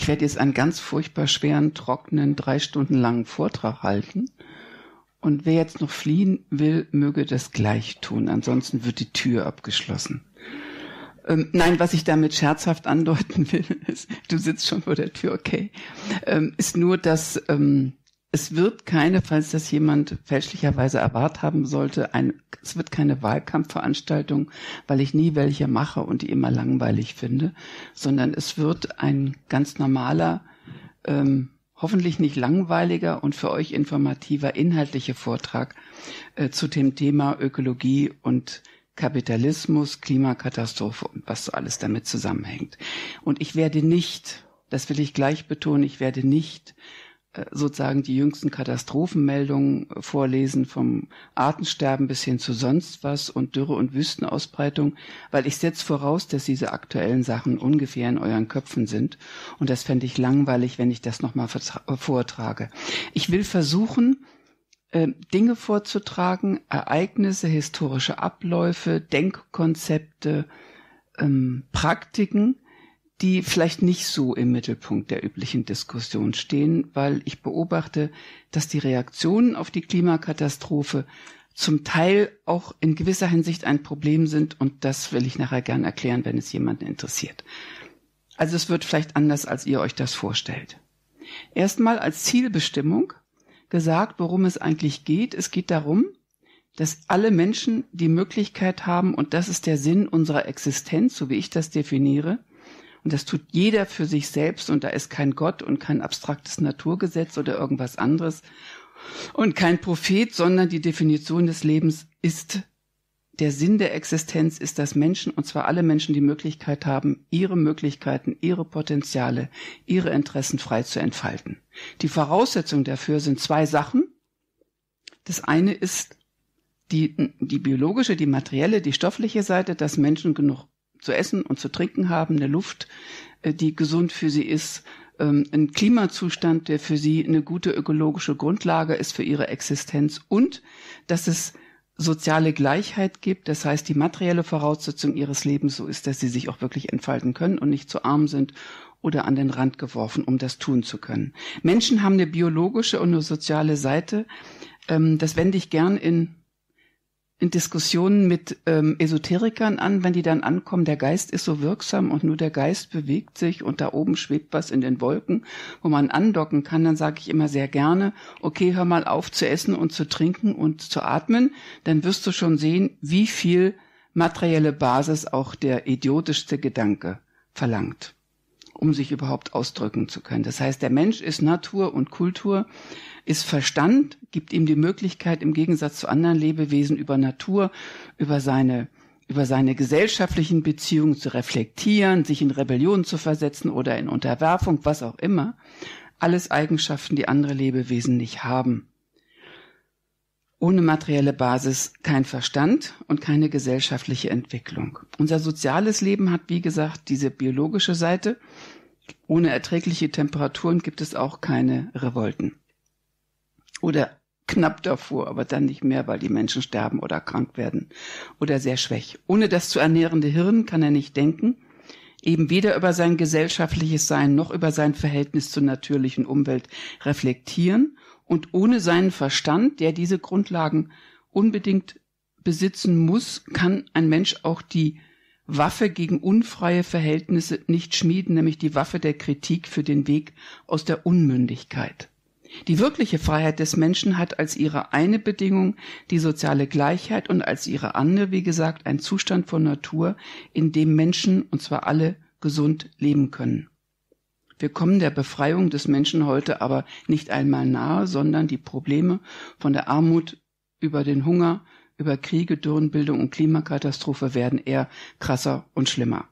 ich werde jetzt einen ganz furchtbar schweren, trockenen, drei Stunden langen Vortrag halten. Und wer jetzt noch fliehen will, möge das gleich tun. Ansonsten wird die Tür abgeschlossen. Ähm, nein, was ich damit scherzhaft andeuten will, ist, du sitzt schon vor der Tür, okay, ähm, ist nur, dass ähm, es wird keine, falls das jemand fälschlicherweise erwartet haben sollte, ein, es wird keine Wahlkampfveranstaltung, weil ich nie welche mache und die immer langweilig finde, sondern es wird ein ganz normaler, ähm, hoffentlich nicht langweiliger und für euch informativer inhaltlicher Vortrag äh, zu dem Thema Ökologie und Kapitalismus, Klimakatastrophe und was so alles damit zusammenhängt. Und ich werde nicht, das will ich gleich betonen, ich werde nicht äh, sozusagen die jüngsten Katastrophenmeldungen äh, vorlesen, vom Artensterben bis hin zu sonst was und Dürre und Wüstenausbreitung, weil ich setze voraus, dass diese aktuellen Sachen ungefähr in euren Köpfen sind. Und das fände ich langweilig, wenn ich das nochmal äh, vortrage. Ich will versuchen, Dinge vorzutragen, Ereignisse, historische Abläufe, Denkkonzepte, ähm, Praktiken, die vielleicht nicht so im Mittelpunkt der üblichen Diskussion stehen, weil ich beobachte, dass die Reaktionen auf die Klimakatastrophe zum Teil auch in gewisser Hinsicht ein Problem sind und das will ich nachher gern erklären, wenn es jemanden interessiert. Also es wird vielleicht anders, als ihr euch das vorstellt. Erstmal als Zielbestimmung gesagt, worum es eigentlich geht. Es geht darum, dass alle Menschen die Möglichkeit haben, und das ist der Sinn unserer Existenz, so wie ich das definiere, und das tut jeder für sich selbst und da ist kein Gott und kein abstraktes Naturgesetz oder irgendwas anderes und kein Prophet, sondern die Definition des Lebens ist der Sinn der Existenz ist, dass Menschen, und zwar alle Menschen, die Möglichkeit haben, ihre Möglichkeiten, ihre Potenziale, ihre Interessen frei zu entfalten. Die Voraussetzung dafür sind zwei Sachen. Das eine ist die, die biologische, die materielle, die stoffliche Seite, dass Menschen genug zu essen und zu trinken haben, eine Luft, äh, die gesund für sie ist, ähm, ein Klimazustand, der für sie eine gute ökologische Grundlage ist für ihre Existenz und dass es soziale Gleichheit gibt, das heißt die materielle Voraussetzung ihres Lebens so ist, dass sie sich auch wirklich entfalten können und nicht zu arm sind oder an den Rand geworfen, um das tun zu können. Menschen haben eine biologische und eine soziale Seite. Ähm, das wende ich gern in in Diskussionen mit ähm, Esoterikern an, wenn die dann ankommen, der Geist ist so wirksam und nur der Geist bewegt sich und da oben schwebt was in den Wolken, wo man andocken kann, dann sage ich immer sehr gerne, okay, hör mal auf zu essen und zu trinken und zu atmen, dann wirst du schon sehen, wie viel materielle Basis auch der idiotischste Gedanke verlangt, um sich überhaupt ausdrücken zu können. Das heißt, der Mensch ist Natur und Kultur ist Verstand, gibt ihm die Möglichkeit, im Gegensatz zu anderen Lebewesen über Natur, über seine über seine gesellschaftlichen Beziehungen zu reflektieren, sich in Rebellion zu versetzen oder in Unterwerfung, was auch immer. Alles Eigenschaften, die andere Lebewesen nicht haben. Ohne materielle Basis kein Verstand und keine gesellschaftliche Entwicklung. Unser soziales Leben hat, wie gesagt, diese biologische Seite. Ohne erträgliche Temperaturen gibt es auch keine Revolten oder knapp davor, aber dann nicht mehr, weil die Menschen sterben oder krank werden oder sehr schwäch. Ohne das zu ernährende Hirn kann er nicht denken, eben weder über sein gesellschaftliches Sein noch über sein Verhältnis zur natürlichen Umwelt reflektieren und ohne seinen Verstand, der diese Grundlagen unbedingt besitzen muss, kann ein Mensch auch die Waffe gegen unfreie Verhältnisse nicht schmieden, nämlich die Waffe der Kritik für den Weg aus der Unmündigkeit. Die wirkliche Freiheit des Menschen hat als ihre eine Bedingung die soziale Gleichheit und als ihre andere, wie gesagt, ein Zustand von Natur, in dem Menschen, und zwar alle, gesund leben können. Wir kommen der Befreiung des Menschen heute aber nicht einmal nahe, sondern die Probleme von der Armut über den Hunger, über Kriege, Dürrenbildung und Klimakatastrophe werden eher krasser und schlimmer.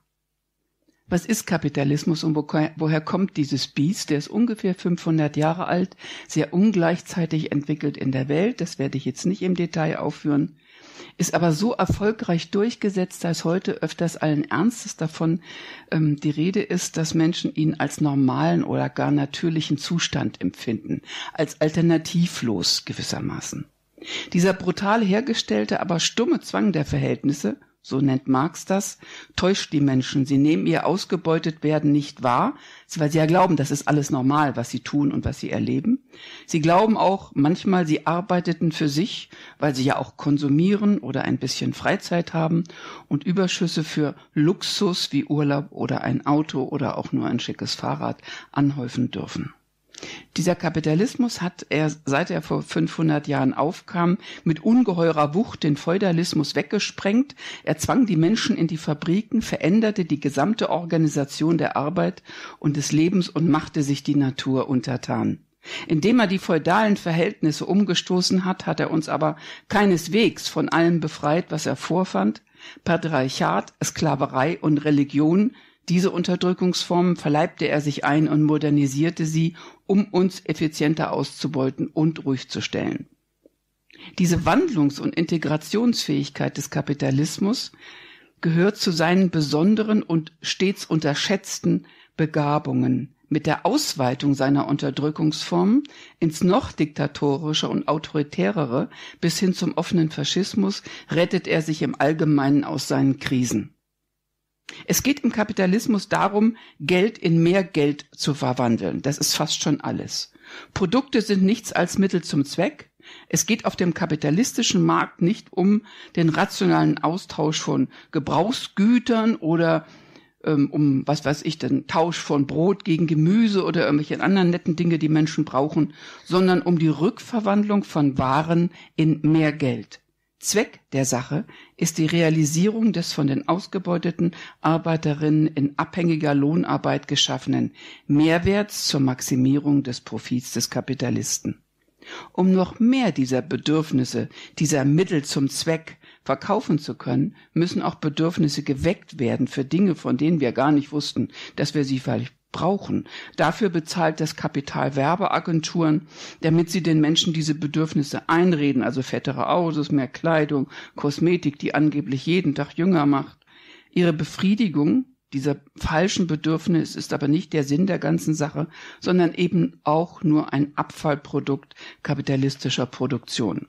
Was ist Kapitalismus und wo, woher kommt dieses Biest? Der ist ungefähr 500 Jahre alt, sehr ungleichzeitig entwickelt in der Welt. Das werde ich jetzt nicht im Detail aufführen. Ist aber so erfolgreich durchgesetzt, dass heute öfters allen Ernstes davon ähm, die Rede ist, dass Menschen ihn als normalen oder gar natürlichen Zustand empfinden, als alternativlos gewissermaßen. Dieser brutal hergestellte, aber stumme Zwang der Verhältnisse so nennt Marx das, täuscht die Menschen. Sie nehmen ihr ausgebeutet werden nicht wahr, weil sie ja glauben, das ist alles normal, was sie tun und was sie erleben. Sie glauben auch manchmal, sie arbeiteten für sich, weil sie ja auch konsumieren oder ein bisschen Freizeit haben und Überschüsse für Luxus wie Urlaub oder ein Auto oder auch nur ein schickes Fahrrad anhäufen dürfen. Dieser Kapitalismus hat er, seit er vor 500 Jahren aufkam, mit ungeheurer Wucht den Feudalismus weggesprengt. Er zwang die Menschen in die Fabriken, veränderte die gesamte Organisation der Arbeit und des Lebens und machte sich die Natur untertan. Indem er die feudalen Verhältnisse umgestoßen hat, hat er uns aber keineswegs von allem befreit, was er vorfand. Patriarchat, Sklaverei und Religion, diese Unterdrückungsformen verleibte er sich ein und modernisierte sie, um uns effizienter auszubeuten und ruhig zu stellen. Diese Wandlungs- und Integrationsfähigkeit des Kapitalismus gehört zu seinen besonderen und stets unterschätzten Begabungen. Mit der Ausweitung seiner Unterdrückungsformen ins noch diktatorische und autoritärere bis hin zum offenen Faschismus rettet er sich im Allgemeinen aus seinen Krisen. Es geht im Kapitalismus darum, Geld in mehr Geld zu verwandeln. Das ist fast schon alles. Produkte sind nichts als Mittel zum Zweck. Es geht auf dem kapitalistischen Markt nicht um den rationalen Austausch von Gebrauchsgütern oder ähm, um, was weiß ich, den Tausch von Brot gegen Gemüse oder irgendwelche anderen netten Dinge, die Menschen brauchen, sondern um die Rückverwandlung von Waren in mehr Geld. Zweck der Sache ist die Realisierung des von den ausgebeuteten Arbeiterinnen in abhängiger Lohnarbeit geschaffenen Mehrwerts zur Maximierung des Profits des Kapitalisten. Um noch mehr dieser Bedürfnisse, dieser Mittel zum Zweck verkaufen zu können, müssen auch Bedürfnisse geweckt werden für Dinge, von denen wir gar nicht wussten, dass wir sie vielleicht brauchen. Dafür bezahlt das Kapital Werbeagenturen, damit sie den Menschen diese Bedürfnisse einreden, also fettere Autos, mehr Kleidung, Kosmetik, die angeblich jeden Tag jünger macht. Ihre Befriedigung dieser falschen Bedürfnis ist aber nicht der Sinn der ganzen Sache, sondern eben auch nur ein Abfallprodukt kapitalistischer Produktion.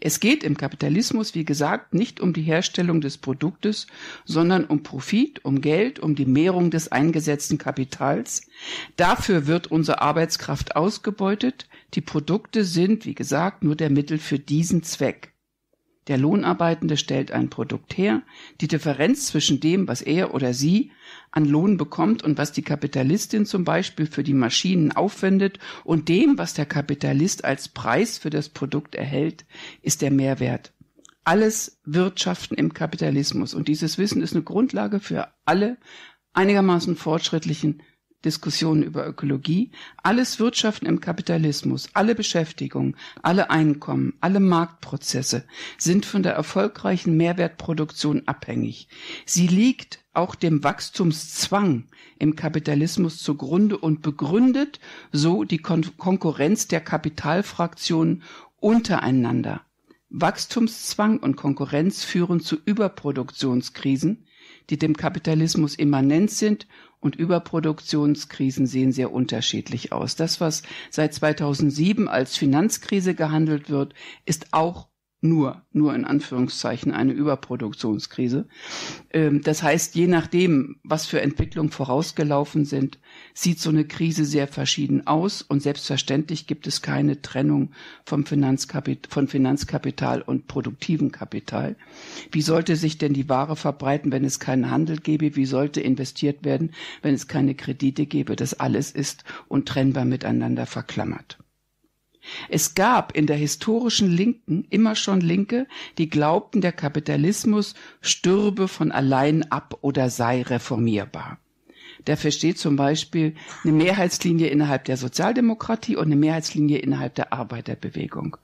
Es geht im Kapitalismus, wie gesagt, nicht um die Herstellung des Produktes, sondern um Profit, um Geld, um die Mehrung des eingesetzten Kapitals. Dafür wird unsere Arbeitskraft ausgebeutet. Die Produkte sind, wie gesagt, nur der Mittel für diesen Zweck. Der Lohnarbeitende stellt ein Produkt her. Die Differenz zwischen dem, was er oder sie an Lohn bekommt und was die Kapitalistin zum Beispiel für die Maschinen aufwendet und dem, was der Kapitalist als Preis für das Produkt erhält, ist der Mehrwert. Alles Wirtschaften im Kapitalismus. Und dieses Wissen ist eine Grundlage für alle einigermaßen fortschrittlichen Diskussionen über Ökologie, alles Wirtschaften im Kapitalismus, alle Beschäftigung, alle Einkommen, alle Marktprozesse sind von der erfolgreichen Mehrwertproduktion abhängig. Sie liegt auch dem Wachstumszwang im Kapitalismus zugrunde und begründet so die Kon Konkurrenz der Kapitalfraktionen untereinander. Wachstumszwang und Konkurrenz führen zu Überproduktionskrisen, die dem Kapitalismus immanent sind und Überproduktionskrisen sehen sehr unterschiedlich aus. Das, was seit 2007 als Finanzkrise gehandelt wird, ist auch nur, nur in Anführungszeichen eine Überproduktionskrise. Ähm, das heißt, je nachdem, was für Entwicklungen vorausgelaufen sind, sieht so eine Krise sehr verschieden aus und selbstverständlich gibt es keine Trennung vom Finanzkapit von Finanzkapital und produktivem Kapital. Wie sollte sich denn die Ware verbreiten, wenn es keinen Handel gäbe? Wie sollte investiert werden, wenn es keine Kredite gäbe? Das alles ist untrennbar miteinander verklammert. Es gab in der historischen Linken immer schon Linke, die glaubten, der Kapitalismus stürbe von allein ab oder sei reformierbar. Der versteht zum Beispiel eine Mehrheitslinie innerhalb der Sozialdemokratie und eine Mehrheitslinie innerhalb der Arbeiterbewegung.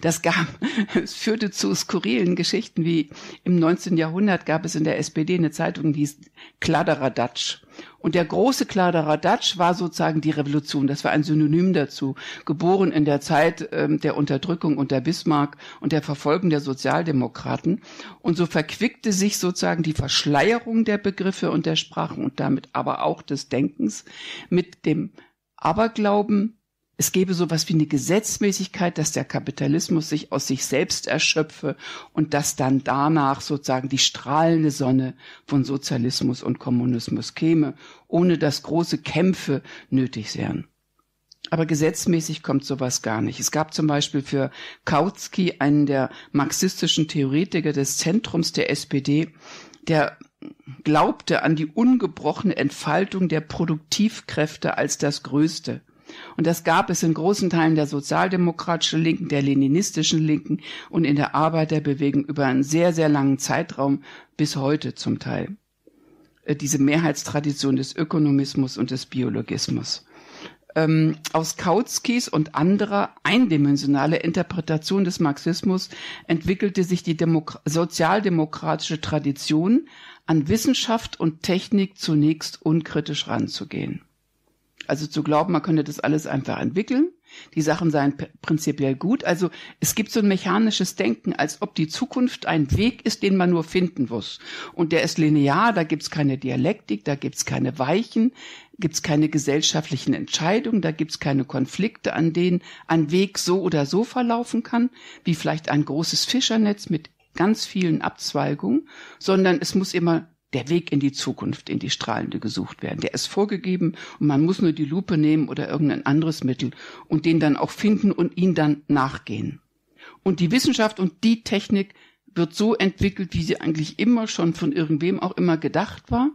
Das gab, es führte zu skurrilen Geschichten wie im 19. Jahrhundert gab es in der SPD eine Zeitung, die hieß Kladderadatsch. Und der große Kladderadatsch war sozusagen die Revolution. Das war ein Synonym dazu. Geboren in der Zeit ähm, der Unterdrückung unter Bismarck und der Verfolgung der Sozialdemokraten. Und so verquickte sich sozusagen die Verschleierung der Begriffe und der Sprachen und damit aber auch des Denkens mit dem Aberglauben es gäbe sowas wie eine Gesetzmäßigkeit, dass der Kapitalismus sich aus sich selbst erschöpfe und dass dann danach sozusagen die strahlende Sonne von Sozialismus und Kommunismus käme, ohne dass große Kämpfe nötig wären. Aber gesetzmäßig kommt sowas gar nicht. Es gab zum Beispiel für Kautsky, einen der marxistischen Theoretiker des Zentrums der SPD, der glaubte an die ungebrochene Entfaltung der Produktivkräfte als das Größte. Und das gab es in großen Teilen der sozialdemokratischen Linken, der leninistischen Linken und in der Arbeiterbewegung über einen sehr, sehr langen Zeitraum bis heute zum Teil. Äh, diese Mehrheitstradition des Ökonomismus und des Biologismus. Ähm, aus Kautskis und anderer eindimensionale Interpretation des Marxismus entwickelte sich die Demok sozialdemokratische Tradition, an Wissenschaft und Technik zunächst unkritisch ranzugehen. Also zu glauben, man könnte das alles einfach entwickeln, die Sachen seien prinzipiell gut. Also es gibt so ein mechanisches Denken, als ob die Zukunft ein Weg ist, den man nur finden muss. Und der ist linear, da gibt's keine Dialektik, da gibt's keine Weichen, gibt's keine gesellschaftlichen Entscheidungen, da gibt's keine Konflikte, an denen ein Weg so oder so verlaufen kann, wie vielleicht ein großes Fischernetz mit ganz vielen Abzweigungen, sondern es muss immer der Weg in die Zukunft, in die strahlende gesucht werden. Der ist vorgegeben und man muss nur die Lupe nehmen oder irgendein anderes Mittel und den dann auch finden und ihn dann nachgehen. Und die Wissenschaft und die Technik wird so entwickelt, wie sie eigentlich immer schon von irgendwem auch immer gedacht war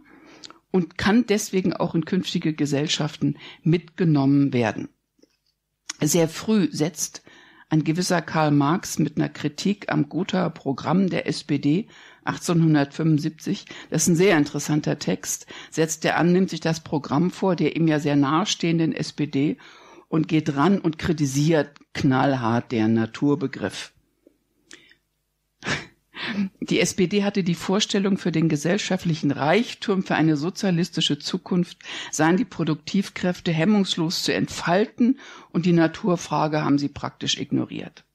und kann deswegen auch in künftige Gesellschaften mitgenommen werden. Sehr früh setzt ein gewisser Karl Marx mit einer Kritik am Gotha-Programm der SPD 1875, das ist ein sehr interessanter Text, setzt er an, nimmt sich das Programm vor, der ihm ja sehr nahestehenden SPD und geht ran und kritisiert knallhart deren Naturbegriff. Die SPD hatte die Vorstellung, für den gesellschaftlichen Reichtum, für eine sozialistische Zukunft seien die Produktivkräfte hemmungslos zu entfalten und die Naturfrage haben sie praktisch ignoriert.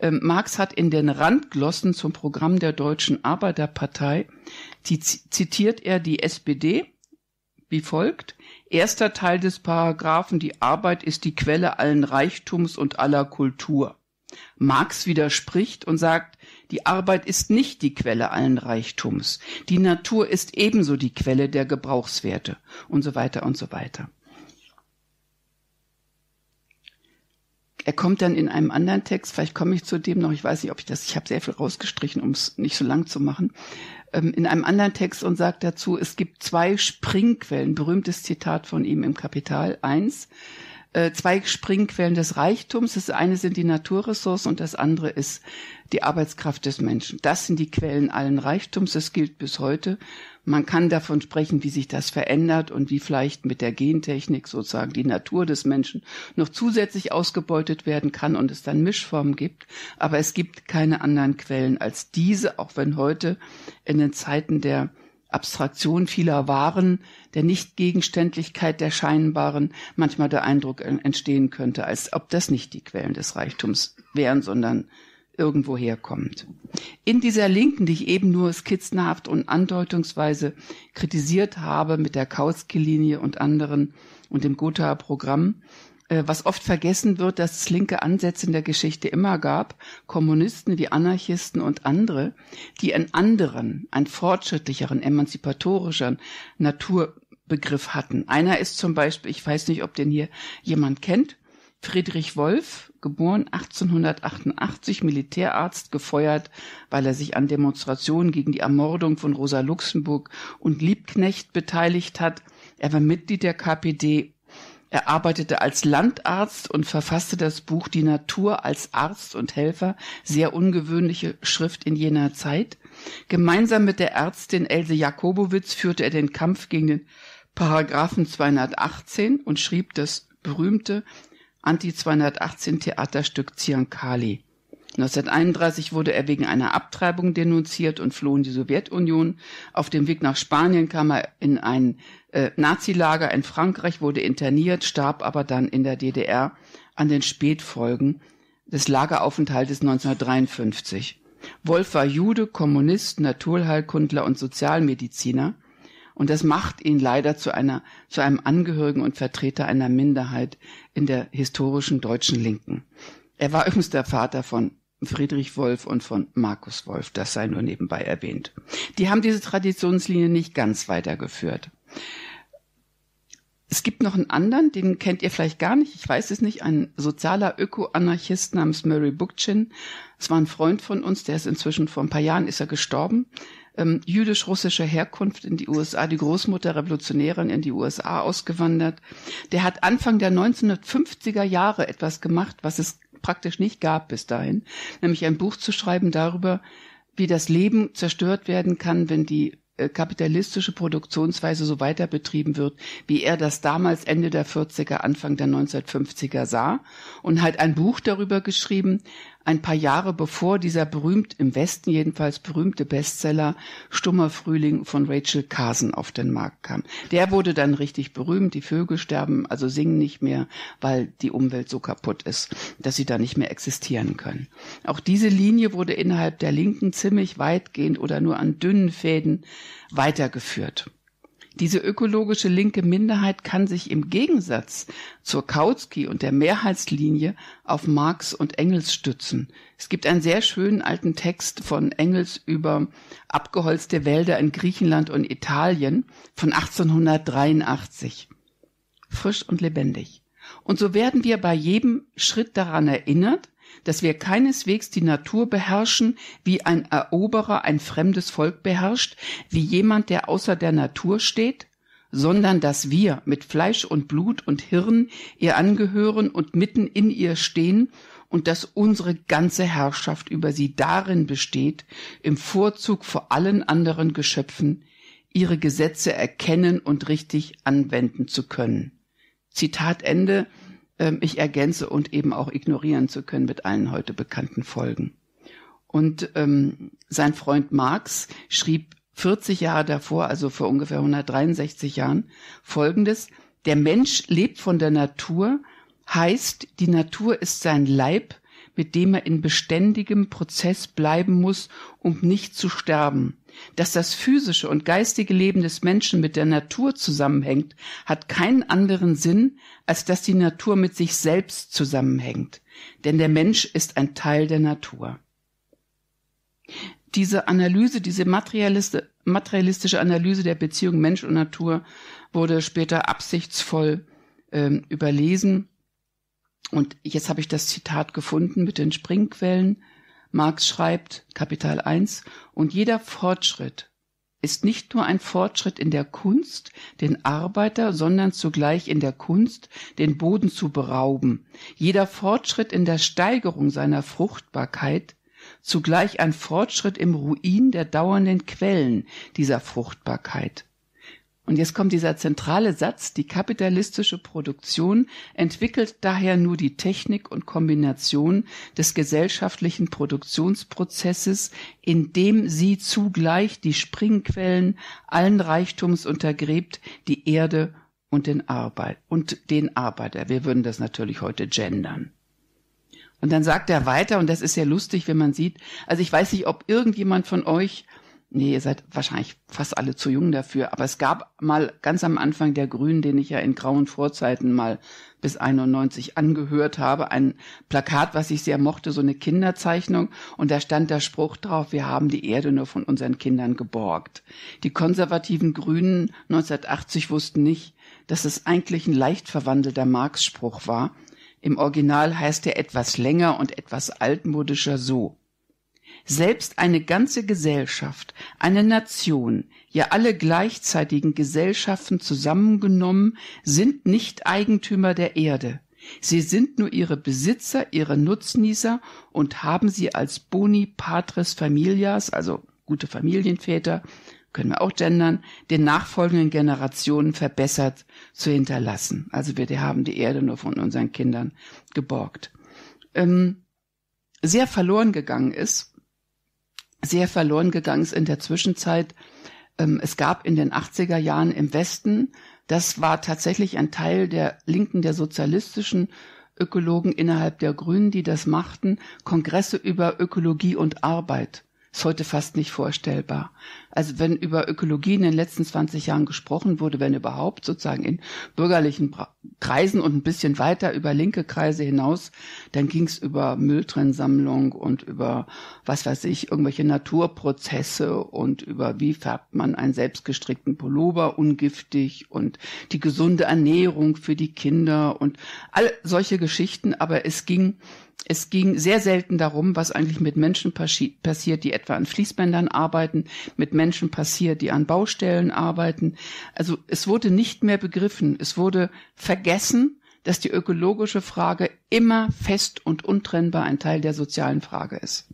Ähm, Marx hat in den Randglossen zum Programm der Deutschen Arbeiterpartei, die, zitiert er die SPD wie folgt. Erster Teil des Paragraphen, die Arbeit ist die Quelle allen Reichtums und aller Kultur. Marx widerspricht und sagt, die Arbeit ist nicht die Quelle allen Reichtums. Die Natur ist ebenso die Quelle der Gebrauchswerte und so weiter und so weiter. er kommt dann in einem anderen Text, vielleicht komme ich zu dem noch, ich weiß nicht, ob ich das, ich habe sehr viel rausgestrichen, um es nicht so lang zu machen, ähm, in einem anderen Text und sagt dazu, es gibt zwei Springquellen, berühmtes Zitat von ihm im Kapital eins äh, zwei Springquellen des Reichtums. Das eine sind die Naturressourcen und das andere ist die Arbeitskraft des Menschen. Das sind die Quellen allen Reichtums, das gilt bis heute. Man kann davon sprechen, wie sich das verändert und wie vielleicht mit der Gentechnik sozusagen die Natur des Menschen noch zusätzlich ausgebeutet werden kann und es dann Mischformen gibt. Aber es gibt keine anderen Quellen als diese, auch wenn heute in den Zeiten der Abstraktion vieler Waren, der Nichtgegenständlichkeit der scheinbaren manchmal der Eindruck entstehen könnte, als ob das nicht die Quellen des Reichtums wären, sondern irgendwoher kommt. In dieser Linken, die ich eben nur skizzenhaft und andeutungsweise kritisiert habe mit der Kautsky-Linie und anderen und dem gotha Programm, äh, was oft vergessen wird, dass es linke Ansätze in der Geschichte immer gab, Kommunisten wie Anarchisten und andere, die einen anderen, einen fortschrittlicheren, emanzipatorischeren Naturbegriff hatten. Einer ist zum Beispiel, ich weiß nicht, ob den hier jemand kennt, Friedrich Wolf, geboren 1888, Militärarzt, gefeuert, weil er sich an Demonstrationen gegen die Ermordung von Rosa Luxemburg und Liebknecht beteiligt hat. Er war Mitglied der KPD. Er arbeitete als Landarzt und verfasste das Buch Die Natur als Arzt und Helfer, sehr ungewöhnliche Schrift in jener Zeit. Gemeinsam mit der Ärztin Else Jakobowitz führte er den Kampf gegen den Paragraphen 218 und schrieb das berühmte Anti-218 Theaterstück Ziankali. 1931 wurde er wegen einer Abtreibung denunziert und floh in die Sowjetunion. Auf dem Weg nach Spanien kam er in ein äh, Nazilager in Frankreich, wurde interniert, starb aber dann in der DDR an den Spätfolgen des Lageraufenthaltes 1953. Wolf war Jude, Kommunist, Naturheilkundler und Sozialmediziner. Und das macht ihn leider zu einer, zu einem Angehörigen und Vertreter einer Minderheit in der historischen deutschen Linken. Er war übrigens der Vater von Friedrich Wolf und von Markus Wolf, das sei nur nebenbei erwähnt. Die haben diese Traditionslinie nicht ganz weitergeführt. Es gibt noch einen anderen, den kennt ihr vielleicht gar nicht, ich weiß es nicht, ein sozialer Öko-Anarchist namens Murray Bookchin. Es war ein Freund von uns, der ist inzwischen vor ein paar Jahren ist er gestorben ähm, jüdisch-russischer Herkunft in die USA, die Großmutter Revolutionärin in die USA ausgewandert. Der hat Anfang der 1950er Jahre etwas gemacht, was es praktisch nicht gab bis dahin, nämlich ein Buch zu schreiben darüber, wie das Leben zerstört werden kann, wenn die äh, kapitalistische Produktionsweise so weiter betrieben wird, wie er das damals Ende der 40er, Anfang der 1950er sah und hat ein Buch darüber geschrieben, ein paar Jahre bevor dieser berühmt, im Westen jedenfalls berühmte Bestseller Stummer Frühling von Rachel Carson auf den Markt kam. Der wurde dann richtig berühmt, die Vögel sterben, also singen nicht mehr, weil die Umwelt so kaputt ist, dass sie da nicht mehr existieren können. Auch diese Linie wurde innerhalb der Linken ziemlich weitgehend oder nur an dünnen Fäden weitergeführt. Diese ökologische linke Minderheit kann sich im Gegensatz zur Kautsky und der Mehrheitslinie auf Marx und Engels stützen. Es gibt einen sehr schönen alten Text von Engels über abgeholzte Wälder in Griechenland und Italien von 1883. Frisch und lebendig. Und so werden wir bei jedem Schritt daran erinnert, dass wir keineswegs die Natur beherrschen, wie ein Eroberer ein fremdes Volk beherrscht, wie jemand, der außer der Natur steht, sondern dass wir mit Fleisch und Blut und Hirn ihr angehören und mitten in ihr stehen und dass unsere ganze Herrschaft über sie darin besteht, im Vorzug vor allen anderen Geschöpfen ihre Gesetze erkennen und richtig anwenden zu können. Zitat Ende ähm, ich ergänze und eben auch ignorieren zu können mit allen heute bekannten Folgen. Und ähm, sein Freund Marx schrieb 40 Jahre davor, also vor ungefähr 163 Jahren, folgendes, der Mensch lebt von der Natur, heißt, die Natur ist sein Leib, mit dem er in beständigem Prozess bleiben muss, um nicht zu sterben. Dass das physische und geistige Leben des Menschen mit der Natur zusammenhängt, hat keinen anderen Sinn, als dass die Natur mit sich selbst zusammenhängt. Denn der Mensch ist ein Teil der Natur. Diese Analyse, diese materialistische Analyse der Beziehung Mensch und Natur wurde später absichtsvoll ähm, überlesen. Und jetzt habe ich das Zitat gefunden mit den Springquellen. Marx schreibt, Kapital 1, und jeder Fortschritt ist nicht nur ein Fortschritt in der Kunst, den Arbeiter, sondern zugleich in der Kunst, den Boden zu berauben, jeder Fortschritt in der Steigerung seiner Fruchtbarkeit, zugleich ein Fortschritt im Ruin der dauernden Quellen dieser Fruchtbarkeit. Und jetzt kommt dieser zentrale Satz, die kapitalistische Produktion entwickelt daher nur die Technik und Kombination des gesellschaftlichen Produktionsprozesses, indem sie zugleich die Springquellen allen Reichtums untergräbt, die Erde und den Arbeit und den Arbeiter. Wir würden das natürlich heute gendern. Und dann sagt er weiter, und das ist ja lustig, wenn man sieht, also ich weiß nicht, ob irgendjemand von euch Nee, ihr seid wahrscheinlich fast alle zu jung dafür. Aber es gab mal ganz am Anfang der Grünen, den ich ja in grauen Vorzeiten mal bis 91 angehört habe, ein Plakat, was ich sehr mochte, so eine Kinderzeichnung. Und da stand der Spruch drauf, wir haben die Erde nur von unseren Kindern geborgt. Die konservativen Grünen 1980 wussten nicht, dass es eigentlich ein leicht verwandelter Marx-Spruch war. Im Original heißt er etwas länger und etwas altmodischer so. Selbst eine ganze Gesellschaft, eine Nation, ja alle gleichzeitigen Gesellschaften zusammengenommen sind nicht Eigentümer der Erde. Sie sind nur ihre Besitzer, ihre Nutznießer und haben sie als Boni Patres Familias, also gute Familienväter, können wir auch gendern, den nachfolgenden Generationen verbessert zu hinterlassen. Also wir haben die Erde nur von unseren Kindern geborgt. Ähm, sehr verloren gegangen ist, sehr verloren gegangen ist in der Zwischenzeit. Ähm, es gab in den 80er Jahren im Westen, das war tatsächlich ein Teil der Linken, der sozialistischen Ökologen innerhalb der Grünen, die das machten, Kongresse über Ökologie und Arbeit ist heute fast nicht vorstellbar. Also wenn über Ökologie in den letzten 20 Jahren gesprochen wurde, wenn überhaupt sozusagen in bürgerlichen Kreisen und ein bisschen weiter über linke Kreise hinaus, dann ging es über Mülltrennsammlung und über, was weiß ich, irgendwelche Naturprozesse und über wie färbt man einen selbstgestrickten Pullover ungiftig und die gesunde Ernährung für die Kinder und all solche Geschichten. Aber es ging es ging sehr selten darum, was eigentlich mit Menschen passi passiert, die etwa an Fließbändern arbeiten, mit Menschen passiert, die an Baustellen arbeiten. Also es wurde nicht mehr begriffen. Es wurde vergessen, dass die ökologische Frage immer fest und untrennbar ein Teil der sozialen Frage ist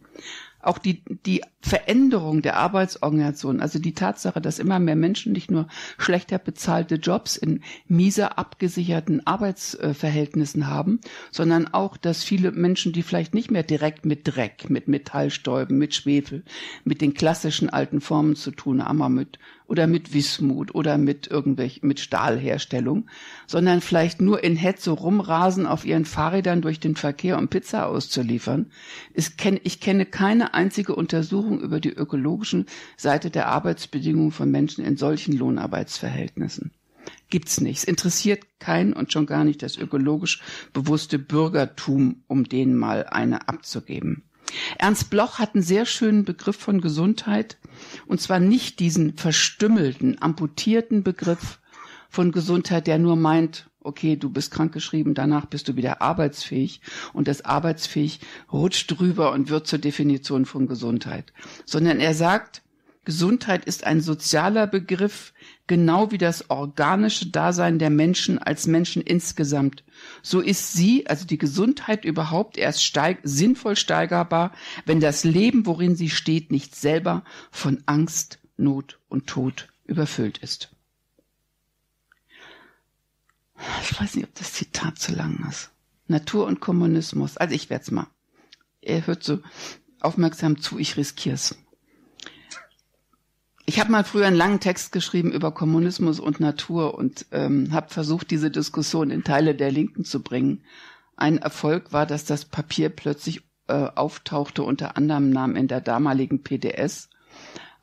auch die, die Veränderung der Arbeitsorganisation, also die Tatsache, dass immer mehr Menschen nicht nur schlechter bezahlte Jobs in mieser abgesicherten Arbeitsverhältnissen haben, sondern auch, dass viele Menschen, die vielleicht nicht mehr direkt mit Dreck, mit Metallstäuben, mit Schwefel, mit den klassischen alten Formen zu tun haben, aber mit oder mit Wismut oder mit irgendwelch, mit Stahlherstellung, sondern vielleicht nur in Hetze rumrasen auf ihren Fahrrädern durch den Verkehr, um Pizza auszuliefern. Ich kenne, ich kenne keine einzige Untersuchung über die ökologischen Seite der Arbeitsbedingungen von Menschen in solchen Lohnarbeitsverhältnissen. Gibt's nicht. Es interessiert keinen und schon gar nicht das ökologisch bewusste Bürgertum, um denen mal eine abzugeben. Ernst Bloch hat einen sehr schönen Begriff von Gesundheit, und zwar nicht diesen verstümmelten, amputierten Begriff von Gesundheit, der nur meint, okay, du bist krankgeschrieben, danach bist du wieder arbeitsfähig und das arbeitsfähig rutscht drüber und wird zur Definition von Gesundheit, sondern er sagt, Gesundheit ist ein sozialer Begriff, genau wie das organische Dasein der Menschen als Menschen insgesamt. So ist sie, also die Gesundheit überhaupt, erst steig sinnvoll steigerbar, wenn das Leben, worin sie steht, nicht selber von Angst, Not und Tod überfüllt ist. Ich weiß nicht, ob das Zitat zu lang ist. Natur und Kommunismus. Also ich werd's mal. Er hört so aufmerksam zu, ich riskier's ich habe mal früher einen langen Text geschrieben über Kommunismus und Natur und ähm, habe versucht, diese Diskussion in Teile der Linken zu bringen. Ein Erfolg war, dass das Papier plötzlich äh, auftauchte unter anderem Namen in der damaligen PDS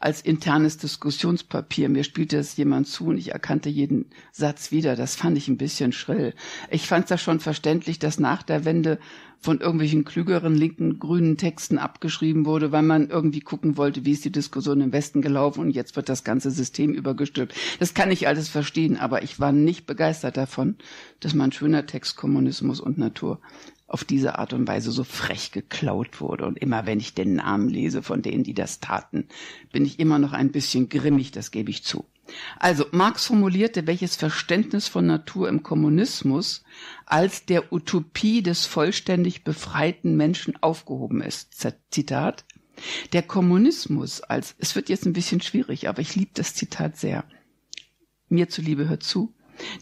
als internes Diskussionspapier. Mir spielte es jemand zu und ich erkannte jeden Satz wieder. Das fand ich ein bisschen schrill. Ich fand es das schon verständlich, dass nach der Wende von irgendwelchen klügeren linken grünen Texten abgeschrieben wurde, weil man irgendwie gucken wollte, wie ist die Diskussion im Westen gelaufen und jetzt wird das ganze System übergestülpt. Das kann ich alles verstehen, aber ich war nicht begeistert davon, dass man schöner Text Kommunismus und Natur auf diese Art und Weise so frech geklaut wurde. Und immer wenn ich den Namen lese von denen, die das taten, bin ich immer noch ein bisschen grimmig, das gebe ich zu. Also Marx formulierte, welches Verständnis von Natur im Kommunismus als der Utopie des vollständig befreiten Menschen aufgehoben ist. Zitat. Der Kommunismus als, es wird jetzt ein bisschen schwierig, aber ich liebe das Zitat sehr. Mir zuliebe hört zu,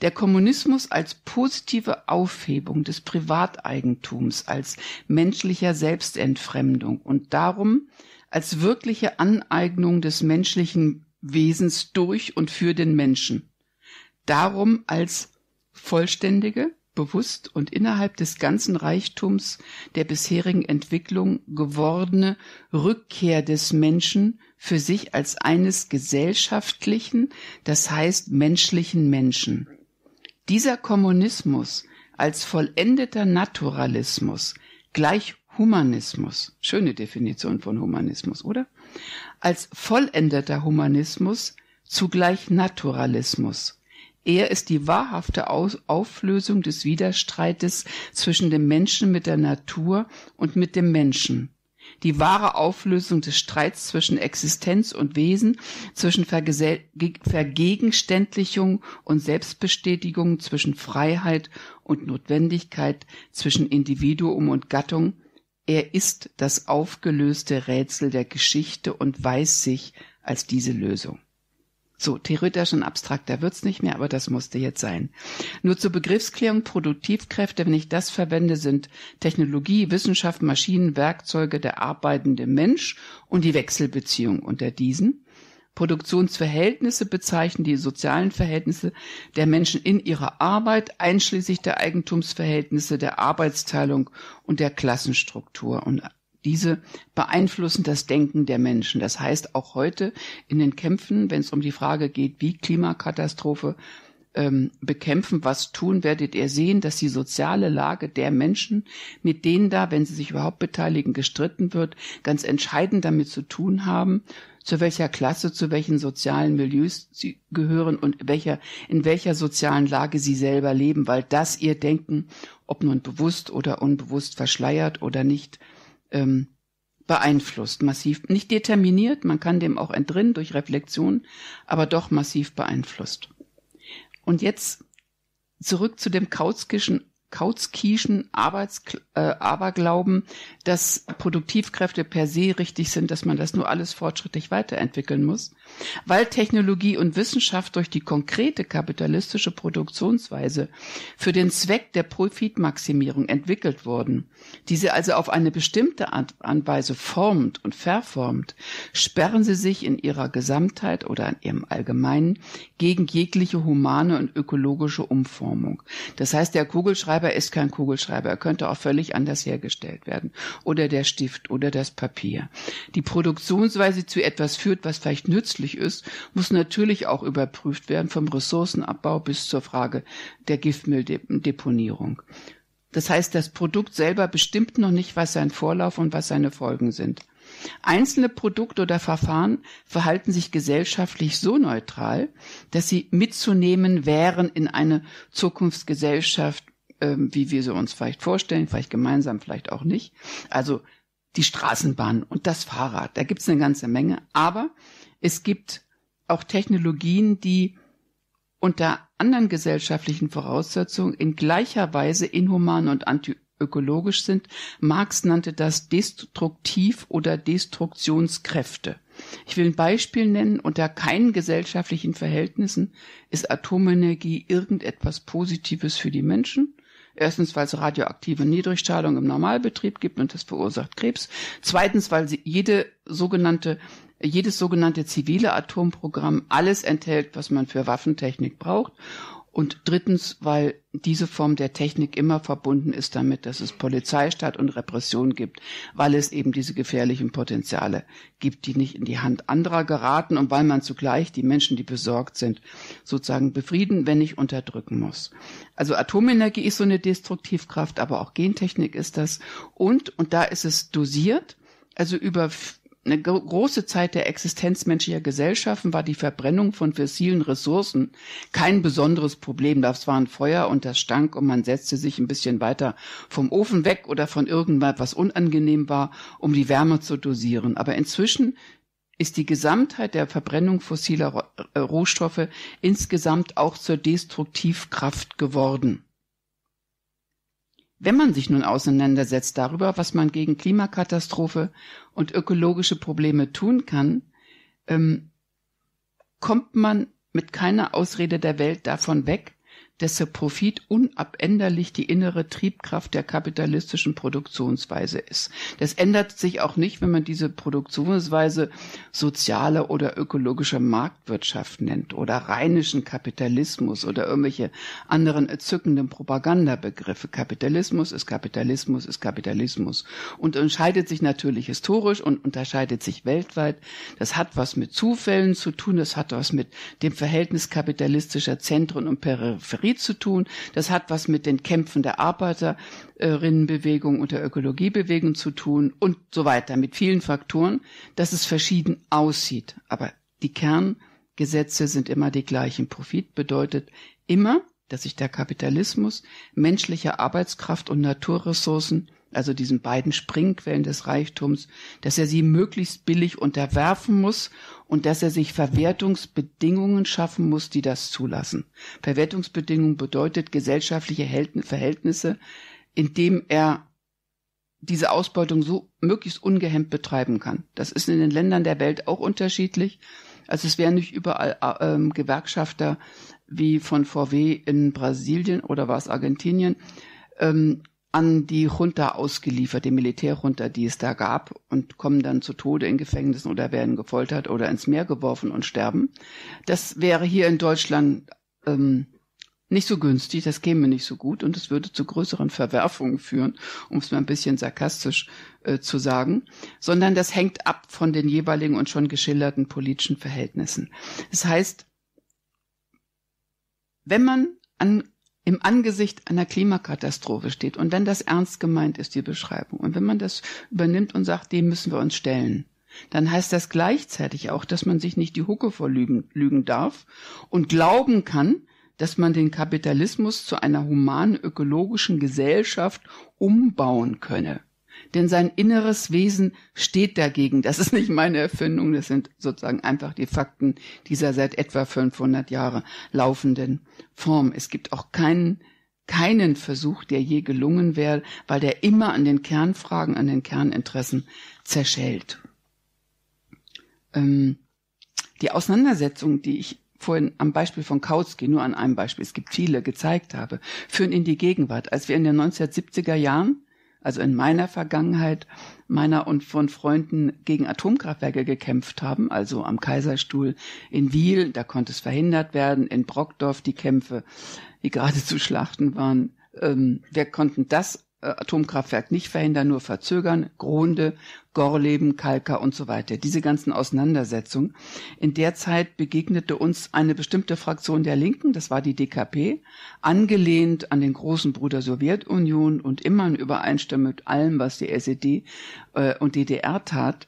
der Kommunismus als positive Aufhebung des Privateigentums, als menschlicher Selbstentfremdung und darum als wirkliche Aneignung des menschlichen Wesens durch und für den Menschen. Darum als vollständige, bewusst und innerhalb des ganzen Reichtums der bisherigen Entwicklung gewordene Rückkehr des Menschen für sich als eines gesellschaftlichen, das heißt menschlichen Menschen. Dieser Kommunismus als vollendeter Naturalismus gleich Humanismus, schöne Definition von Humanismus, oder? Als vollendeter Humanismus zugleich Naturalismus. Er ist die wahrhafte Auflösung des Widerstreites zwischen dem Menschen mit der Natur und mit dem Menschen die wahre Auflösung des Streits zwischen Existenz und Wesen, zwischen Vergese Vergegenständlichung und Selbstbestätigung, zwischen Freiheit und Notwendigkeit, zwischen Individuum und Gattung. Er ist das aufgelöste Rätsel der Geschichte und weiß sich als diese Lösung. So, theoretisch und abstrakter wird's nicht mehr, aber das musste jetzt sein. Nur zur Begriffsklärung Produktivkräfte, wenn ich das verwende, sind Technologie, Wissenschaft, Maschinen, Werkzeuge, der arbeitende Mensch und die Wechselbeziehung unter diesen. Produktionsverhältnisse bezeichnen die sozialen Verhältnisse der Menschen in ihrer Arbeit, einschließlich der Eigentumsverhältnisse, der Arbeitsteilung und der Klassenstruktur. Und diese beeinflussen das Denken der Menschen. Das heißt, auch heute in den Kämpfen, wenn es um die Frage geht, wie Klimakatastrophe ähm, bekämpfen, was tun, werdet ihr sehen, dass die soziale Lage der Menschen, mit denen da, wenn sie sich überhaupt beteiligen, gestritten wird, ganz entscheidend damit zu tun haben, zu welcher Klasse, zu welchen sozialen Milieus sie gehören und welcher, in welcher sozialen Lage sie selber leben, weil das ihr Denken, ob nun bewusst oder unbewusst verschleiert oder nicht, ähm, beeinflusst, massiv, nicht determiniert, man kann dem auch entrinnen durch Reflexion, aber doch massiv beeinflusst. Und jetzt zurück zu dem Kautskischen, Kautskischen Arbeits, äh, Aberglauben, dass Produktivkräfte per se richtig sind, dass man das nur alles fortschrittlich weiterentwickeln muss. Weil Technologie und Wissenschaft durch die konkrete kapitalistische Produktionsweise für den Zweck der Profitmaximierung entwickelt wurden, diese also auf eine bestimmte Art und Weise formt und verformt, sperren sie sich in ihrer Gesamtheit oder in ihrem Allgemeinen gegen jegliche humane und ökologische Umformung. Das heißt, der Kugelschreiber ist kein Kugelschreiber, er könnte auch völlig anders hergestellt werden. Oder der Stift oder das Papier. Die Produktionsweise zu etwas führt, was vielleicht nützlich nützlich ist, muss natürlich auch überprüft werden vom Ressourcenabbau bis zur Frage der Giftmülldeponierung. Das heißt, das Produkt selber bestimmt noch nicht, was sein Vorlauf und was seine Folgen sind. Einzelne Produkte oder Verfahren verhalten sich gesellschaftlich so neutral, dass sie mitzunehmen wären in eine Zukunftsgesellschaft, äh, wie wir sie uns vielleicht vorstellen, vielleicht gemeinsam, vielleicht auch nicht. Also die Straßenbahn und das Fahrrad, da gibt es eine ganze Menge. Aber es gibt auch Technologien, die unter anderen gesellschaftlichen Voraussetzungen in gleicher Weise inhuman und antiökologisch sind. Marx nannte das Destruktiv- oder Destruktionskräfte. Ich will ein Beispiel nennen. Unter keinen gesellschaftlichen Verhältnissen ist Atomenergie irgendetwas Positives für die Menschen. Erstens, weil es radioaktive Niedrigstrahlung im Normalbetrieb gibt und das verursacht Krebs. Zweitens, weil sie jede sogenannte jedes sogenannte zivile Atomprogramm alles enthält, was man für Waffentechnik braucht. Und drittens, weil diese Form der Technik immer verbunden ist damit, dass es Polizeistaat und Repression gibt, weil es eben diese gefährlichen Potenziale gibt, die nicht in die Hand anderer geraten und weil man zugleich die Menschen, die besorgt sind, sozusagen befrieden, wenn nicht unterdrücken muss. Also Atomenergie ist so eine Destruktivkraft, aber auch Gentechnik ist das. Und, und da ist es dosiert, also über eine große Zeit der Existenz menschlicher Gesellschaften war die Verbrennung von fossilen Ressourcen kein besonderes Problem. Das war ein Feuer und das stank und man setzte sich ein bisschen weiter vom Ofen weg oder von irgendwas, was unangenehm war, um die Wärme zu dosieren. Aber inzwischen ist die Gesamtheit der Verbrennung fossiler äh, Rohstoffe insgesamt auch zur Destruktivkraft geworden. Wenn man sich nun auseinandersetzt darüber, was man gegen Klimakatastrophe und ökologische Probleme tun kann, ähm, kommt man mit keiner Ausrede der Welt davon weg, dass der Profit unabänderlich die innere Triebkraft der kapitalistischen Produktionsweise ist. Das ändert sich auch nicht, wenn man diese Produktionsweise soziale oder ökologische Marktwirtschaft nennt oder rheinischen Kapitalismus oder irgendwelche anderen erzückenden Propagandabegriffe. Kapitalismus ist Kapitalismus ist Kapitalismus und unterscheidet sich natürlich historisch und unterscheidet sich weltweit. Das hat was mit Zufällen zu tun, das hat was mit dem Verhältnis kapitalistischer Zentren und Peripherien Ökologie zu tun. Das hat was mit den Kämpfen der Arbeiterinnenbewegung und der Ökologiebewegung zu tun und so weiter, mit vielen Faktoren, dass es verschieden aussieht. Aber die Kerngesetze sind immer die gleichen. Profit bedeutet immer, dass sich der Kapitalismus menschlicher Arbeitskraft und Naturressourcen, also diesen beiden Springquellen des Reichtums, dass er sie möglichst billig unterwerfen muss und dass er sich Verwertungsbedingungen schaffen muss, die das zulassen. Verwertungsbedingungen bedeutet gesellschaftliche Verhältnisse, indem er diese Ausbeutung so möglichst ungehemmt betreiben kann. Das ist in den Ländern der Welt auch unterschiedlich. Also es wären nicht überall äh, ähm, Gewerkschafter wie von VW in Brasilien oder war es Argentinien, ähm, an die Junta ausgeliefert, die Militärjunta, die es da gab, und kommen dann zu Tode in Gefängnissen oder werden gefoltert oder ins Meer geworfen und sterben. Das wäre hier in Deutschland ähm, nicht so günstig, das käme nicht so gut und es würde zu größeren Verwerfungen führen, um es mal ein bisschen sarkastisch äh, zu sagen, sondern das hängt ab von den jeweiligen und schon geschilderten politischen Verhältnissen. Das heißt, wenn man an im Angesicht einer Klimakatastrophe steht und wenn das ernst gemeint ist, die Beschreibung, und wenn man das übernimmt und sagt, dem müssen wir uns stellen, dann heißt das gleichzeitig auch, dass man sich nicht die Hucke vorlügen lügen darf und glauben kann, dass man den Kapitalismus zu einer humanen ökologischen Gesellschaft umbauen könne denn sein inneres Wesen steht dagegen. Das ist nicht meine Erfindung, das sind sozusagen einfach die Fakten dieser seit etwa 500 Jahre laufenden Form. Es gibt auch keinen keinen Versuch, der je gelungen wäre, weil der immer an den Kernfragen, an den Kerninteressen zerschellt. Ähm, die Auseinandersetzung, die ich vorhin am Beispiel von Kautsky, nur an einem Beispiel, es gibt viele, gezeigt habe, führen in die Gegenwart. Als wir in den 1970er Jahren also in meiner Vergangenheit, meiner und von Freunden gegen Atomkraftwerke gekämpft haben, also am Kaiserstuhl in Wiel, da konnte es verhindert werden, in Brockdorf die Kämpfe, die gerade zu Schlachten waren. Ähm, wir konnten das Atomkraftwerk nicht verhindern, nur verzögern, Gronde, Gorleben, Kalka und so weiter. Diese ganzen Auseinandersetzungen. In der Zeit begegnete uns eine bestimmte Fraktion der Linken, das war die DKP, angelehnt an den großen Bruder Sowjetunion und immer in Übereinstimmung mit allem, was die SED äh, und DDR tat,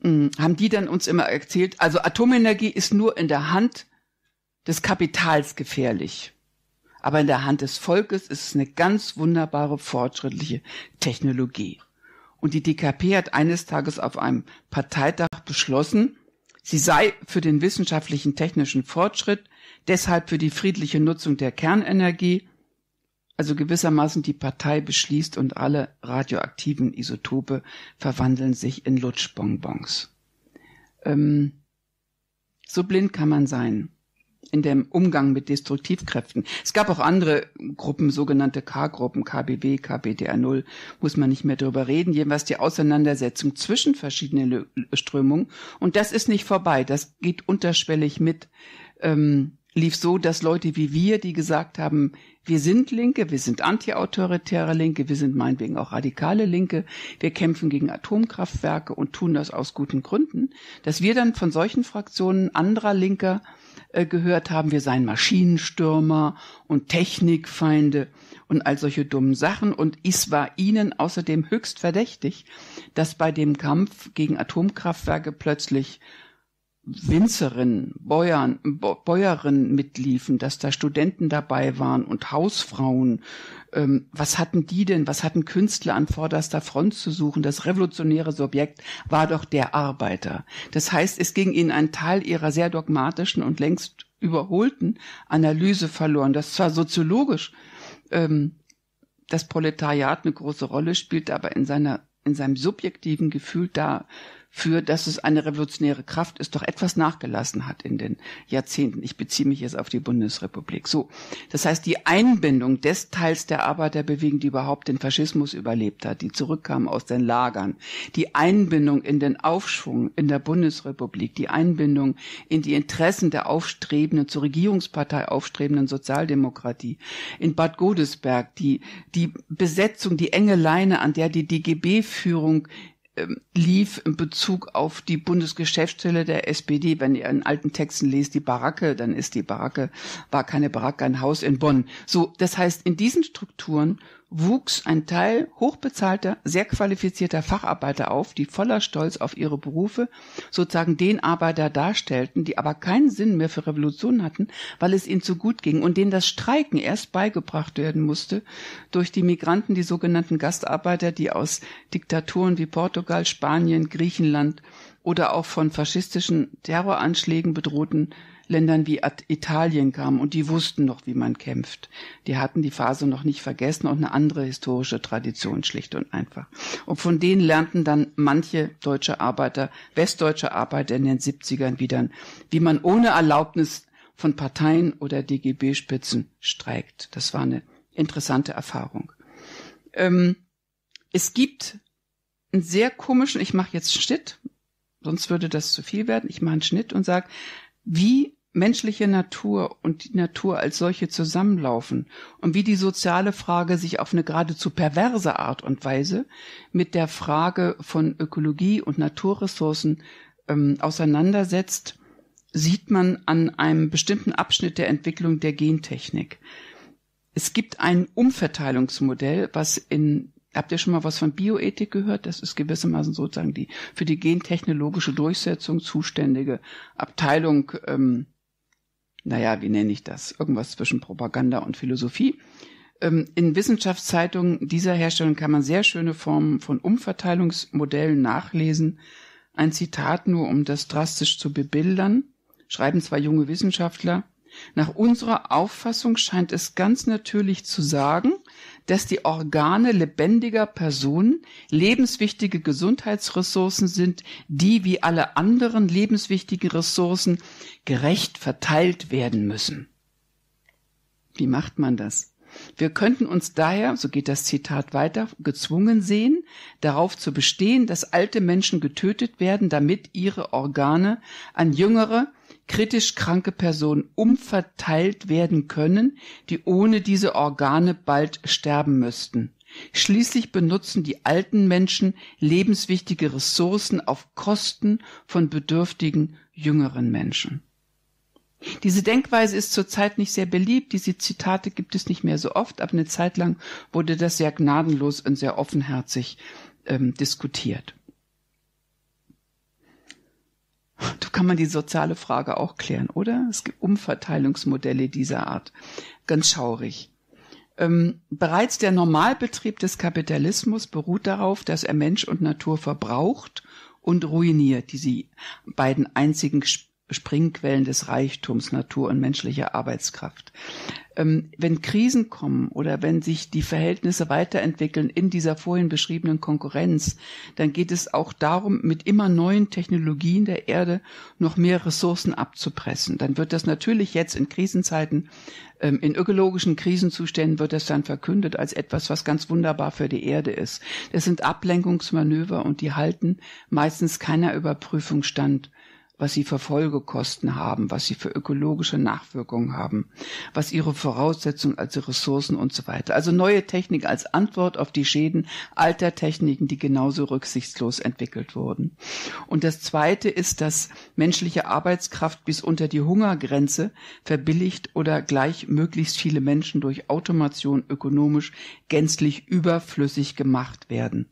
mh, hm, haben die dann uns immer erzählt, also Atomenergie ist nur in der Hand des Kapitals gefährlich aber in der Hand des Volkes ist es eine ganz wunderbare fortschrittliche Technologie. Und die DKP hat eines Tages auf einem Parteitag beschlossen, sie sei für den wissenschaftlichen technischen Fortschritt, deshalb für die friedliche Nutzung der Kernenergie, also gewissermaßen die Partei beschließt und alle radioaktiven Isotope verwandeln sich in Lutschbonbons. Ähm, so blind kann man sein in dem Umgang mit Destruktivkräften. Es gab auch andere Gruppen, sogenannte K-Gruppen, KBB, KBDR0, muss man nicht mehr drüber reden. Jedenfalls die Auseinandersetzung zwischen verschiedenen Strömungen. Und das ist nicht vorbei. Das geht unterschwellig mit. Ähm, lief so, dass Leute wie wir, die gesagt haben, wir sind Linke, wir sind antiautoritäre Linke, wir sind meinetwegen auch radikale Linke, wir kämpfen gegen Atomkraftwerke und tun das aus guten Gründen, dass wir dann von solchen Fraktionen anderer Linker äh, gehört haben, wir seien Maschinenstürmer und Technikfeinde und all solche dummen Sachen. Und es war ihnen außerdem höchst verdächtig, dass bei dem Kampf gegen Atomkraftwerke plötzlich Winzerinnen, Bäuern, Bäuerinnen mitliefen, dass da Studenten dabei waren und Hausfrauen. Ähm, was hatten die denn? Was hatten Künstler an vorderster Front zu suchen? Das revolutionäre Subjekt war doch der Arbeiter. Das heißt, es ging ihnen ein Teil ihrer sehr dogmatischen und längst überholten Analyse verloren. Das zwar soziologisch ähm, das Proletariat eine große Rolle spielt, aber in seiner in seinem subjektiven Gefühl da für, dass es eine revolutionäre Kraft ist, doch etwas nachgelassen hat in den Jahrzehnten. Ich beziehe mich jetzt auf die Bundesrepublik. So. Das heißt, die Einbindung des Teils der Arbeiterbewegung, die überhaupt den Faschismus überlebt hat, die zurückkam aus den Lagern, die Einbindung in den Aufschwung in der Bundesrepublik, die Einbindung in die Interessen der aufstrebenden, zur Regierungspartei aufstrebenden Sozialdemokratie, in Bad Godesberg, die, die Besetzung, die enge Leine, an der die DGB-Führung ähm, lief in Bezug auf die Bundesgeschäftsstelle der SPD. Wenn ihr in alten Texten lest, die Baracke, dann ist die Baracke, war keine Baracke, ein Haus in Bonn. So, das heißt, in diesen Strukturen wuchs ein Teil hochbezahlter, sehr qualifizierter Facharbeiter auf, die voller Stolz auf ihre Berufe sozusagen den Arbeiter darstellten, die aber keinen Sinn mehr für Revolution hatten, weil es ihnen zu gut ging und denen das Streiken erst beigebracht werden musste durch die Migranten, die sogenannten Gastarbeiter, die aus Diktaturen wie Portugal, Spanien, Griechenland oder auch von faschistischen Terroranschlägen bedrohten Ländern wie Italien kam und die wussten noch, wie man kämpft. Die hatten die Phase noch nicht vergessen und eine andere historische Tradition schlicht und einfach. Und von denen lernten dann manche deutsche Arbeiter, westdeutsche Arbeiter in den 70ern wieder, wie man ohne Erlaubnis von Parteien oder DGB-Spitzen streikt. Das war eine interessante Erfahrung. Ähm, es gibt einen sehr komischen, ich mache jetzt Schnitt, sonst würde das zu viel werden, ich mache einen Schnitt und sage, wie menschliche Natur und die Natur als solche zusammenlaufen und wie die soziale Frage sich auf eine geradezu perverse Art und Weise mit der Frage von Ökologie und Naturressourcen ähm, auseinandersetzt, sieht man an einem bestimmten Abschnitt der Entwicklung der Gentechnik. Es gibt ein Umverteilungsmodell, was in Habt ihr schon mal was von Bioethik gehört? Das ist gewissermaßen sozusagen die für die gentechnologische Durchsetzung zuständige Abteilung ähm, naja, wie nenne ich das? Irgendwas zwischen Propaganda und Philosophie. Ähm, in Wissenschaftszeitungen dieser Herstellung kann man sehr schöne Formen von Umverteilungsmodellen nachlesen. Ein Zitat nur, um das drastisch zu bebildern, schreiben zwei junge Wissenschaftler. Nach unserer Auffassung scheint es ganz natürlich zu sagen, dass die Organe lebendiger Personen lebenswichtige Gesundheitsressourcen sind, die wie alle anderen lebenswichtigen Ressourcen gerecht verteilt werden müssen. Wie macht man das? Wir könnten uns daher, so geht das Zitat weiter, gezwungen sehen, darauf zu bestehen, dass alte Menschen getötet werden, damit ihre Organe an jüngere, kritisch kranke Personen umverteilt werden können, die ohne diese Organe bald sterben müssten. Schließlich benutzen die alten Menschen lebenswichtige Ressourcen auf Kosten von bedürftigen jüngeren Menschen. Diese Denkweise ist zurzeit nicht sehr beliebt, diese Zitate gibt es nicht mehr so oft, aber eine Zeit lang wurde das sehr gnadenlos und sehr offenherzig ähm, diskutiert. Da kann man die soziale Frage auch klären, oder? Es gibt Umverteilungsmodelle dieser Art. Ganz schaurig. Ähm, bereits der Normalbetrieb des Kapitalismus beruht darauf, dass er Mensch und Natur verbraucht und ruiniert, diese beiden einzigen Springquellen des Reichtums, Natur und menschlicher Arbeitskraft. Ähm, wenn Krisen kommen oder wenn sich die Verhältnisse weiterentwickeln in dieser vorhin beschriebenen Konkurrenz, dann geht es auch darum, mit immer neuen Technologien der Erde noch mehr Ressourcen abzupressen. Dann wird das natürlich jetzt in Krisenzeiten, ähm, in ökologischen Krisenzuständen wird das dann verkündet als etwas, was ganz wunderbar für die Erde ist. Das sind Ablenkungsmanöver und die halten meistens keiner Überprüfung stand was sie für Folgekosten haben, was sie für ökologische Nachwirkungen haben, was ihre Voraussetzungen als Ressourcen und so weiter. Also neue Technik als Antwort auf die Schäden alter Techniken, die genauso rücksichtslos entwickelt wurden. Und das zweite ist, dass menschliche Arbeitskraft bis unter die Hungergrenze verbilligt oder gleich möglichst viele Menschen durch Automation ökonomisch gänzlich überflüssig gemacht werden.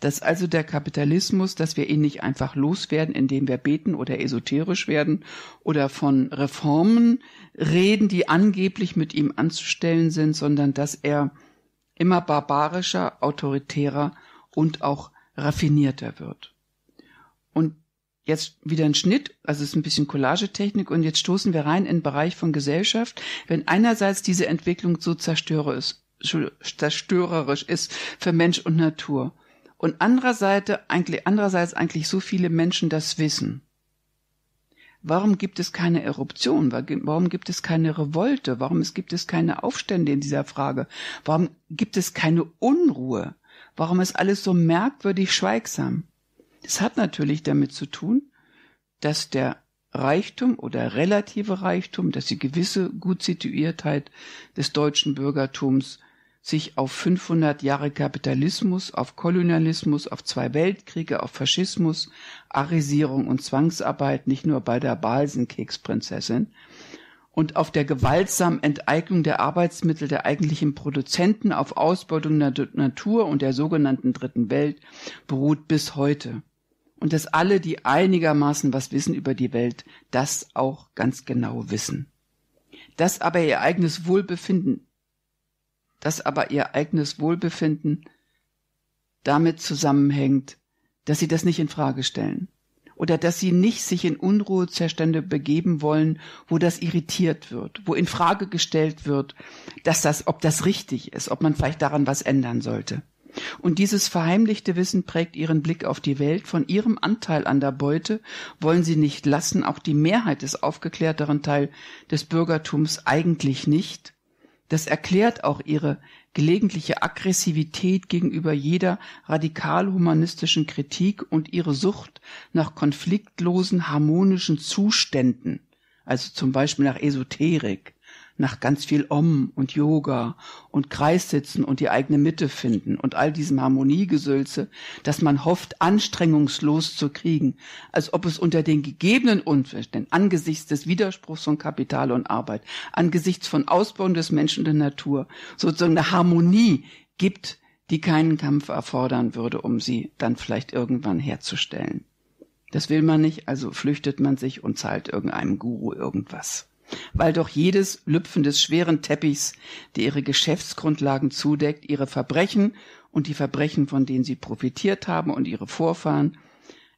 Dass also der Kapitalismus, dass wir ihn nicht einfach loswerden, indem wir beten oder esoterisch werden oder von Reformen reden, die angeblich mit ihm anzustellen sind, sondern dass er immer barbarischer, autoritärer und auch raffinierter wird. Und jetzt wieder ein Schnitt, also es ist ein bisschen Collagetechnik und jetzt stoßen wir rein in den Bereich von Gesellschaft, wenn einerseits diese Entwicklung so zerstörerisch ist für Mensch und Natur und andererseits eigentlich, andererseits eigentlich so viele Menschen das wissen. Warum gibt es keine Eruption? Warum gibt es keine Revolte? Warum gibt es keine Aufstände in dieser Frage? Warum gibt es keine Unruhe? Warum ist alles so merkwürdig schweigsam? Das hat natürlich damit zu tun, dass der Reichtum oder relative Reichtum, dass die gewisse Gutsituiertheit des deutschen Bürgertums sich auf 500 Jahre Kapitalismus, auf Kolonialismus, auf zwei Weltkriege, auf Faschismus, Arisierung und Zwangsarbeit, nicht nur bei der Balsenkeksprinzessin, und auf der gewaltsamen Enteignung der Arbeitsmittel der eigentlichen Produzenten, auf Ausbeutung der Natur und der sogenannten Dritten Welt beruht bis heute. Und dass alle, die einigermaßen was wissen über die Welt, das auch ganz genau wissen. Dass aber ihr eigenes Wohlbefinden dass aber ihr eigenes Wohlbefinden damit zusammenhängt, dass sie das nicht in Frage stellen oder dass sie nicht sich in Unruhezerstände begeben wollen, wo das irritiert wird, wo in Frage gestellt wird, dass das, ob das richtig ist, ob man vielleicht daran was ändern sollte. Und dieses verheimlichte Wissen prägt ihren Blick auf die Welt. Von ihrem Anteil an der Beute wollen sie nicht lassen, auch die Mehrheit des aufgeklärteren Teil des Bürgertums eigentlich nicht. Das erklärt auch ihre gelegentliche Aggressivität gegenüber jeder radikal-humanistischen Kritik und ihre Sucht nach konfliktlosen, harmonischen Zuständen, also zum Beispiel nach Esoterik nach ganz viel Om und Yoga und Kreissitzen und die eigene Mitte finden und all diesem Harmoniegesülze, dass man hofft, anstrengungslos zu kriegen, als ob es unter den gegebenen Umständen angesichts des Widerspruchs von Kapital und Arbeit, angesichts von Ausbau des Menschen der Natur sozusagen eine Harmonie gibt, die keinen Kampf erfordern würde, um sie dann vielleicht irgendwann herzustellen. Das will man nicht, also flüchtet man sich und zahlt irgendeinem Guru irgendwas weil doch jedes Lüpfen des schweren Teppichs, der ihre Geschäftsgrundlagen zudeckt, ihre Verbrechen und die Verbrechen, von denen sie profitiert haben und ihre Vorfahren,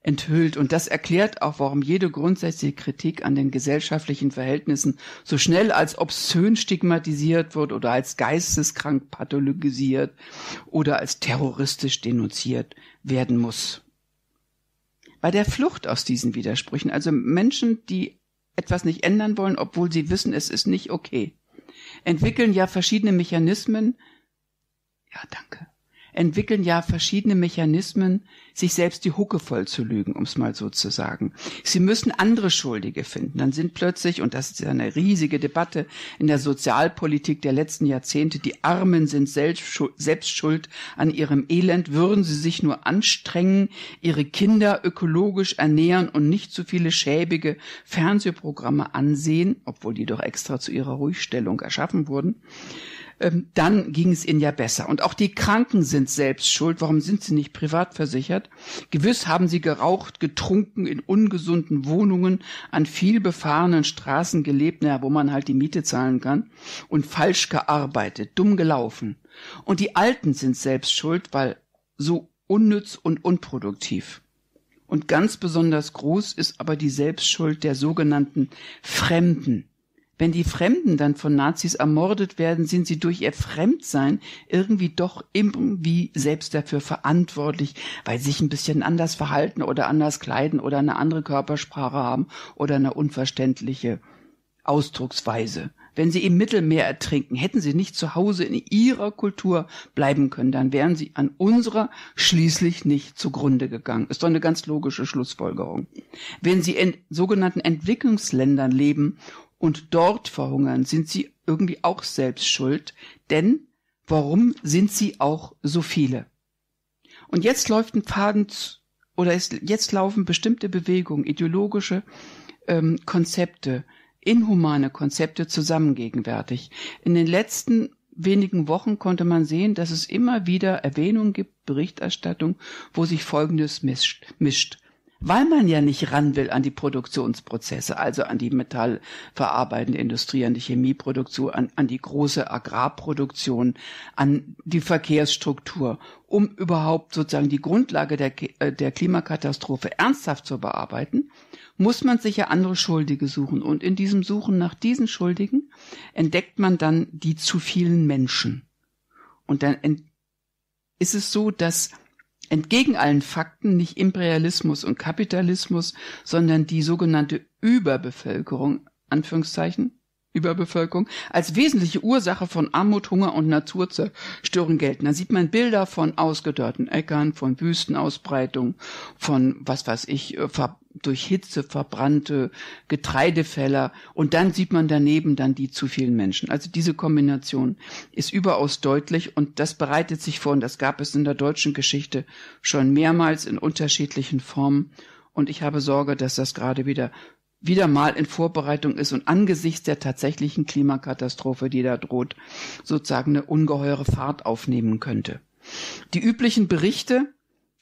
enthüllt. Und das erklärt auch, warum jede grundsätzliche Kritik an den gesellschaftlichen Verhältnissen so schnell als obszön stigmatisiert wird oder als geisteskrank pathologisiert oder als terroristisch denunziert werden muss. Bei der Flucht aus diesen Widersprüchen, also Menschen, die etwas nicht ändern wollen, obwohl sie wissen, es ist nicht okay. Entwickeln ja verschiedene Mechanismen. Ja, danke entwickeln ja verschiedene Mechanismen, sich selbst die Hucke voll zu lügen, um es mal so zu sagen. Sie müssen andere Schuldige finden. Dann sind plötzlich, und das ist ja eine riesige Debatte in der Sozialpolitik der letzten Jahrzehnte, die Armen sind selbst schuld an ihrem Elend. Würden sie sich nur anstrengen, ihre Kinder ökologisch ernähren und nicht zu so viele schäbige Fernsehprogramme ansehen, obwohl die doch extra zu ihrer Ruhigstellung erschaffen wurden, ähm, dann ging es ihnen ja besser. Und auch die Kranken sind selbst schuld. Warum sind sie nicht privat versichert? Gewiss haben sie geraucht, getrunken, in ungesunden Wohnungen, an viel befahrenen Straßen gelebt, naja, wo man halt die Miete zahlen kann, und falsch gearbeitet, dumm gelaufen. Und die Alten sind selbst schuld, weil so unnütz und unproduktiv. Und ganz besonders groß ist aber die Selbstschuld der sogenannten Fremden, wenn die Fremden dann von Nazis ermordet werden, sind sie durch ihr Fremdsein irgendwie doch irgendwie selbst dafür verantwortlich, weil sie sich ein bisschen anders verhalten oder anders kleiden oder eine andere Körpersprache haben oder eine unverständliche Ausdrucksweise. Wenn sie im Mittelmeer ertrinken, hätten sie nicht zu Hause in ihrer Kultur bleiben können, dann wären sie an unserer schließlich nicht zugrunde gegangen. Ist doch eine ganz logische Schlussfolgerung. Wenn sie in sogenannten Entwicklungsländern leben und dort verhungern, sind sie irgendwie auch selbst schuld, denn warum sind sie auch so viele? Und jetzt läuft ein Faden oder es, jetzt laufen bestimmte Bewegungen, ideologische ähm, Konzepte, inhumane Konzepte zusammengegenwärtig. In den letzten wenigen Wochen konnte man sehen, dass es immer wieder Erwähnungen gibt, Berichterstattung, wo sich Folgendes mischt. mischt weil man ja nicht ran will an die Produktionsprozesse, also an die metallverarbeitende Industrie, an die Chemieproduktion, an, an die große Agrarproduktion, an die Verkehrsstruktur, um überhaupt sozusagen die Grundlage der, äh, der Klimakatastrophe ernsthaft zu bearbeiten, muss man sich ja andere Schuldige suchen. Und in diesem Suchen nach diesen Schuldigen entdeckt man dann die zu vielen Menschen. Und dann ist es so, dass entgegen allen Fakten nicht Imperialismus und Kapitalismus, sondern die sogenannte Überbevölkerung, Anführungszeichen, Überbevölkerung, als wesentliche Ursache von Armut, Hunger und Naturzerstörung gelten. Da sieht man Bilder von ausgedörrten Äckern, von Wüstenausbreitung, von, was weiß ich, äh, Ver durch Hitze verbrannte Getreidefäller und dann sieht man daneben dann die zu vielen Menschen. Also diese Kombination ist überaus deutlich und das bereitet sich vor und das gab es in der deutschen Geschichte schon mehrmals in unterschiedlichen Formen und ich habe Sorge, dass das gerade wieder wieder mal in Vorbereitung ist und angesichts der tatsächlichen Klimakatastrophe, die da droht, sozusagen eine ungeheure Fahrt aufnehmen könnte. Die üblichen Berichte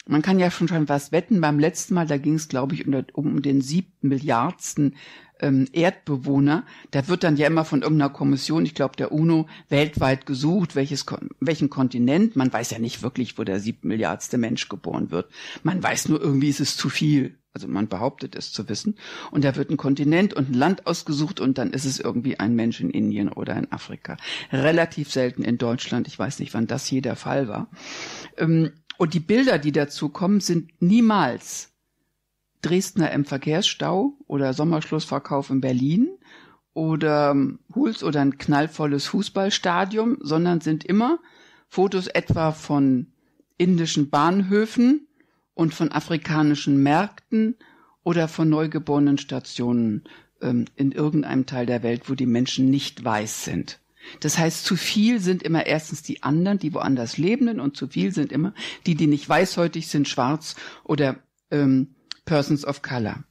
man kann ja schon schon was wetten. Beim letzten Mal, da ging es, glaube ich, um, den siebten Milliardsten ähm, Erdbewohner. Da wird dann ja immer von irgendeiner Kommission, ich glaube der UNO, weltweit gesucht, welches, welchen Kontinent. Man weiß ja nicht wirklich, wo der siebten Milliardste Mensch geboren wird. Man weiß nur, irgendwie ist es zu viel. Also man behauptet es zu wissen. Und da wird ein Kontinent und ein Land ausgesucht und dann ist es irgendwie ein Mensch in Indien oder in Afrika. Relativ selten in Deutschland. Ich weiß nicht, wann das hier der Fall war. Ähm, und die Bilder, die dazu kommen, sind niemals Dresdner im Verkehrsstau oder Sommerschlussverkauf in Berlin oder ähm, Huls oder ein knallvolles Fußballstadion, sondern sind immer Fotos etwa von indischen Bahnhöfen und von afrikanischen Märkten oder von neugeborenen Stationen ähm, in irgendeinem Teil der Welt, wo die Menschen nicht weiß sind. Das heißt, zu viel sind immer erstens die anderen, die woanders lebenden, und zu viel sind immer die, die nicht weißhäutig sind, schwarz oder ähm, Persons of Color.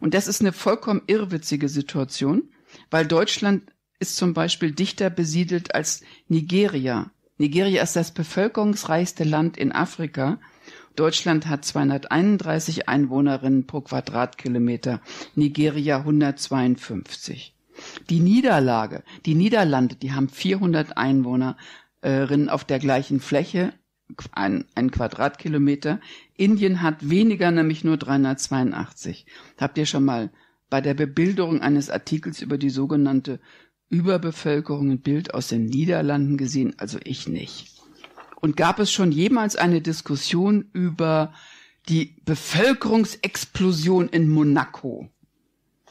Und das ist eine vollkommen irrwitzige Situation, weil Deutschland ist zum Beispiel dichter besiedelt als Nigeria. Nigeria ist das bevölkerungsreichste Land in Afrika. Deutschland hat 231 Einwohnerinnen pro Quadratkilometer, Nigeria 152. Die Niederlage, die Niederlande, die haben 400 Einwohnerinnen auf der gleichen Fläche, ein, ein Quadratkilometer. Indien hat weniger, nämlich nur 382. Habt ihr schon mal bei der Bebilderung eines Artikels über die sogenannte Überbevölkerung ein Bild aus den Niederlanden gesehen? Also ich nicht. Und gab es schon jemals eine Diskussion über die Bevölkerungsexplosion in Monaco?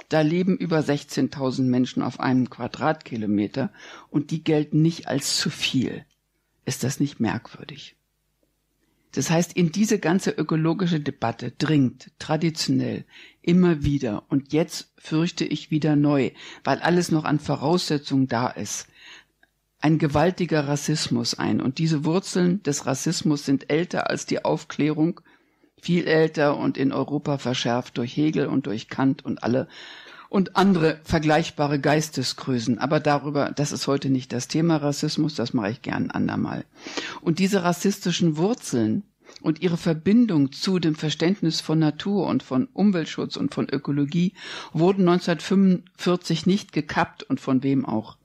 Da leben über 16.000 Menschen auf einem Quadratkilometer und die gelten nicht als zu viel. Ist das nicht merkwürdig? Das heißt, in diese ganze ökologische Debatte dringt traditionell immer wieder und jetzt fürchte ich wieder neu, weil alles noch an Voraussetzungen da ist, ein gewaltiger Rassismus ein. Und diese Wurzeln des Rassismus sind älter als die Aufklärung viel älter und in Europa verschärft durch Hegel und durch Kant und alle und andere vergleichbare Geistesgrößen. Aber darüber, das ist heute nicht das Thema Rassismus, das mache ich gern andermal. Und diese rassistischen Wurzeln und ihre Verbindung zu dem Verständnis von Natur und von Umweltschutz und von Ökologie wurden 1945 nicht gekappt und von wem auch.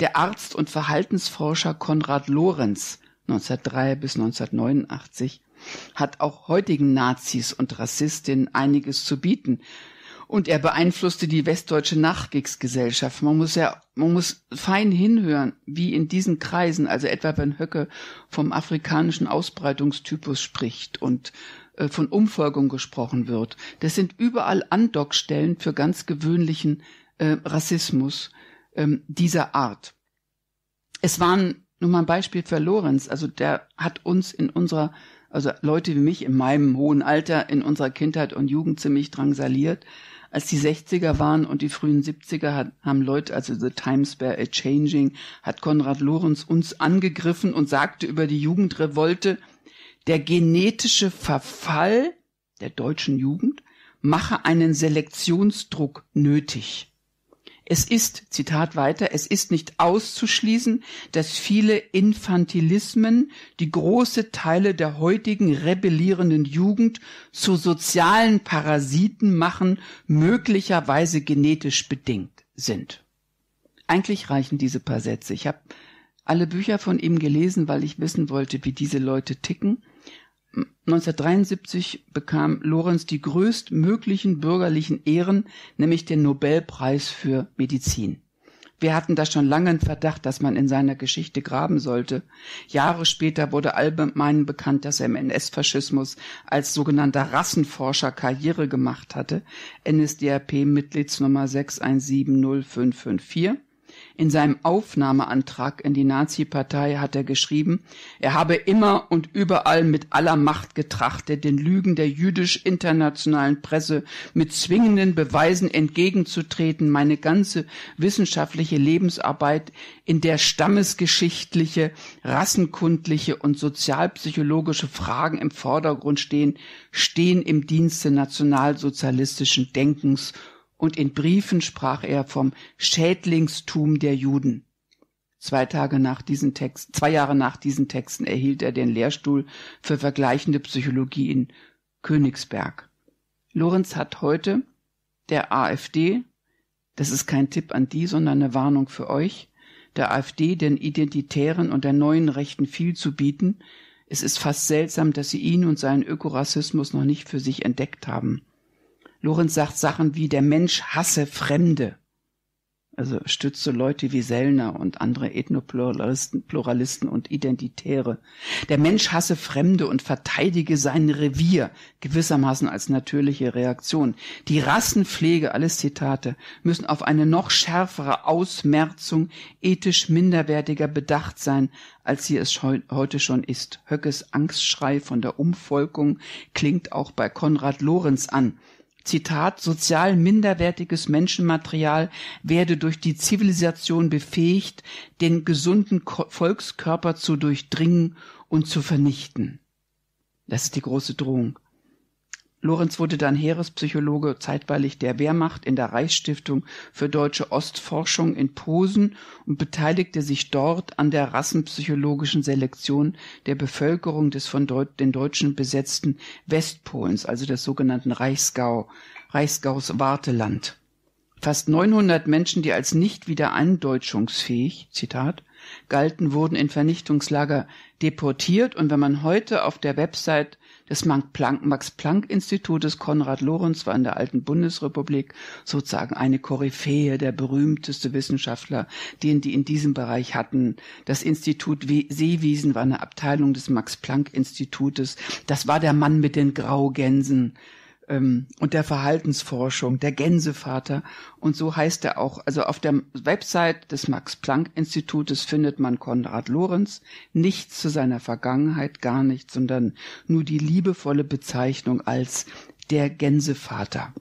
Der Arzt und Verhaltensforscher Konrad Lorenz 1903 bis 1989 hat auch heutigen Nazis und Rassistinnen einiges zu bieten. Und er beeinflusste die westdeutsche Nachkriegsgesellschaft. Man muss ja, man muss fein hinhören, wie in diesen Kreisen, also etwa wenn Höcke vom afrikanischen Ausbreitungstypus spricht und äh, von Umfolgung gesprochen wird. Das sind überall Andockstellen für ganz gewöhnlichen äh, Rassismus äh, dieser Art. Es waren nur mal ein Beispiel für Lorenz. Also der hat uns in unserer also Leute wie mich in meinem hohen Alter in unserer Kindheit und Jugend ziemlich drangsaliert. Als die 60er waren und die frühen 70er hat, haben Leute, also The Times Were a Changing, hat Konrad Lorenz uns angegriffen und sagte über die Jugendrevolte, der genetische Verfall der deutschen Jugend mache einen Selektionsdruck nötig. Es ist, Zitat weiter, es ist nicht auszuschließen, dass viele Infantilismen, die große Teile der heutigen rebellierenden Jugend zu sozialen Parasiten machen, möglicherweise genetisch bedingt sind. Eigentlich reichen diese paar Sätze. Ich habe alle Bücher von ihm gelesen, weil ich wissen wollte, wie diese Leute ticken. 1973 bekam Lorenz die größtmöglichen bürgerlichen Ehren, nämlich den Nobelpreis für Medizin. Wir hatten da schon lange einen Verdacht, dass man in seiner Geschichte graben sollte. Jahre später wurde allgemein bekannt, dass er im NS-Faschismus als sogenannter Rassenforscher Karriere gemacht hatte. NSDAP Mitgliedsnummer 6170554. In seinem Aufnahmeantrag in die Nazi-Partei hat er geschrieben, er habe immer und überall mit aller Macht getrachtet, den Lügen der jüdisch-internationalen Presse mit zwingenden Beweisen entgegenzutreten. Meine ganze wissenschaftliche Lebensarbeit, in der stammesgeschichtliche, rassenkundliche und sozialpsychologische Fragen im Vordergrund stehen, stehen im Dienste nationalsozialistischen Denkens und in Briefen sprach er vom Schädlingstum der Juden. Zwei Tage nach diesen Texten, zwei Jahre nach diesen Texten erhielt er den Lehrstuhl für vergleichende Psychologie in Königsberg. Lorenz hat heute der AfD, das ist kein Tipp an die, sondern eine Warnung für euch, der AfD, den Identitären und der neuen Rechten viel zu bieten. Es ist fast seltsam, dass sie ihn und seinen Ökorassismus noch nicht für sich entdeckt haben. Lorenz sagt Sachen wie der Mensch hasse Fremde. Also stütze Leute wie Sellner und andere Ethnopluralisten Pluralisten und Identitäre. Der Mensch hasse Fremde und verteidige sein Revier, gewissermaßen als natürliche Reaktion. Die Rassenpflege, alles Zitate, müssen auf eine noch schärfere Ausmerzung ethisch minderwertiger bedacht sein, als sie es heute schon ist. Höckes Angstschrei von der Umvolkung klingt auch bei Konrad Lorenz an Zitat, sozial minderwertiges Menschenmaterial werde durch die Zivilisation befähigt, den gesunden Volkskörper zu durchdringen und zu vernichten. Das ist die große Drohung. Lorenz wurde dann Heerespsychologe zeitweilig der Wehrmacht in der Reichsstiftung für deutsche Ostforschung in Posen und beteiligte sich dort an der rassenpsychologischen Selektion der Bevölkerung des von Deu den Deutschen besetzten Westpolens, also des sogenannten Reichsgau, Reichsgaus Warteland. Fast 900 Menschen, die als nicht wieder andeutungsfähig, Zitat, galten, wurden in Vernichtungslager deportiert und wenn man heute auf der Website des Max-Planck-Institutes Konrad Lorenz war in der alten Bundesrepublik sozusagen eine Koryphäe, der berühmteste Wissenschaftler, den die in diesem Bereich hatten. Das Institut Seewiesen war eine Abteilung des Max-Planck-Institutes. Das war der Mann mit den Graugänsen. Ähm, und der Verhaltensforschung, der Gänsevater. Und so heißt er auch. Also auf der Website des Max-Planck-Institutes findet man Konrad Lorenz. Nichts zu seiner Vergangenheit, gar nichts, sondern nur die liebevolle Bezeichnung als der Gänsevater.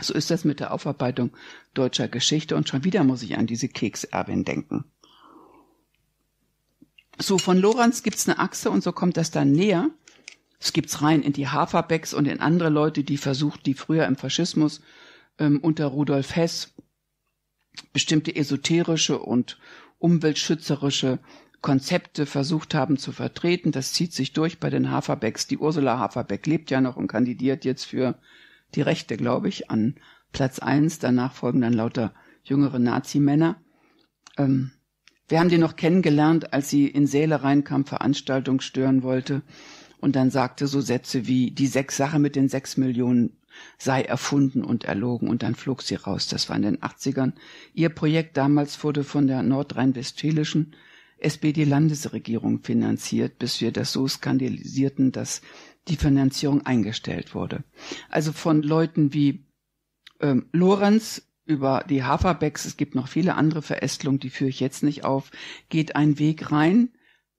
So ist das mit der Aufarbeitung deutscher Geschichte und schon wieder muss ich an diese Kekserbin denken. So, von Lorenz gibt's eine Achse und so kommt das dann näher. Es gibt's rein in die Haferbecks und in andere Leute, die versucht, die früher im Faschismus ähm, unter Rudolf Hess bestimmte esoterische und umweltschützerische Konzepte versucht haben zu vertreten. Das zieht sich durch bei den Haferbecks. Die Ursula Haferbeck lebt ja noch und kandidiert jetzt für die Rechte, glaube ich, an Platz eins. Danach folgen dann lauter jüngere Nazimänner. Ähm, wir haben die noch kennengelernt, als sie in Säle reinkam, Veranstaltung stören wollte und dann sagte so Sätze wie die sechs Sache mit den sechs Millionen sei erfunden und erlogen und dann flog sie raus. Das war in den 80ern. Ihr Projekt damals wurde von der nordrhein-westfälischen SPD-Landesregierung finanziert, bis wir das so skandalisierten, dass die Finanzierung eingestellt wurde. Also von Leuten wie ähm, Lorenz über die Haferbecks, es gibt noch viele andere Verästelungen, die führe ich jetzt nicht auf, geht ein Weg rein,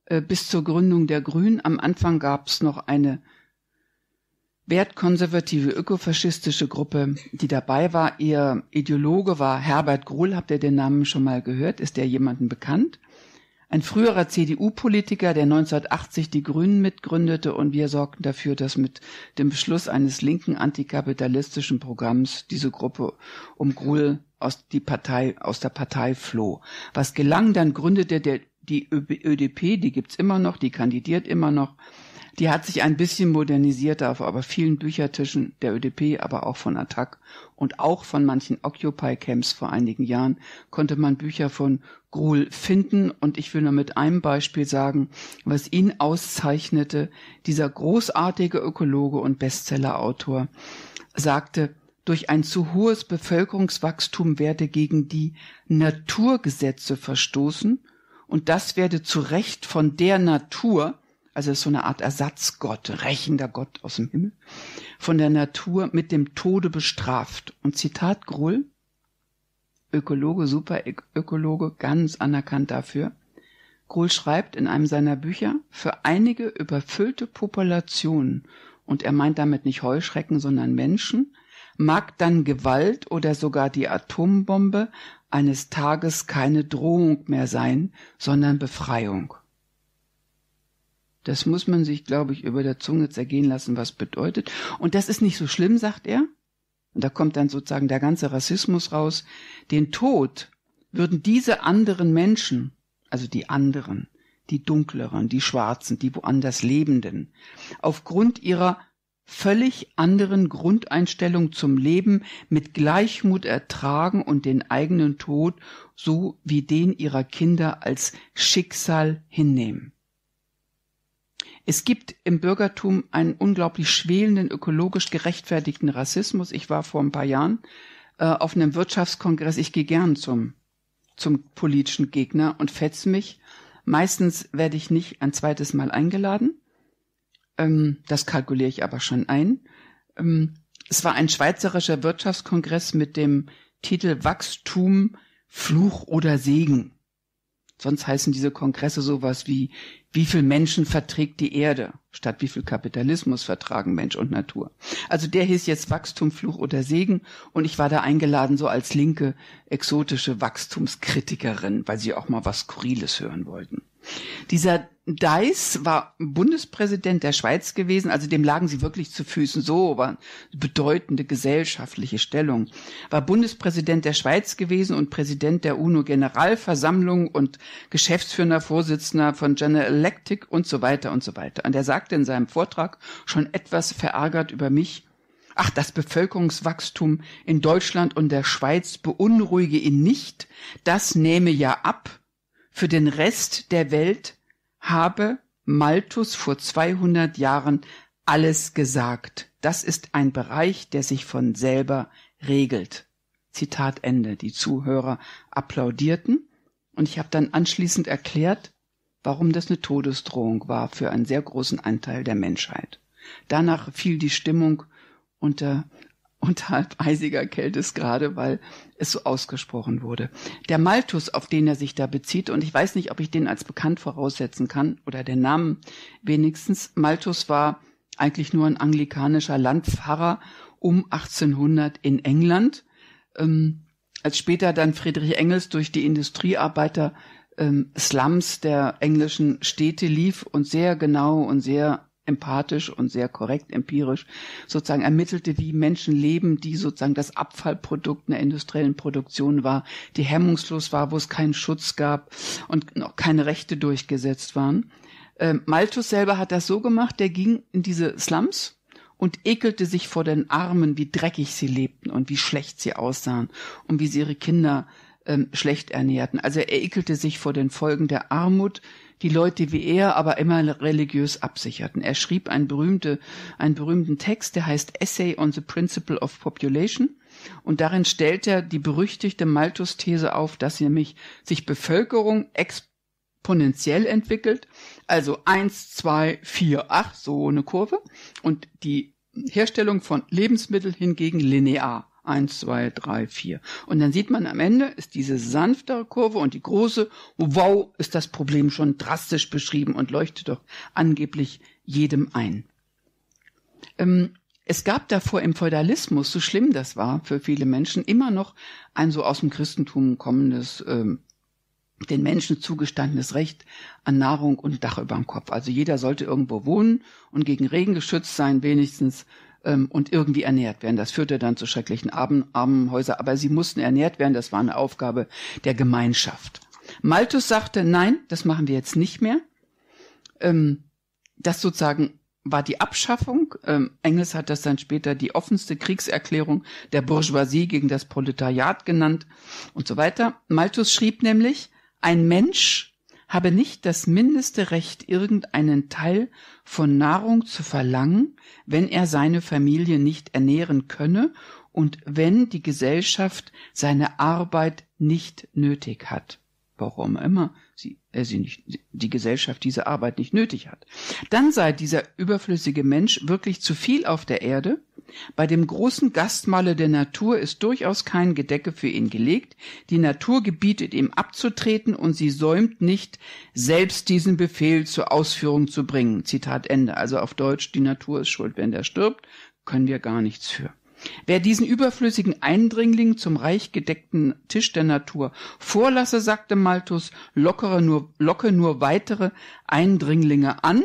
äh, bis zur Gründung der Grünen. Am Anfang gab es noch eine wertkonservative ökofaschistische Gruppe, die dabei war. Ihr Ideologe war Herbert Grohl, habt ihr den Namen schon mal gehört? Ist der jemanden bekannt? Ein früherer CDU-Politiker, der 1980 die Grünen mitgründete und wir sorgten dafür, dass mit dem Beschluss eines linken antikapitalistischen Programms diese Gruppe um Gruhl aus, die Partei, aus der Partei floh. Was gelang, dann gründete der die ÖDP, die gibt's immer noch, die kandidiert immer noch. Die hat sich ein bisschen modernisiert auf aber vielen Büchertischen der ÖDP, aber auch von Attac und auch von manchen Occupy-Camps vor einigen Jahren konnte man Bücher von Gruhl finden. Und ich will nur mit einem Beispiel sagen, was ihn auszeichnete. Dieser großartige Ökologe und Bestsellerautor sagte, durch ein zu hohes Bevölkerungswachstum werde gegen die Naturgesetze verstoßen und das werde zu Recht von der Natur, also ist so eine Art Ersatzgott, rächender Gott aus dem Himmel, von der Natur mit dem Tode bestraft. Und Zitat Grull, Ökologe, Superökologe, ganz anerkannt dafür. Grohl schreibt in einem seiner Bücher, für einige überfüllte Populationen, und er meint damit nicht Heuschrecken, sondern Menschen, mag dann Gewalt oder sogar die Atombombe eines Tages keine Drohung mehr sein, sondern Befreiung. Das muss man sich, glaube ich, über der Zunge zergehen lassen, was bedeutet. Und das ist nicht so schlimm, sagt er. Und da kommt dann sozusagen der ganze Rassismus raus. Den Tod würden diese anderen Menschen, also die anderen, die dunkleren, die schwarzen, die woanders lebenden, aufgrund ihrer völlig anderen Grundeinstellung zum Leben mit Gleichmut ertragen und den eigenen Tod so wie den ihrer Kinder als Schicksal hinnehmen. Es gibt im Bürgertum einen unglaublich schwelenden, ökologisch gerechtfertigten Rassismus. Ich war vor ein paar Jahren äh, auf einem Wirtschaftskongress. Ich gehe gern zum, zum politischen Gegner und fetze mich. Meistens werde ich nicht ein zweites Mal eingeladen. Ähm, das kalkuliere ich aber schon ein. Ähm, es war ein schweizerischer Wirtschaftskongress mit dem Titel Wachstum, Fluch oder Segen. Sonst heißen diese Kongresse sowas wie, wie viel Menschen verträgt die Erde, statt wie viel Kapitalismus vertragen Mensch und Natur. Also der hieß jetzt Wachstum, Fluch oder Segen und ich war da eingeladen so als linke exotische Wachstumskritikerin, weil sie auch mal was Skurriles hören wollten. Dieser Deiss war Bundespräsident der Schweiz gewesen, also dem lagen sie wirklich zu Füßen, so war bedeutende gesellschaftliche Stellung. War Bundespräsident der Schweiz gewesen und Präsident der UNO-Generalversammlung und geschäftsführender Vorsitzender von General Electric und so weiter und so weiter. Und er sagte in seinem Vortrag schon etwas verärgert über mich, Ach, das Bevölkerungswachstum in Deutschland und der Schweiz beunruhige ihn nicht, das nehme ja ab. Für den Rest der Welt habe Malthus vor 200 Jahren alles gesagt. Das ist ein Bereich, der sich von selber regelt. Zitat Ende. Die Zuhörer applaudierten und ich habe dann anschließend erklärt, warum das eine Todesdrohung war für einen sehr großen Anteil der Menschheit. Danach fiel die Stimmung unter unterhalb eisiger gerade, weil es so ausgesprochen wurde. Der Malthus, auf den er sich da bezieht, und ich weiß nicht, ob ich den als bekannt voraussetzen kann oder der Namen wenigstens, Malthus war eigentlich nur ein anglikanischer Landpfarrer um 1800 in England. Ähm, als später dann Friedrich Engels durch die Industriearbeiter ähm, Slums der englischen Städte lief und sehr genau und sehr empathisch und sehr korrekt empirisch sozusagen ermittelte, wie Menschen leben, die sozusagen das Abfallprodukt einer industriellen Produktion war, die hemmungslos war, wo es keinen Schutz gab und noch keine Rechte durchgesetzt waren. Ähm, Malthus selber hat das so gemacht, der ging in diese Slums und ekelte sich vor den Armen, wie dreckig sie lebten und wie schlecht sie aussahen und wie sie ihre Kinder ähm, schlecht ernährten. Also er ekelte sich vor den Folgen der Armut, die Leute wie er aber immer religiös absicherten. Er schrieb einen, berühmte, einen berühmten Text, der heißt Essay on the Principle of Population. Und darin stellt er die berüchtigte Malthus-These auf, dass nämlich sich Bevölkerung exponentiell entwickelt, also eins, zwei, vier, acht, so eine Kurve, und die Herstellung von Lebensmitteln hingegen linear. Eins, zwei, drei, vier. Und dann sieht man am Ende ist diese sanftere Kurve und die große, wow, ist das Problem schon drastisch beschrieben und leuchtet doch angeblich jedem ein. Ähm, es gab davor im Feudalismus, so schlimm das war für viele Menschen, immer noch ein so aus dem Christentum kommendes ähm, den Menschen zugestandenes Recht an Nahrung und Dach über dem Kopf. Also jeder sollte irgendwo wohnen und gegen Regen geschützt sein, wenigstens ähm, und irgendwie ernährt werden. Das führte dann zu schrecklichen Armenhäusern, aber sie mussten ernährt werden, das war eine Aufgabe der Gemeinschaft. Malthus sagte, nein, das machen wir jetzt nicht mehr. Ähm, das sozusagen war die Abschaffung. Ähm, Engels hat das dann später die offenste Kriegserklärung der Bourgeoisie gegen das Proletariat genannt und so weiter. Malthus schrieb nämlich, ein Mensch habe nicht das mindeste Recht, irgendeinen Teil von Nahrung zu verlangen, wenn er seine Familie nicht ernähren könne und wenn die Gesellschaft seine Arbeit nicht nötig hat warum immer sie, äh, sie nicht, die Gesellschaft diese Arbeit nicht nötig hat, dann sei dieser überflüssige Mensch wirklich zu viel auf der Erde, bei dem großen Gastmale der Natur ist durchaus kein Gedecke für ihn gelegt, die Natur gebietet ihm abzutreten und sie säumt nicht, selbst diesen Befehl zur Ausführung zu bringen. Zitat Ende. Also auf Deutsch, die Natur ist schuld, wenn der stirbt, können wir gar nichts für. Wer diesen überflüssigen Eindringling zum reich gedeckten Tisch der Natur vorlasse, sagte Malthus, lockere nur, locke nur weitere Eindringlinge an.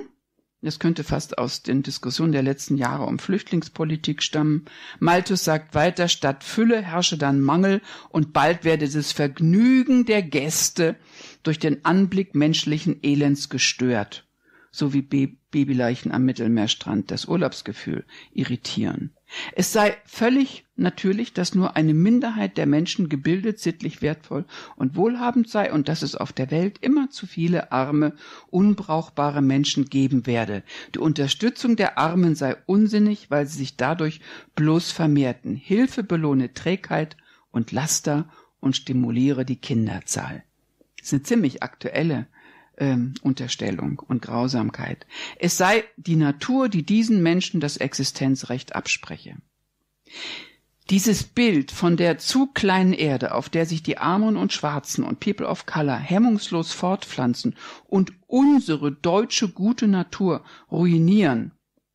Das könnte fast aus den Diskussionen der letzten Jahre um Flüchtlingspolitik stammen. Malthus sagt weiter, statt Fülle herrsche dann Mangel und bald werde das Vergnügen der Gäste durch den Anblick menschlichen Elends gestört, so wie Babyleichen am Mittelmeerstrand das Urlaubsgefühl irritieren. Es sei völlig natürlich, dass nur eine Minderheit der Menschen gebildet, sittlich wertvoll und wohlhabend sei und dass es auf der Welt immer zu viele arme, unbrauchbare Menschen geben werde. Die Unterstützung der Armen sei unsinnig, weil sie sich dadurch bloß vermehrten. Hilfe belohne Trägheit und Laster und stimuliere die Kinderzahl. Das ist eine ziemlich aktuelle ähm, Unterstellung und Grausamkeit. Es sei die Natur, die diesen Menschen das Existenzrecht abspreche. Dieses Bild von der zu kleinen Erde, auf der sich die Armen und Schwarzen und People of Color hemmungslos fortpflanzen und unsere deutsche gute Natur ruinieren,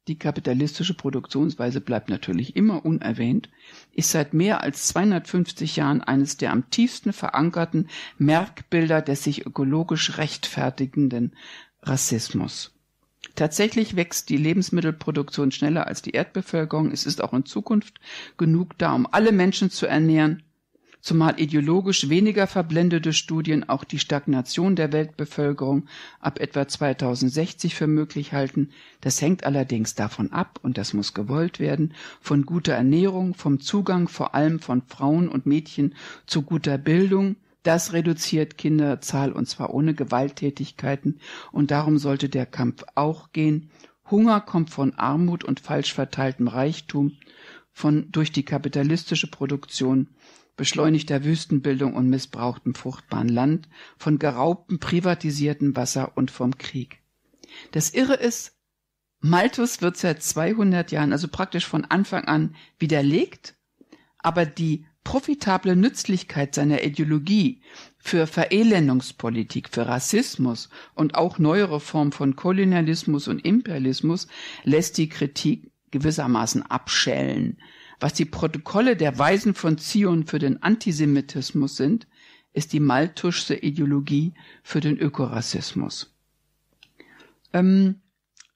die kapitalistische Produktionsweise bleibt natürlich immer unerwähnt, ist seit mehr als 250 Jahren eines der am tiefsten verankerten Merkbilder des sich ökologisch rechtfertigenden Rassismus. Tatsächlich wächst die Lebensmittelproduktion schneller als die Erdbevölkerung. Es ist auch in Zukunft genug da, um alle Menschen zu ernähren zumal ideologisch weniger verblendete Studien auch die Stagnation der Weltbevölkerung ab etwa 2060 für möglich halten. Das hängt allerdings davon ab, und das muss gewollt werden, von guter Ernährung, vom Zugang vor allem von Frauen und Mädchen zu guter Bildung, das reduziert Kinderzahl und zwar ohne Gewalttätigkeiten und darum sollte der Kampf auch gehen. Hunger kommt von Armut und falsch verteiltem Reichtum, von durch die kapitalistische Produktion beschleunigter Wüstenbildung und missbrauchtem fruchtbaren Land, von geraubtem, privatisierten Wasser und vom Krieg. Das Irre ist, Malthus wird seit 200 Jahren, also praktisch von Anfang an, widerlegt, aber die profitable Nützlichkeit seiner Ideologie für Verelendungspolitik, für Rassismus und auch neuere Formen von Kolonialismus und Imperialismus lässt die Kritik gewissermaßen abschellen. Was die Protokolle der Weisen von Zion für den Antisemitismus sind, ist die maltuschse Ideologie für den Ökorassismus. Ähm,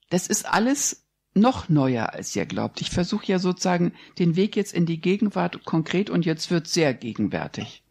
das ist alles noch neuer, als ihr glaubt. Ich versuche ja sozusagen den Weg jetzt in die Gegenwart konkret und jetzt wird sehr gegenwärtig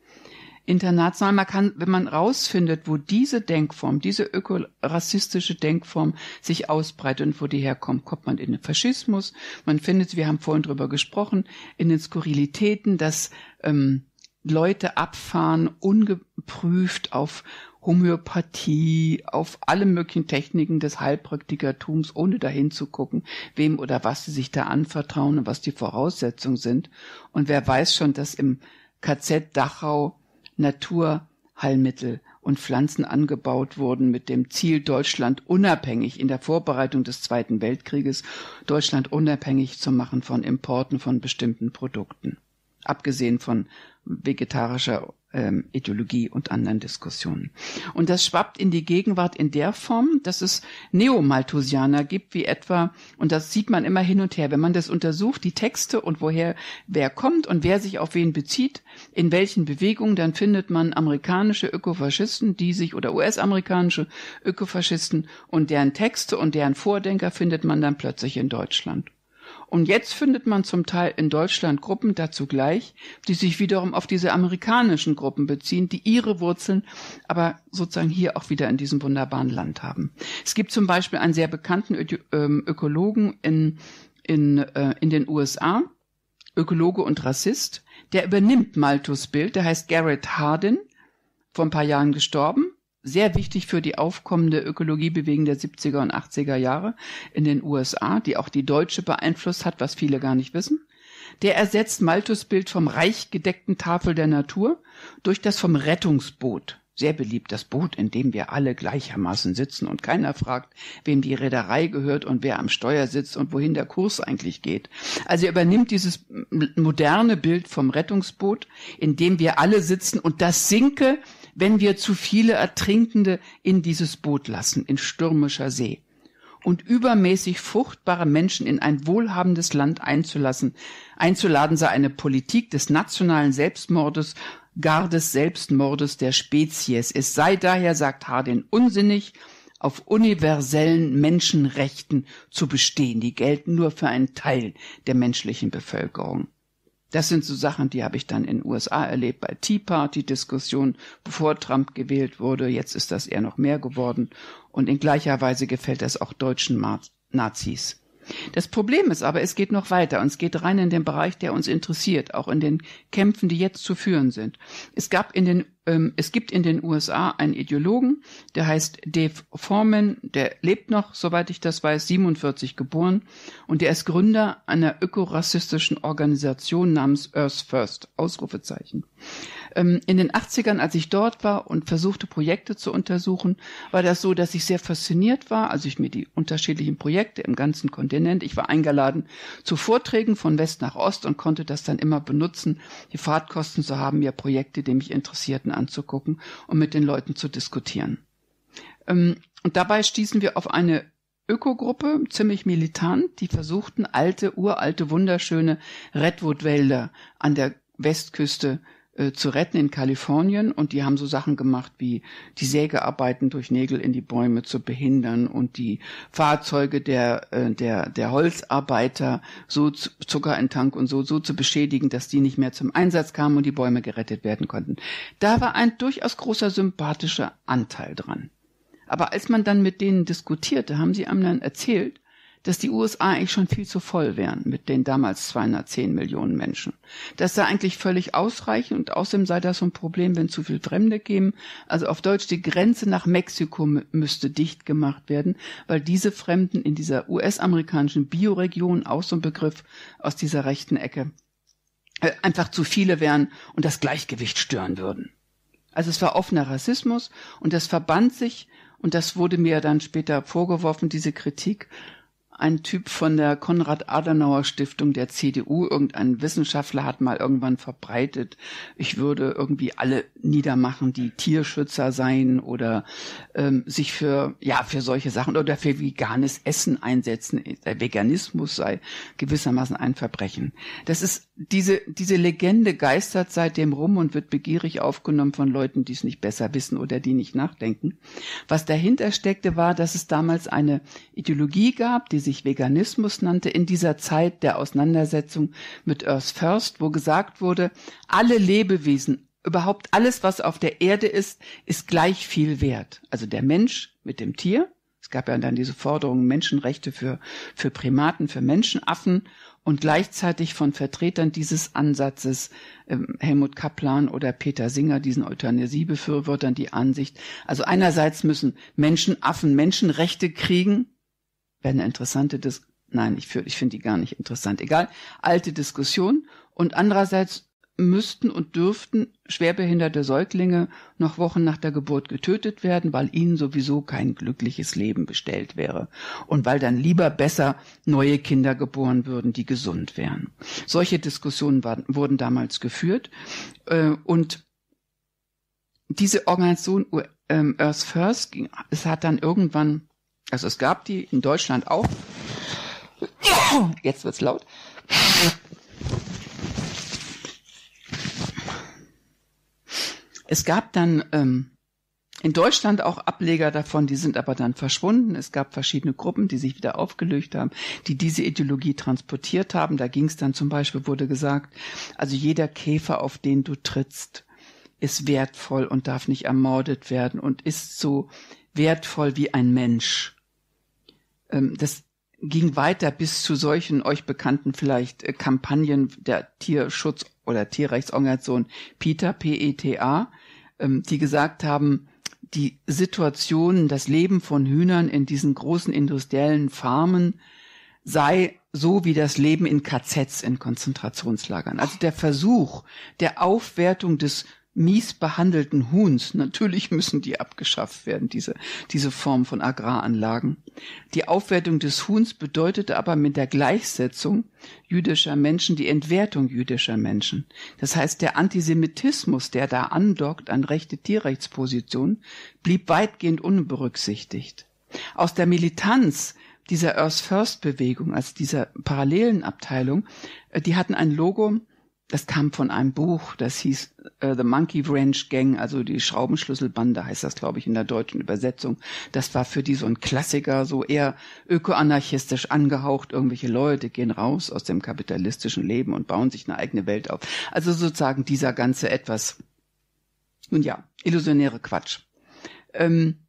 international. Man kann, wenn man rausfindet, wo diese Denkform, diese ökorassistische Denkform sich ausbreitet und wo die herkommt, kommt man in den Faschismus. Man findet, wir haben vorhin drüber gesprochen, in den Skurrilitäten, dass ähm, Leute abfahren, ungeprüft auf Homöopathie, auf alle möglichen Techniken des Heilpraktikertums, ohne dahin zu gucken, wem oder was sie sich da anvertrauen und was die Voraussetzungen sind. Und wer weiß schon, dass im KZ Dachau Naturheilmittel und Pflanzen angebaut wurden mit dem Ziel, Deutschland unabhängig in der Vorbereitung des Zweiten Weltkrieges, Deutschland unabhängig zu machen von Importen von bestimmten Produkten. Abgesehen von vegetarischer ähm, Ideologie und anderen Diskussionen. Und das schwappt in die Gegenwart in der Form, dass es Neomalthusianer gibt, wie etwa, und das sieht man immer hin und her, wenn man das untersucht, die Texte und woher wer kommt und wer sich auf wen bezieht, in welchen Bewegungen, dann findet man amerikanische Ökofaschisten, die sich oder US-amerikanische Ökofaschisten und deren Texte und deren Vordenker findet man dann plötzlich in Deutschland. Und jetzt findet man zum Teil in Deutschland Gruppen dazu gleich, die sich wiederum auf diese amerikanischen Gruppen beziehen, die ihre Wurzeln aber sozusagen hier auch wieder in diesem wunderbaren Land haben. Es gibt zum Beispiel einen sehr bekannten Ö ähm, Ökologen in, in, äh, in den USA, Ökologe und Rassist, der übernimmt Malthus Bild, der heißt Garrett Hardin, vor ein paar Jahren gestorben sehr wichtig für die aufkommende Ökologiebewegung der 70er und 80er Jahre in den USA, die auch die Deutsche beeinflusst hat, was viele gar nicht wissen. Der ersetzt Malthus Bild vom reich gedeckten Tafel der Natur durch das vom Rettungsboot. Sehr beliebt das Boot, in dem wir alle gleichermaßen sitzen und keiner fragt, wem die Reederei gehört und wer am Steuer sitzt und wohin der Kurs eigentlich geht. Also er übernimmt dieses moderne Bild vom Rettungsboot, in dem wir alle sitzen und das sinke wenn wir zu viele Ertrinkende in dieses Boot lassen, in stürmischer See, und übermäßig fruchtbare Menschen in ein wohlhabendes Land einzulassen, einzuladen sei eine Politik des nationalen Selbstmordes, gar des Selbstmordes der Spezies. Es sei daher, sagt Hardin, unsinnig, auf universellen Menschenrechten zu bestehen. Die gelten nur für einen Teil der menschlichen Bevölkerung. Das sind so Sachen, die habe ich dann in den USA erlebt bei Tea Party-Diskussionen, bevor Trump gewählt wurde. Jetzt ist das eher noch mehr geworden. Und in gleicher Weise gefällt das auch deutschen Nazis. Das Problem ist aber, es geht noch weiter und es geht rein in den Bereich, der uns interessiert, auch in den Kämpfen, die jetzt zu führen sind. Es gab in den, ähm, es gibt in den USA einen Ideologen, der heißt Dave Foreman, der lebt noch, soweit ich das weiß, 47 geboren und der ist Gründer einer ökorassistischen Organisation namens Earth First, Ausrufezeichen. Ähm, in den 80ern, als ich dort war und versuchte, Projekte zu untersuchen, war das so, dass ich sehr fasziniert war, also ich mir die unterschiedlichen Projekte im ganzen Kontinent, ich war eingeladen zu Vorträgen von West nach Ost und konnte das dann immer benutzen, die Fahrtkosten zu haben, mir Projekte, die mich interessierten, anzugucken und mit den Leuten zu diskutieren. Ähm, und dabei stießen wir auf eine Ökogruppe, ziemlich militant, die versuchten, alte, uralte, wunderschöne Redwood-Wälder an der Westküste äh, zu retten in Kalifornien und die haben so Sachen gemacht wie die Sägearbeiten durch Nägel in die Bäume zu behindern und die Fahrzeuge der äh, der der Holzarbeiter so zu, Zucker in Tank und so so zu beschädigen, dass die nicht mehr zum Einsatz kamen und die Bäume gerettet werden konnten. Da war ein durchaus großer sympathischer Anteil dran. Aber als man dann mit denen diskutierte, haben sie einem dann erzählt, dass die USA eigentlich schon viel zu voll wären mit den damals 210 Millionen Menschen. Das sei eigentlich völlig ausreichend und außerdem sei das so ein Problem, wenn zu viel Fremde kämen. Also auf Deutsch, die Grenze nach Mexiko müsste dicht gemacht werden, weil diese Fremden in dieser US-amerikanischen Bioregion, auch so ein Begriff aus dieser rechten Ecke, äh, einfach zu viele wären und das Gleichgewicht stören würden. Also es war offener Rassismus und das verband sich und das wurde mir dann später vorgeworfen, diese Kritik ein Typ von der Konrad-Adenauer-Stiftung der CDU, irgendein Wissenschaftler hat mal irgendwann verbreitet, ich würde irgendwie alle niedermachen, die Tierschützer seien oder ähm, sich für, ja, für solche Sachen oder für veganes Essen einsetzen. Der Veganismus sei gewissermaßen ein Verbrechen. Das ist, diese, diese Legende geistert seitdem rum und wird begierig aufgenommen von Leuten, die es nicht besser wissen oder die nicht nachdenken. Was dahinter steckte, war, dass es damals eine Ideologie gab, die sich sich Veganismus nannte, in dieser Zeit der Auseinandersetzung mit Earth First, wo gesagt wurde, alle Lebewesen, überhaupt alles, was auf der Erde ist, ist gleich viel wert. Also der Mensch mit dem Tier. Es gab ja dann diese Forderungen Menschenrechte für, für Primaten, für Menschenaffen und gleichzeitig von Vertretern dieses Ansatzes, ähm, Helmut Kaplan oder Peter Singer, diesen Euthanasiebefürwortern, die Ansicht, also einerseits müssen Menschenaffen Menschenrechte kriegen, wäre eine interessante Dis Nein, ich, ich finde die gar nicht interessant. Egal, alte Diskussion. Und andererseits müssten und dürften schwerbehinderte Säuglinge noch Wochen nach der Geburt getötet werden, weil ihnen sowieso kein glückliches Leben bestellt wäre und weil dann lieber besser neue Kinder geboren würden, die gesund wären. Solche Diskussionen war, wurden damals geführt äh, und diese Organisation ähm, Earth First ging, es hat dann irgendwann also es gab die in Deutschland auch. Jetzt wird's laut. Es gab dann ähm, in Deutschland auch Ableger davon, die sind aber dann verschwunden. Es gab verschiedene Gruppen, die sich wieder aufgelöst haben, die diese Ideologie transportiert haben. Da ging es dann zum Beispiel, wurde gesagt, also jeder Käfer, auf den du trittst, ist wertvoll und darf nicht ermordet werden und ist so wertvoll wie ein Mensch. Ähm, das ging weiter bis zu solchen euch bekannten vielleicht äh, Kampagnen der Tierschutz- oder Tierrechtsorganisation PETA, P-E-T-A, PETA, die gesagt haben, die Situation, das Leben von Hühnern in diesen großen industriellen Farmen sei so wie das Leben in KZs, in Konzentrationslagern. Also der Versuch der Aufwertung des mies behandelten Huhns, natürlich müssen die abgeschafft werden, diese, diese Form von Agraranlagen. Die Aufwertung des Huhns bedeutete aber mit der Gleichsetzung jüdischer Menschen die Entwertung jüdischer Menschen. Das heißt, der Antisemitismus, der da andockt an rechte Tierrechtspositionen, blieb weitgehend unberücksichtigt. Aus der Militanz dieser Earth First Bewegung, also dieser parallelen Abteilung, äh, die hatten ein Logo, das kam von einem Buch, das hieß äh, The Monkey Wrench Gang, also die Schraubenschlüsselbande heißt das, glaube ich, in der deutschen Übersetzung. Das war für die so ein Klassiker, so eher ökoanarchistisch angehaucht. Irgendwelche Leute gehen raus aus dem kapitalistischen Leben und bauen sich eine eigene Welt auf. Also sozusagen dieser ganze etwas, nun ja, illusionäre Quatsch. Ähm,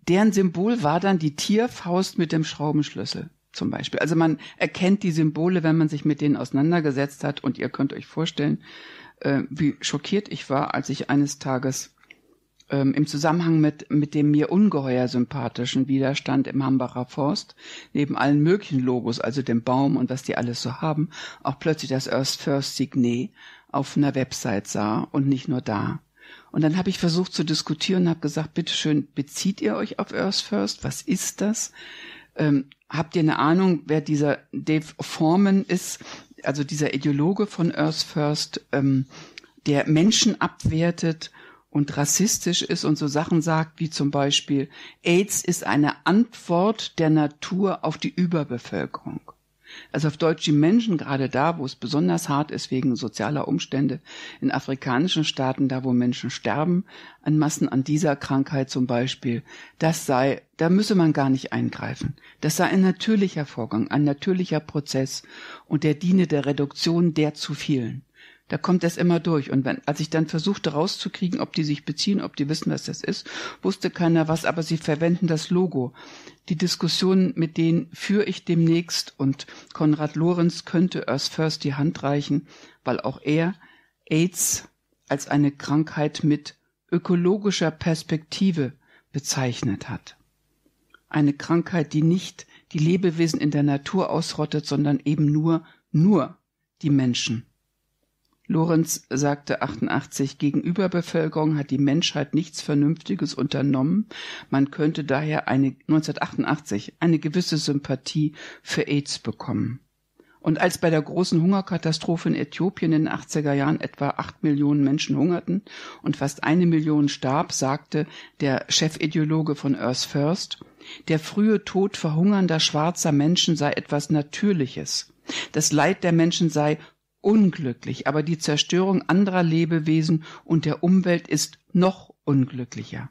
deren Symbol war dann die Tierfaust mit dem Schraubenschlüssel zum Beispiel. Also man erkennt die Symbole, wenn man sich mit denen auseinandergesetzt hat. Und ihr könnt euch vorstellen, äh, wie schockiert ich war, als ich eines Tages ähm, im Zusammenhang mit, mit dem mir ungeheuer sympathischen Widerstand im Hambacher Forst, neben allen möglichen Logos, also dem Baum und was die alles so haben, auch plötzlich das Earth First Signet auf einer Website sah und nicht nur da. Und dann habe ich versucht zu diskutieren und habe gesagt, bitteschön, bezieht ihr euch auf Earth First? Was ist das? Ähm, habt ihr eine Ahnung, wer dieser Dave Foreman ist? Also dieser Ideologe von Earth First, ähm, der Menschen abwertet und rassistisch ist und so Sachen sagt wie zum Beispiel, AIDS ist eine Antwort der Natur auf die Überbevölkerung. Also auf Deutsch die Menschen gerade da, wo es besonders hart ist wegen sozialer Umstände, in afrikanischen Staaten, da wo Menschen sterben, an Massen an dieser Krankheit zum Beispiel, das sei, da müsse man gar nicht eingreifen. Das sei ein natürlicher Vorgang, ein natürlicher Prozess und der diene der Reduktion der zu vielen. Da kommt das immer durch. Und wenn, als ich dann versuchte rauszukriegen, ob die sich beziehen, ob die wissen, was das ist, wusste keiner was, aber sie verwenden das Logo. Die Diskussion mit denen führe ich demnächst und Konrad Lorenz könnte Earth First die Hand reichen, weil auch er AIDS als eine Krankheit mit ökologischer Perspektive bezeichnet hat. Eine Krankheit, die nicht die Lebewesen in der Natur ausrottet, sondern eben nur, nur die Menschen. Lorenz sagte 88, gegenüber Bevölkerung hat die Menschheit nichts Vernünftiges unternommen. Man könnte daher eine, 1988 eine gewisse Sympathie für AIDS bekommen. Und als bei der großen Hungerkatastrophe in Äthiopien in den 80er Jahren etwa acht Millionen Menschen hungerten und fast eine Million starb, sagte der Chefideologe von Earth First, der frühe Tod verhungernder schwarzer Menschen sei etwas Natürliches. Das Leid der Menschen sei unglücklich, aber die Zerstörung anderer Lebewesen und der Umwelt ist noch unglücklicher.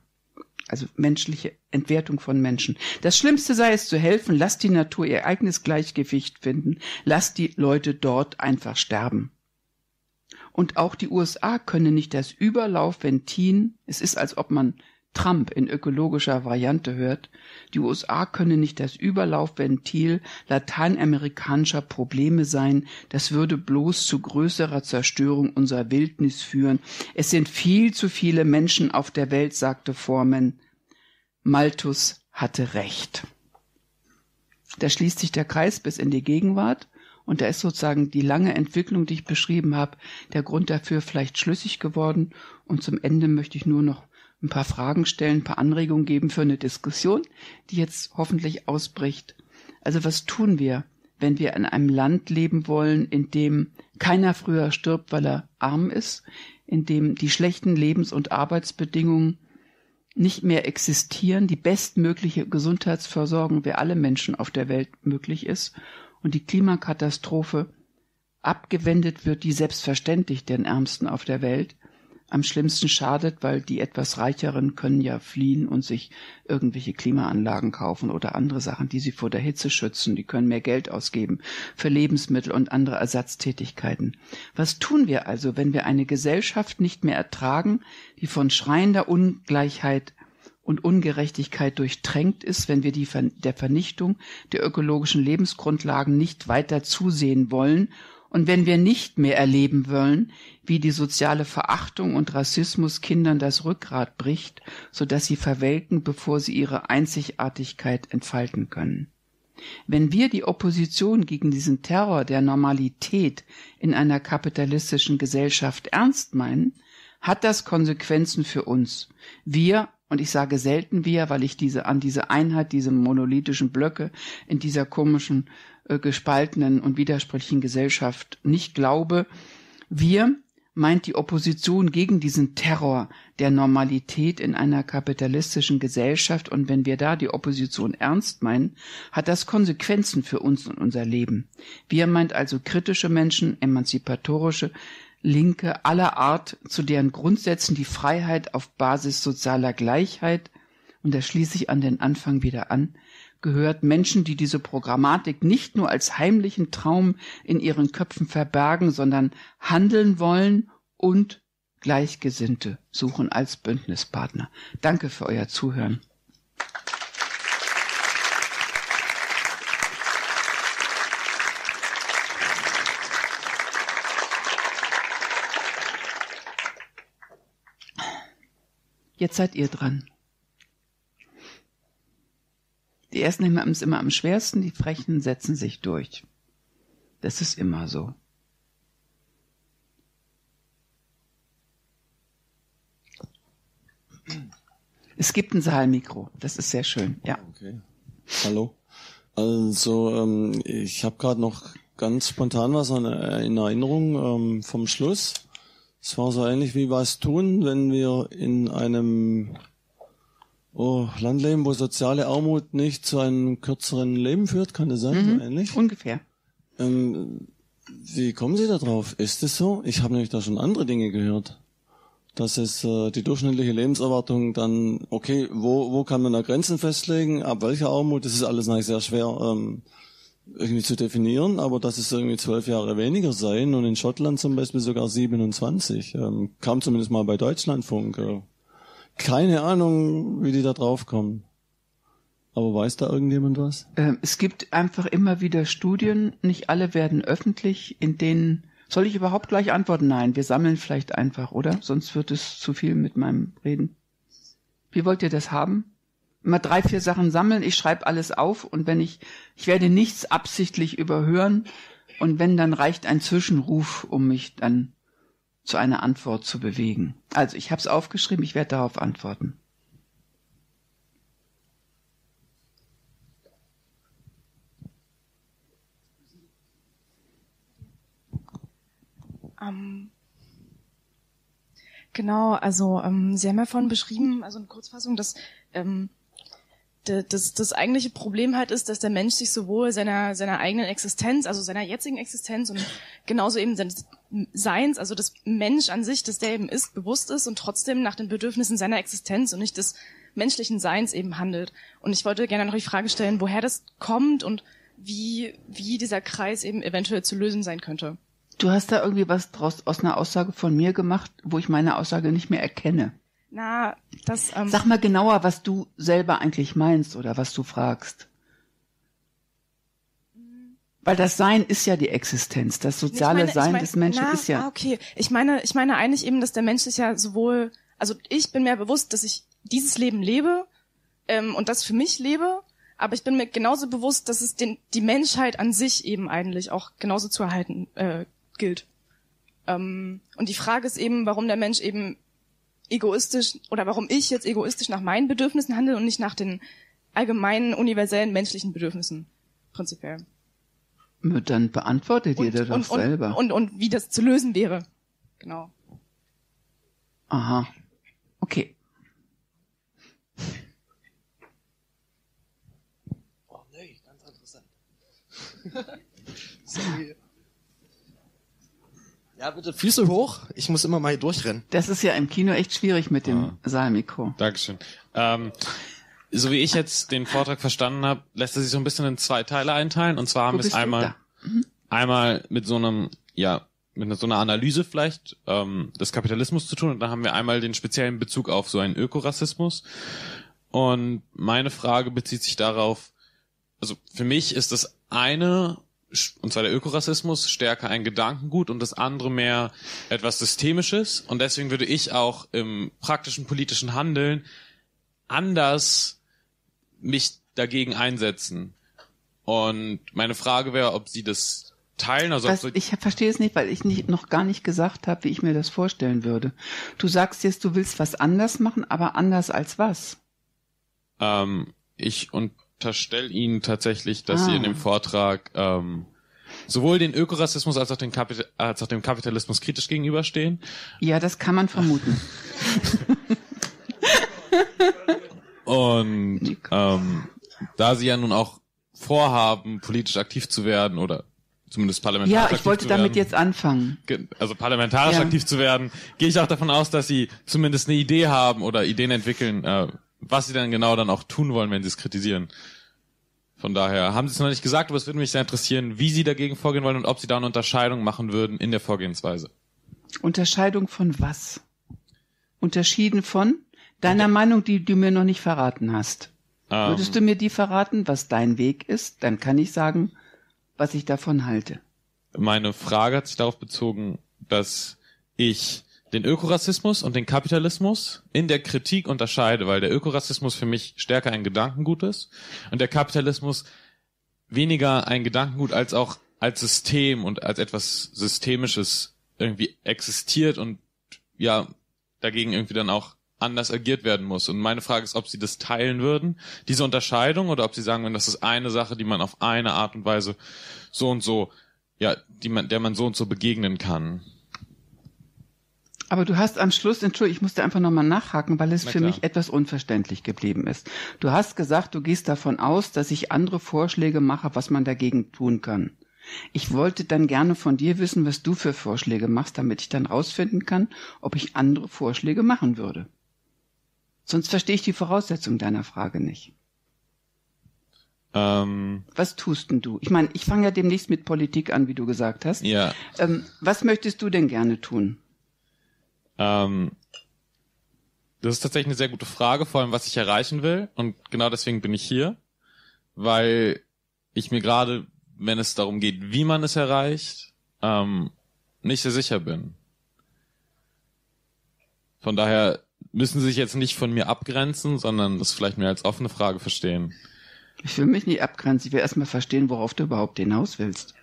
Also menschliche Entwertung von Menschen. Das Schlimmste sei es zu helfen, lasst die Natur ihr eigenes Gleichgewicht finden, lasst die Leute dort einfach sterben. Und auch die USA können nicht das Überlaufventin, es ist, als ob man Trump in ökologischer Variante hört, die USA könne nicht das Überlaufventil lateinamerikanischer Probleme sein, das würde bloß zu größerer Zerstörung unserer Wildnis führen. Es sind viel zu viele Menschen auf der Welt, sagte Foreman. Malthus hatte recht. Da schließt sich der Kreis bis in die Gegenwart und da ist sozusagen die lange Entwicklung, die ich beschrieben habe, der Grund dafür vielleicht schlüssig geworden und zum Ende möchte ich nur noch ein paar Fragen stellen, ein paar Anregungen geben für eine Diskussion, die jetzt hoffentlich ausbricht. Also was tun wir, wenn wir in einem Land leben wollen, in dem keiner früher stirbt, weil er arm ist, in dem die schlechten Lebens- und Arbeitsbedingungen nicht mehr existieren, die bestmögliche Gesundheitsversorgung für alle Menschen auf der Welt möglich ist und die Klimakatastrophe abgewendet wird, die selbstverständlich den Ärmsten auf der Welt, am schlimmsten schadet, weil die etwas Reicheren können ja fliehen und sich irgendwelche Klimaanlagen kaufen oder andere Sachen, die sie vor der Hitze schützen. Die können mehr Geld ausgeben für Lebensmittel und andere Ersatztätigkeiten. Was tun wir also, wenn wir eine Gesellschaft nicht mehr ertragen, die von schreiender Ungleichheit und Ungerechtigkeit durchtränkt ist, wenn wir die Ver der Vernichtung der ökologischen Lebensgrundlagen nicht weiter zusehen wollen und wenn wir nicht mehr erleben wollen, wie die soziale Verachtung und Rassismus Kindern das Rückgrat bricht, so dass sie verwelken, bevor sie ihre Einzigartigkeit entfalten können. Wenn wir die Opposition gegen diesen Terror der Normalität in einer kapitalistischen Gesellschaft ernst meinen, hat das Konsequenzen für uns. Wir und ich sage selten wir, weil ich diese an diese Einheit, diese monolithischen Blöcke in dieser komischen äh, gespaltenen und widersprüchlichen Gesellschaft nicht glaube. Wir meint die Opposition gegen diesen Terror der Normalität in einer kapitalistischen Gesellschaft, und wenn wir da die Opposition ernst meinen, hat das Konsequenzen für uns und unser Leben. Wir meint also kritische Menschen, emanzipatorische, Linke aller Art, zu deren Grundsätzen die Freiheit auf Basis sozialer Gleichheit, und da schließe ich an den Anfang wieder an, gehört Menschen, die diese Programmatik nicht nur als heimlichen Traum in ihren Köpfen verbergen, sondern handeln wollen und Gleichgesinnte suchen als Bündnispartner. Danke für euer Zuhören. Jetzt seid ihr dran. Die ersten haben es immer am schwersten, die Frechen setzen sich durch. Das ist immer so. Es gibt ein Saalmikro, das ist sehr schön, ja. Okay. Hallo. Also, ähm, ich habe gerade noch ganz spontan was äh, in Erinnerung ähm, vom Schluss. Es war so ähnlich wie was tun, wenn wir in einem oh, Landleben, wo soziale Armut nicht zu einem kürzeren Leben führt, kann das sein, mhm, so ähnlich? Ungefähr. Ähm, wie kommen Sie da drauf? Ist es so? Ich habe nämlich da schon andere Dinge gehört. Dass es äh, die durchschnittliche Lebenserwartung dann, okay, wo, wo kann man da Grenzen festlegen, ab welcher Armut, das ist alles natürlich sehr schwer ähm, irgendwie zu definieren, aber dass es irgendwie zwölf Jahre weniger sein und in Schottland zum Beispiel sogar 27, ähm, kam zumindest mal bei Deutschlandfunk. Äh, keine Ahnung, wie die da drauf kommen. Aber weiß da irgendjemand was? Ähm, es gibt einfach immer wieder Studien, nicht alle werden öffentlich, in denen. Soll ich überhaupt gleich antworten? Nein, wir sammeln vielleicht einfach, oder? Sonst wird es zu viel mit meinem Reden. Wie wollt ihr das haben? Immer drei, vier Sachen sammeln, ich schreibe alles auf und wenn ich, ich werde nichts absichtlich überhören und wenn, dann reicht ein Zwischenruf, um mich dann zu einer Antwort zu bewegen. Also ich habe es aufgeschrieben, ich werde darauf antworten. Ähm, genau, also ähm, Sie haben ja vorhin beschrieben, also eine Kurzfassung, dass ähm, das, das eigentliche Problem halt ist, dass der Mensch sich sowohl seiner, seiner eigenen Existenz, also seiner jetzigen Existenz und genauso eben seines Seins, also das Mensch an sich, das der eben ist, bewusst ist und trotzdem nach den Bedürfnissen seiner Existenz und nicht des menschlichen Seins eben handelt. Und ich wollte gerne noch die Frage stellen, woher das kommt und wie, wie dieser Kreis eben eventuell zu lösen sein könnte. Du hast da irgendwie was draus aus einer Aussage von mir gemacht, wo ich meine Aussage nicht mehr erkenne. Na, das. Ähm, Sag mal genauer, was du selber eigentlich meinst oder was du fragst. Weil das Sein ist ja die Existenz, das soziale meine, Sein meine, des Menschen na, ist ja. Ah, okay, ich meine, ich meine eigentlich eben, dass der Mensch sich ja sowohl, also ich bin mir bewusst, dass ich dieses Leben lebe ähm, und das für mich lebe, aber ich bin mir genauso bewusst, dass es den, die Menschheit an sich eben eigentlich auch genauso zu erhalten äh, gilt. Ähm, und die Frage ist eben, warum der Mensch eben egoistisch oder warum ich jetzt egoistisch nach meinen Bedürfnissen handle und nicht nach den allgemeinen, universellen menschlichen Bedürfnissen prinzipiell. Dann beantwortet und, ihr das und, selber. Und, und, und wie das zu lösen wäre. Genau. Aha. Okay. Oh nee, ganz interessant. Sorry. Ja, bitte Füße hoch. Ich muss immer mal hier durchrennen. Das ist ja im Kino echt schwierig mit dem ja. Saalmikro. Dankeschön. Ähm, so wie ich jetzt den Vortrag verstanden habe, lässt er sich so ein bisschen in zwei Teile einteilen. Und zwar haben wir es einmal, mhm. einmal mit so einem, ja, mit so einer Analyse vielleicht ähm, des Kapitalismus zu tun. Und dann haben wir einmal den speziellen Bezug auf so einen Ökorassismus. Und meine Frage bezieht sich darauf, also für mich ist das eine und zwar der Ökorassismus, stärker ein Gedankengut und das andere mehr etwas Systemisches. Und deswegen würde ich auch im praktischen politischen Handeln anders mich dagegen einsetzen. Und meine Frage wäre, ob Sie das teilen. Also Was, ich verstehe es nicht, weil ich nicht, noch gar nicht gesagt habe, wie ich mir das vorstellen würde. Du sagst jetzt, du willst was anders machen, aber anders als was? Ähm, ich und unterstelle Ihnen tatsächlich, dass ah. Sie in dem ah. Vortrag ähm, sowohl den Ökorassismus als auch, den als auch dem Kapitalismus kritisch gegenüberstehen. Ja, das kann man vermuten. Und ähm, da Sie ja nun auch vorhaben, politisch aktiv zu werden oder zumindest parlamentarisch aktiv zu werden. Ja, ich wollte damit werden, jetzt anfangen. Also parlamentarisch ja. aktiv zu werden, gehe ich auch davon aus, dass Sie zumindest eine Idee haben oder Ideen entwickeln, äh, was sie dann genau dann auch tun wollen, wenn sie es kritisieren. Von daher haben sie es noch nicht gesagt, aber es würde mich sehr interessieren, wie sie dagegen vorgehen wollen und ob sie da eine Unterscheidung machen würden in der Vorgehensweise. Unterscheidung von was? Unterschieden von deiner okay. Meinung, die du mir noch nicht verraten hast. Ähm. Würdest du mir die verraten, was dein Weg ist? Dann kann ich sagen, was ich davon halte. Meine Frage hat sich darauf bezogen, dass ich den Ökorassismus und den Kapitalismus in der Kritik unterscheide, weil der Ökorassismus für mich stärker ein Gedankengut ist und der Kapitalismus weniger ein Gedankengut als auch als System und als etwas Systemisches irgendwie existiert und ja, dagegen irgendwie dann auch anders agiert werden muss. Und meine Frage ist, ob Sie das teilen würden, diese Unterscheidung, oder ob Sie sagen würden, das ist eine Sache, die man auf eine Art und Weise so und so, ja, die man, der man so und so begegnen kann. Aber du hast am Schluss, Entschuldigung, ich musste einfach nochmal nachhaken, weil es Na für klar. mich etwas unverständlich geblieben ist. Du hast gesagt, du gehst davon aus, dass ich andere Vorschläge mache, was man dagegen tun kann. Ich wollte dann gerne von dir wissen, was du für Vorschläge machst, damit ich dann rausfinden kann, ob ich andere Vorschläge machen würde. Sonst verstehe ich die Voraussetzung deiner Frage nicht. Ähm, was tust denn du? Ich meine, ich fange ja demnächst mit Politik an, wie du gesagt hast. Ja. Ähm, was möchtest du denn gerne tun? Ähm, das ist tatsächlich eine sehr gute Frage, vor allem was ich erreichen will. Und genau deswegen bin ich hier, weil ich mir gerade, wenn es darum geht, wie man es erreicht, ähm, nicht sehr sicher bin. Von daher müssen Sie sich jetzt nicht von mir abgrenzen, sondern das vielleicht mehr als offene Frage verstehen. Ich will mich nicht abgrenzen. Ich will erstmal verstehen, worauf du überhaupt hinaus willst.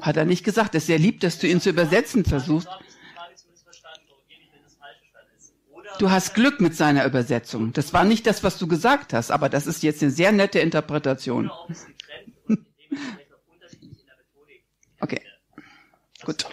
Hat er nicht gesagt. Es ist sehr lieb, dass du ihn zu übersetzen versuchst. Du hast Glück mit seiner Übersetzung. Das war nicht das, was du gesagt hast, aber das ist jetzt eine sehr nette Interpretation. Okay. Gut.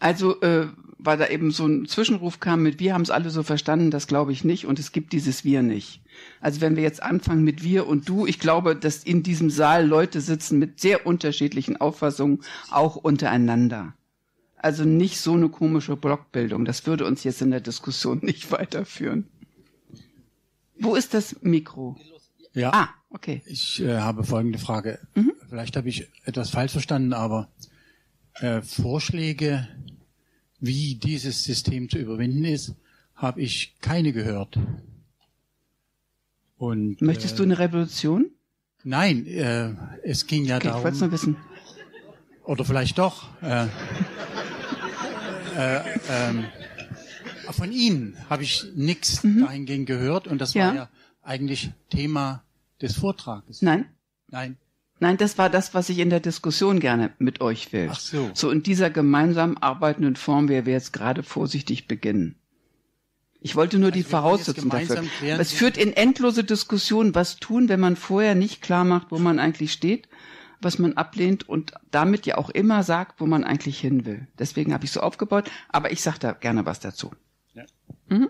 Also äh, weil da eben so ein Zwischenruf kam mit wir haben es alle so verstanden, das glaube ich nicht und es gibt dieses wir nicht. Also wenn wir jetzt anfangen mit wir und du, ich glaube, dass in diesem Saal Leute sitzen mit sehr unterschiedlichen Auffassungen auch untereinander. Also nicht so eine komische Blockbildung, das würde uns jetzt in der Diskussion nicht weiterführen. Wo ist das Mikro? Ja. Ah, okay. Ich äh, habe folgende Frage. Mhm. Vielleicht habe ich etwas falsch verstanden, aber äh, Vorschläge wie dieses System zu überwinden ist, habe ich keine gehört. Und, Möchtest äh, du eine Revolution? Nein, äh, es ging ja okay, darum. Ich wollte es nur wissen. Oder vielleicht doch. Äh, äh, äh, von Ihnen habe ich nichts mhm. dahingehend gehört und das ja. war ja eigentlich Thema des Vortrages. Nein. Nein. Nein, das war das, was ich in der Diskussion gerne mit euch will. Ach so. So in dieser gemeinsam arbeitenden Form, wie wir jetzt gerade vorsichtig beginnen. Ich wollte nur also die Voraussetzung dafür. Klären, es führt in endlose Diskussionen, was tun, wenn man vorher nicht klar macht, wo man eigentlich steht, was man ablehnt und damit ja auch immer sagt, wo man eigentlich hin will. Deswegen habe ich so aufgebaut, aber ich sage da gerne was dazu. Ja. Mhm.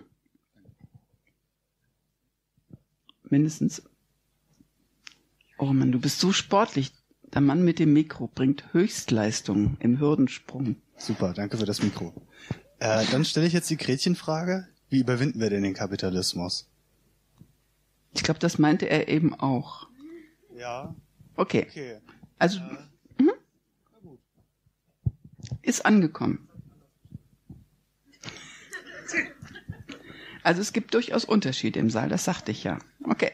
Mindestens. Oh Mann, du bist so sportlich. Der Mann mit dem Mikro bringt Höchstleistung im Hürdensprung. Super, danke für das Mikro. Äh, dann stelle ich jetzt die Gretchenfrage. Wie überwinden wir denn den Kapitalismus? Ich glaube, das meinte er eben auch. Ja. Okay. okay. Also, äh, mh? ist angekommen. Also es gibt durchaus Unterschiede im Saal, das sagte ich ja. Okay.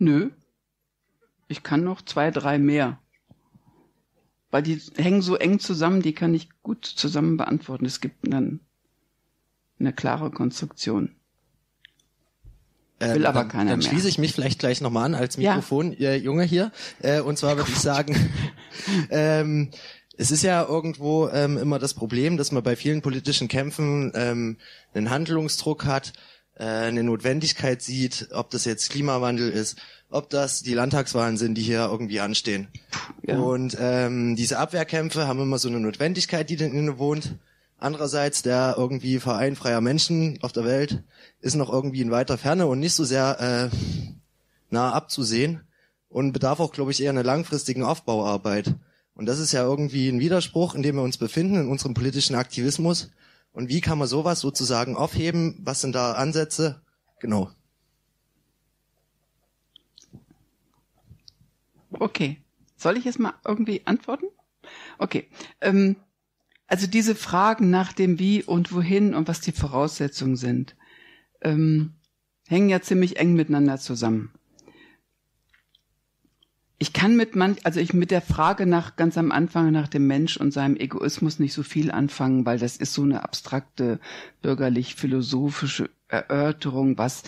Nö. Ich kann noch zwei, drei mehr. Weil die hängen so eng zusammen, die kann ich gut zusammen beantworten. Es gibt dann eine klare Konstruktion. Äh, Will ähm, aber keiner dann, dann schließe ich mich vielleicht gleich nochmal an als Mikrofon, ja. Junge hier. Äh, und zwar würde ich sagen, ähm, es ist ja irgendwo ähm, immer das Problem, dass man bei vielen politischen Kämpfen ähm, einen Handlungsdruck hat, äh, eine Notwendigkeit sieht, ob das jetzt Klimawandel ist, ob das die Landtagswahlen sind, die hier irgendwie anstehen. Ja. Und ähm, diese Abwehrkämpfe haben immer so eine Notwendigkeit, die denn inne wohnt. Andererseits, der irgendwie Verein freier Menschen auf der Welt ist noch irgendwie in weiter Ferne und nicht so sehr äh, nah abzusehen und bedarf auch, glaube ich, eher einer langfristigen Aufbauarbeit. Und das ist ja irgendwie ein Widerspruch, in dem wir uns befinden in unserem politischen Aktivismus, und wie kann man sowas sozusagen aufheben? Was sind da Ansätze? Genau. Okay. Soll ich jetzt mal irgendwie antworten? Okay. Ähm, also diese Fragen nach dem Wie und wohin und was die Voraussetzungen sind, ähm, hängen ja ziemlich eng miteinander zusammen ich kann mit manch, also ich mit der Frage nach ganz am Anfang nach dem Mensch und seinem Egoismus nicht so viel anfangen, weil das ist so eine abstrakte bürgerlich-philosophische Erörterung, was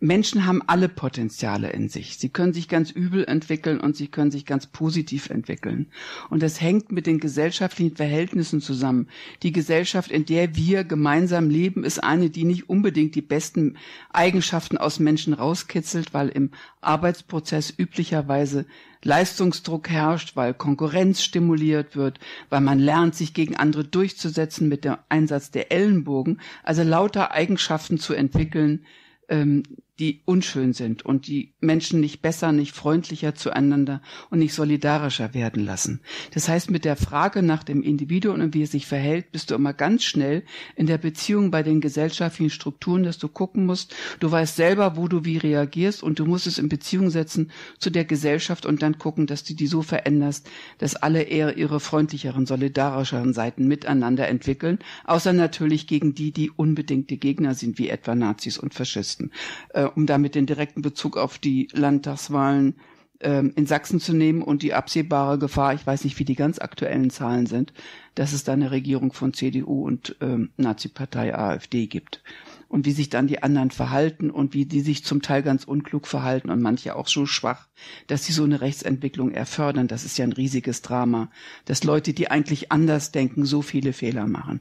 Menschen haben alle Potenziale in sich. Sie können sich ganz übel entwickeln und sie können sich ganz positiv entwickeln. Und das hängt mit den gesellschaftlichen Verhältnissen zusammen. Die Gesellschaft, in der wir gemeinsam leben, ist eine, die nicht unbedingt die besten Eigenschaften aus Menschen rauskitzelt, weil im Arbeitsprozess üblicherweise Leistungsdruck herrscht, weil Konkurrenz stimuliert wird, weil man lernt, sich gegen andere durchzusetzen mit dem Einsatz der Ellenbogen. Also lauter Eigenschaften zu entwickeln, ähm, die unschön sind und die Menschen nicht besser, nicht freundlicher zueinander und nicht solidarischer werden lassen. Das heißt, mit der Frage nach dem Individuum und wie es sich verhält, bist du immer ganz schnell in der Beziehung bei den gesellschaftlichen Strukturen, dass du gucken musst. Du weißt selber, wo du wie reagierst und du musst es in Beziehung setzen zu der Gesellschaft und dann gucken, dass du die so veränderst, dass alle eher ihre freundlicheren, solidarischeren Seiten miteinander entwickeln, außer natürlich gegen die, die unbedingte Gegner sind, wie etwa Nazis und Faschisten. Äh, äh, um damit den direkten Bezug auf die Landtagswahlen ähm, in Sachsen zu nehmen und die absehbare Gefahr, ich weiß nicht, wie die ganz aktuellen Zahlen sind, dass es da eine Regierung von CDU und ähm, Nazi-Partei AfD gibt. Und wie sich dann die anderen verhalten und wie die sich zum Teil ganz unklug verhalten und manche auch so schwach, dass sie so eine Rechtsentwicklung erfördern, das ist ja ein riesiges Drama, dass Leute, die eigentlich anders denken, so viele Fehler machen.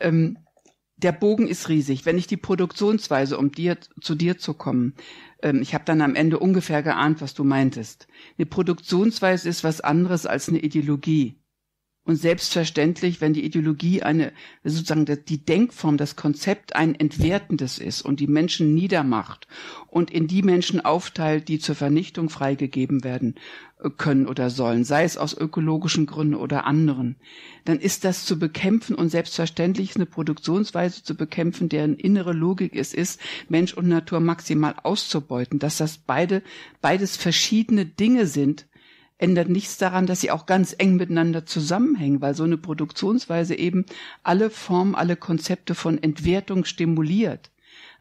Ähm, der Bogen ist riesig. Wenn ich die Produktionsweise, um dir zu dir zu kommen, ähm, ich habe dann am Ende ungefähr geahnt, was du meintest. Eine Produktionsweise ist was anderes als eine Ideologie. Und selbstverständlich, wenn die Ideologie eine, sozusagen die Denkform, das Konzept ein entwertendes ist und die Menschen niedermacht und in die Menschen aufteilt, die zur Vernichtung freigegeben werden äh, können oder sollen, sei es aus ökologischen Gründen oder anderen, dann ist das zu bekämpfen und selbstverständlich ist eine Produktionsweise zu bekämpfen, deren innere Logik es ist, Mensch und Natur maximal auszubeuten, dass das beide, beides verschiedene Dinge sind, ändert nichts daran, dass sie auch ganz eng miteinander zusammenhängen, weil so eine Produktionsweise eben alle Formen, alle Konzepte von Entwertung stimuliert.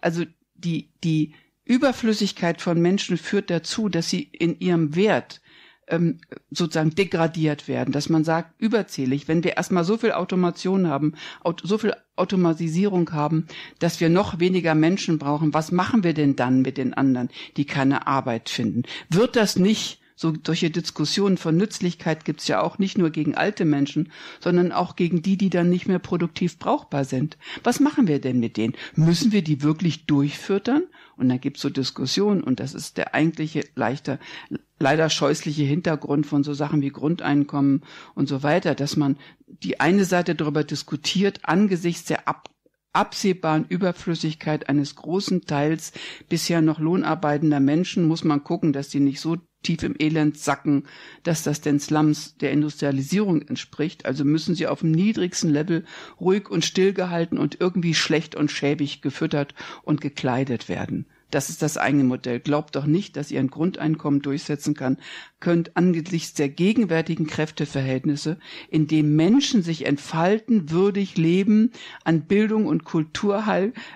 Also die, die Überflüssigkeit von Menschen führt dazu, dass sie in ihrem Wert ähm, sozusagen degradiert werden, dass man sagt, überzählig, wenn wir erstmal so viel Automation haben, so viel Automatisierung haben, dass wir noch weniger Menschen brauchen, was machen wir denn dann mit den anderen, die keine Arbeit finden? Wird das nicht so, solche Diskussionen von Nützlichkeit gibt's ja auch nicht nur gegen alte Menschen, sondern auch gegen die, die dann nicht mehr produktiv brauchbar sind. Was machen wir denn mit denen? Müssen wir die wirklich durchfüttern? Und dann gibt's so Diskussionen und das ist der eigentliche leichter, leider scheußliche Hintergrund von so Sachen wie Grundeinkommen und so weiter, dass man die eine Seite darüber diskutiert, angesichts der Ab absehbaren Überflüssigkeit eines großen Teils bisher noch lohnarbeitender Menschen muss man gucken, dass die nicht so tief im Elend sacken, dass das den Slums der Industrialisierung entspricht. Also müssen sie auf dem niedrigsten Level ruhig und still gehalten und irgendwie schlecht und schäbig gefüttert und gekleidet werden. Das ist das eigene Modell. Glaubt doch nicht, dass ihr ein Grundeinkommen durchsetzen kann, könnt angesichts der gegenwärtigen Kräfteverhältnisse, in dem Menschen sich entfalten, würdig leben, an Bildung und Kultur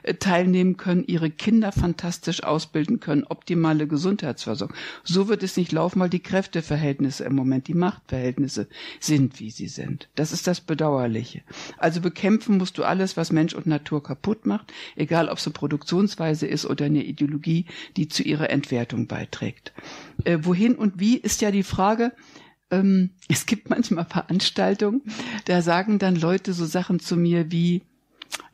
äh, teilnehmen können, ihre Kinder fantastisch ausbilden können, optimale Gesundheitsversorgung. So wird es nicht laufen, weil die Kräfteverhältnisse im Moment, die Machtverhältnisse sind, wie sie sind. Das ist das Bedauerliche. Also bekämpfen musst du alles, was Mensch und Natur kaputt macht, egal ob es eine Produktionsweise ist oder eine Ideologie, die zu ihrer Entwertung beiträgt. Äh, wohin und wie ist ja die Frage. Ähm, es gibt manchmal Veranstaltungen, da sagen dann Leute so Sachen zu mir wie,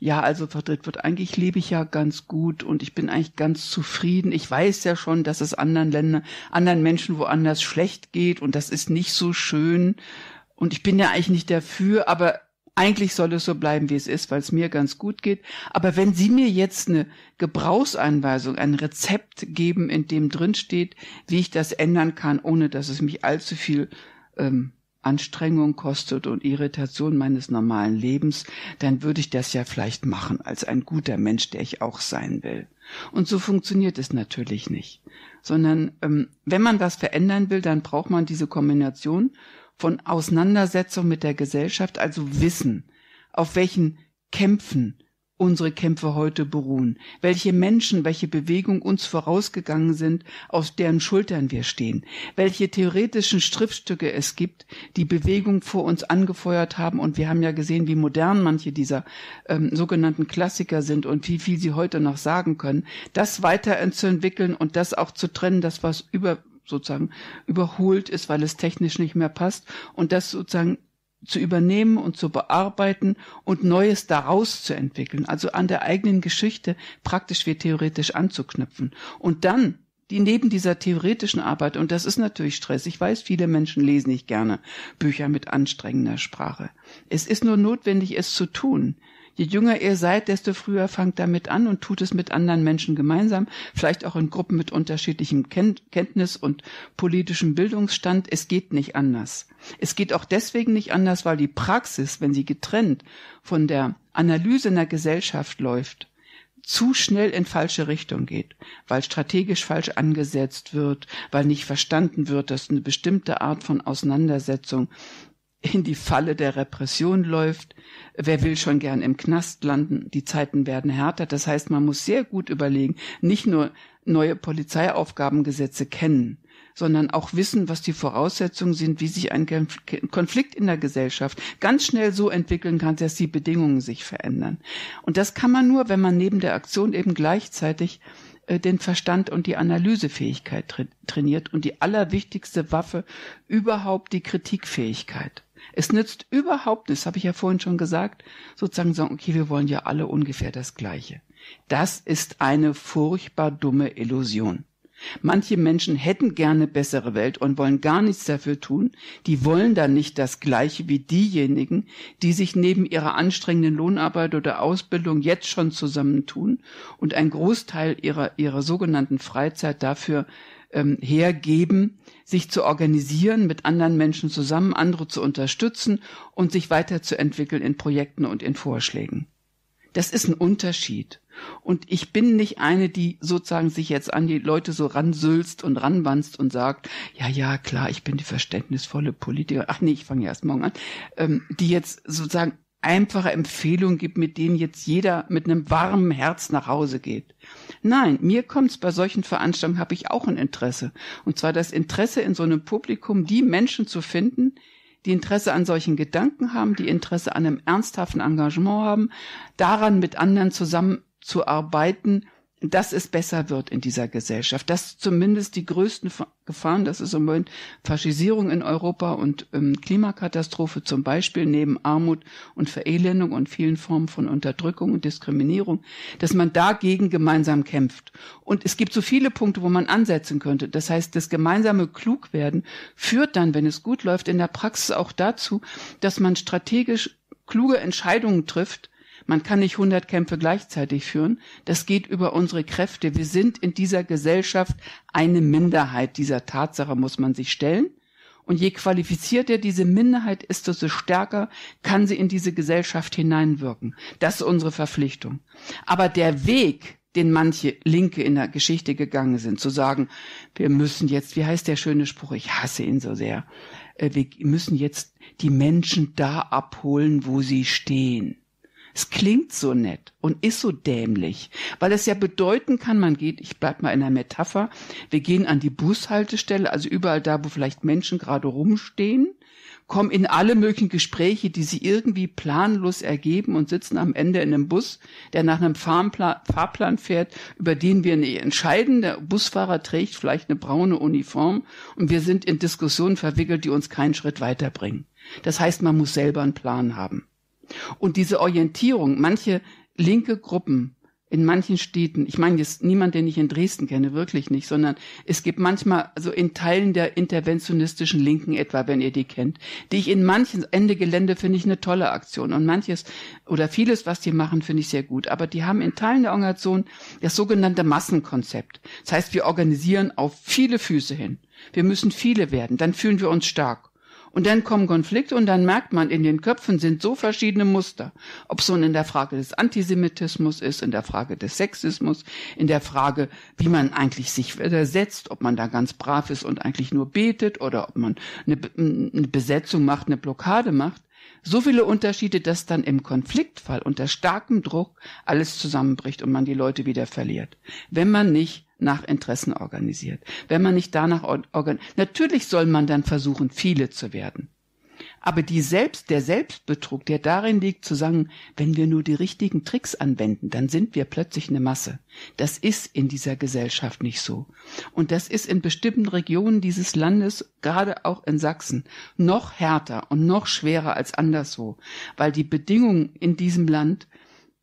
ja, also vertritt wird, eigentlich lebe ich ja ganz gut und ich bin eigentlich ganz zufrieden. Ich weiß ja schon, dass es anderen Ländern, anderen Menschen woanders schlecht geht und das ist nicht so schön. Und ich bin ja eigentlich nicht dafür, aber eigentlich soll es so bleiben, wie es ist, weil es mir ganz gut geht. Aber wenn Sie mir jetzt eine Gebrauchsanweisung, ein Rezept geben, in dem drin steht, wie ich das ändern kann, ohne dass es mich allzu viel ähm, Anstrengung kostet und Irritation meines normalen Lebens, dann würde ich das ja vielleicht machen als ein guter Mensch, der ich auch sein will. Und so funktioniert es natürlich nicht. Sondern ähm, wenn man was verändern will, dann braucht man diese Kombination von Auseinandersetzung mit der Gesellschaft, also wissen, auf welchen Kämpfen unsere Kämpfe heute beruhen, welche Menschen, welche Bewegung uns vorausgegangen sind, auf deren Schultern wir stehen, welche theoretischen Striftstücke es gibt, die Bewegung vor uns angefeuert haben. Und wir haben ja gesehen, wie modern manche dieser ähm, sogenannten Klassiker sind und wie viel sie heute noch sagen können. Das weiter zu entwickeln und das auch zu trennen, das was über sozusagen überholt ist, weil es technisch nicht mehr passt und das sozusagen zu übernehmen und zu bearbeiten und Neues daraus zu entwickeln, also an der eigenen Geschichte praktisch wie theoretisch anzuknüpfen und dann die neben dieser theoretischen Arbeit, und das ist natürlich Stress, ich weiß, viele Menschen lesen nicht gerne Bücher mit anstrengender Sprache. Es ist nur notwendig, es zu tun, Je jünger ihr seid, desto früher fangt damit an und tut es mit anderen Menschen gemeinsam, vielleicht auch in Gruppen mit unterschiedlichem Ken Kenntnis und politischem Bildungsstand. Es geht nicht anders. Es geht auch deswegen nicht anders, weil die Praxis, wenn sie getrennt von der Analyse einer Gesellschaft läuft, zu schnell in falsche Richtung geht, weil strategisch falsch angesetzt wird, weil nicht verstanden wird, dass eine bestimmte Art von Auseinandersetzung in die Falle der Repression läuft. Wer will schon gern im Knast landen? Die Zeiten werden härter. Das heißt, man muss sehr gut überlegen, nicht nur neue Polizeiaufgabengesetze kennen, sondern auch wissen, was die Voraussetzungen sind, wie sich ein Konflikt in der Gesellschaft ganz schnell so entwickeln kann, dass die Bedingungen sich verändern. Und das kann man nur, wenn man neben der Aktion eben gleichzeitig äh, den Verstand und die Analysefähigkeit trainiert und die allerwichtigste Waffe überhaupt die Kritikfähigkeit. Es nützt überhaupt nichts, habe ich ja vorhin schon gesagt, sozusagen sagen, okay, wir wollen ja alle ungefähr das Gleiche. Das ist eine furchtbar dumme Illusion. Manche Menschen hätten gerne bessere Welt und wollen gar nichts dafür tun. Die wollen dann nicht das Gleiche wie diejenigen, die sich neben ihrer anstrengenden Lohnarbeit oder Ausbildung jetzt schon zusammentun und einen Großteil ihrer, ihrer sogenannten Freizeit dafür ähm, hergeben, sich zu organisieren, mit anderen Menschen zusammen, andere zu unterstützen und sich weiterzuentwickeln in Projekten und in Vorschlägen. Das ist ein Unterschied. Und ich bin nicht eine, die sozusagen sich jetzt an die Leute so ransülzt und ranwanzt und sagt, ja, ja, klar, ich bin die verständnisvolle Politiker. Ach nee, ich fange erst morgen an. Ähm, die jetzt sozusagen einfache Empfehlungen gibt, mit denen jetzt jeder mit einem warmen Herz nach Hause geht. Nein, mir kommt's bei solchen Veranstaltungen habe ich auch ein Interesse. Und zwar das Interesse in so einem Publikum, die Menschen zu finden, die Interesse an solchen Gedanken haben, die Interesse an einem ernsthaften Engagement haben, daran mit anderen zusammenzuarbeiten, dass es besser wird in dieser Gesellschaft, dass zumindest die größten Gefahren, das ist im Moment Faschisierung in Europa und ähm, Klimakatastrophe zum Beispiel, neben Armut und Verelendung und vielen Formen von Unterdrückung und Diskriminierung, dass man dagegen gemeinsam kämpft. Und es gibt so viele Punkte, wo man ansetzen könnte. Das heißt, das gemeinsame Klugwerden führt dann, wenn es gut läuft, in der Praxis auch dazu, dass man strategisch kluge Entscheidungen trifft, man kann nicht 100 Kämpfe gleichzeitig führen. Das geht über unsere Kräfte. Wir sind in dieser Gesellschaft eine Minderheit. Dieser Tatsache muss man sich stellen. Und je qualifizierter diese Minderheit ist, desto stärker kann sie in diese Gesellschaft hineinwirken. Das ist unsere Verpflichtung. Aber der Weg, den manche Linke in der Geschichte gegangen sind, zu sagen, wir müssen jetzt, wie heißt der schöne Spruch, ich hasse ihn so sehr, äh, wir müssen jetzt die Menschen da abholen, wo sie stehen. Es klingt so nett und ist so dämlich, weil es ja bedeuten kann, man geht, ich bleib mal in der Metapher, wir gehen an die Bushaltestelle, also überall da, wo vielleicht Menschen gerade rumstehen, kommen in alle möglichen Gespräche, die sie irgendwie planlos ergeben und sitzen am Ende in einem Bus, der nach einem Fahrplan, Fahrplan fährt, über den wir nicht entscheiden. Der Busfahrer trägt vielleicht eine braune Uniform und wir sind in Diskussionen verwickelt, die uns keinen Schritt weiterbringen. Das heißt, man muss selber einen Plan haben. Und diese Orientierung, manche linke Gruppen in manchen Städten, ich meine jetzt niemand, den ich in Dresden kenne, wirklich nicht, sondern es gibt manchmal so also in Teilen der interventionistischen Linken etwa, wenn ihr die kennt, die ich in manchen Ende Gelände finde ich eine tolle Aktion und manches oder vieles, was die machen, finde ich sehr gut. Aber die haben in Teilen der Organisation das sogenannte Massenkonzept. Das heißt, wir organisieren auf viele Füße hin. Wir müssen viele werden, dann fühlen wir uns stark. Und dann kommen Konflikte und dann merkt man, in den Köpfen sind so verschiedene Muster. Ob es nun in der Frage des Antisemitismus ist, in der Frage des Sexismus, in der Frage, wie man eigentlich sich widersetzt, ob man da ganz brav ist und eigentlich nur betet oder ob man eine, eine Besetzung macht, eine Blockade macht. So viele Unterschiede, dass dann im Konfliktfall unter starkem Druck alles zusammenbricht und man die Leute wieder verliert. Wenn man nicht nach Interessen organisiert. Wenn man nicht danach organisiert, natürlich soll man dann versuchen, viele zu werden. Aber die selbst, der Selbstbetrug, der darin liegt, zu sagen, wenn wir nur die richtigen Tricks anwenden, dann sind wir plötzlich eine Masse. Das ist in dieser Gesellschaft nicht so. Und das ist in bestimmten Regionen dieses Landes, gerade auch in Sachsen, noch härter und noch schwerer als anderswo, weil die Bedingungen in diesem Land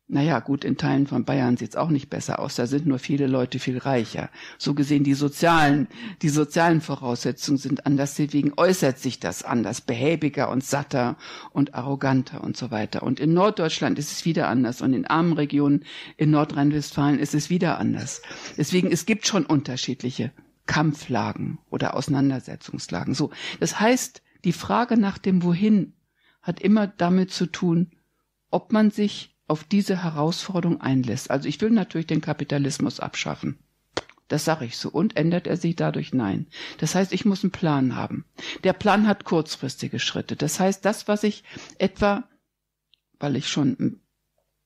naja, gut, in Teilen von Bayern sieht's auch nicht besser aus. Da sind nur viele Leute viel reicher. So gesehen, die sozialen, die sozialen Voraussetzungen sind anders. Deswegen äußert sich das anders. Behäbiger und satter und arroganter und so weiter. Und in Norddeutschland ist es wieder anders. Und in armen Regionen in Nordrhein-Westfalen ist es wieder anders. Deswegen, es gibt schon unterschiedliche Kampflagen oder Auseinandersetzungslagen. So. Das heißt, die Frage nach dem Wohin hat immer damit zu tun, ob man sich auf diese Herausforderung einlässt. Also ich will natürlich den Kapitalismus abschaffen. Das sage ich so. Und ändert er sich dadurch? Nein. Das heißt, ich muss einen Plan haben. Der Plan hat kurzfristige Schritte. Das heißt, das, was ich etwa, weil ich schon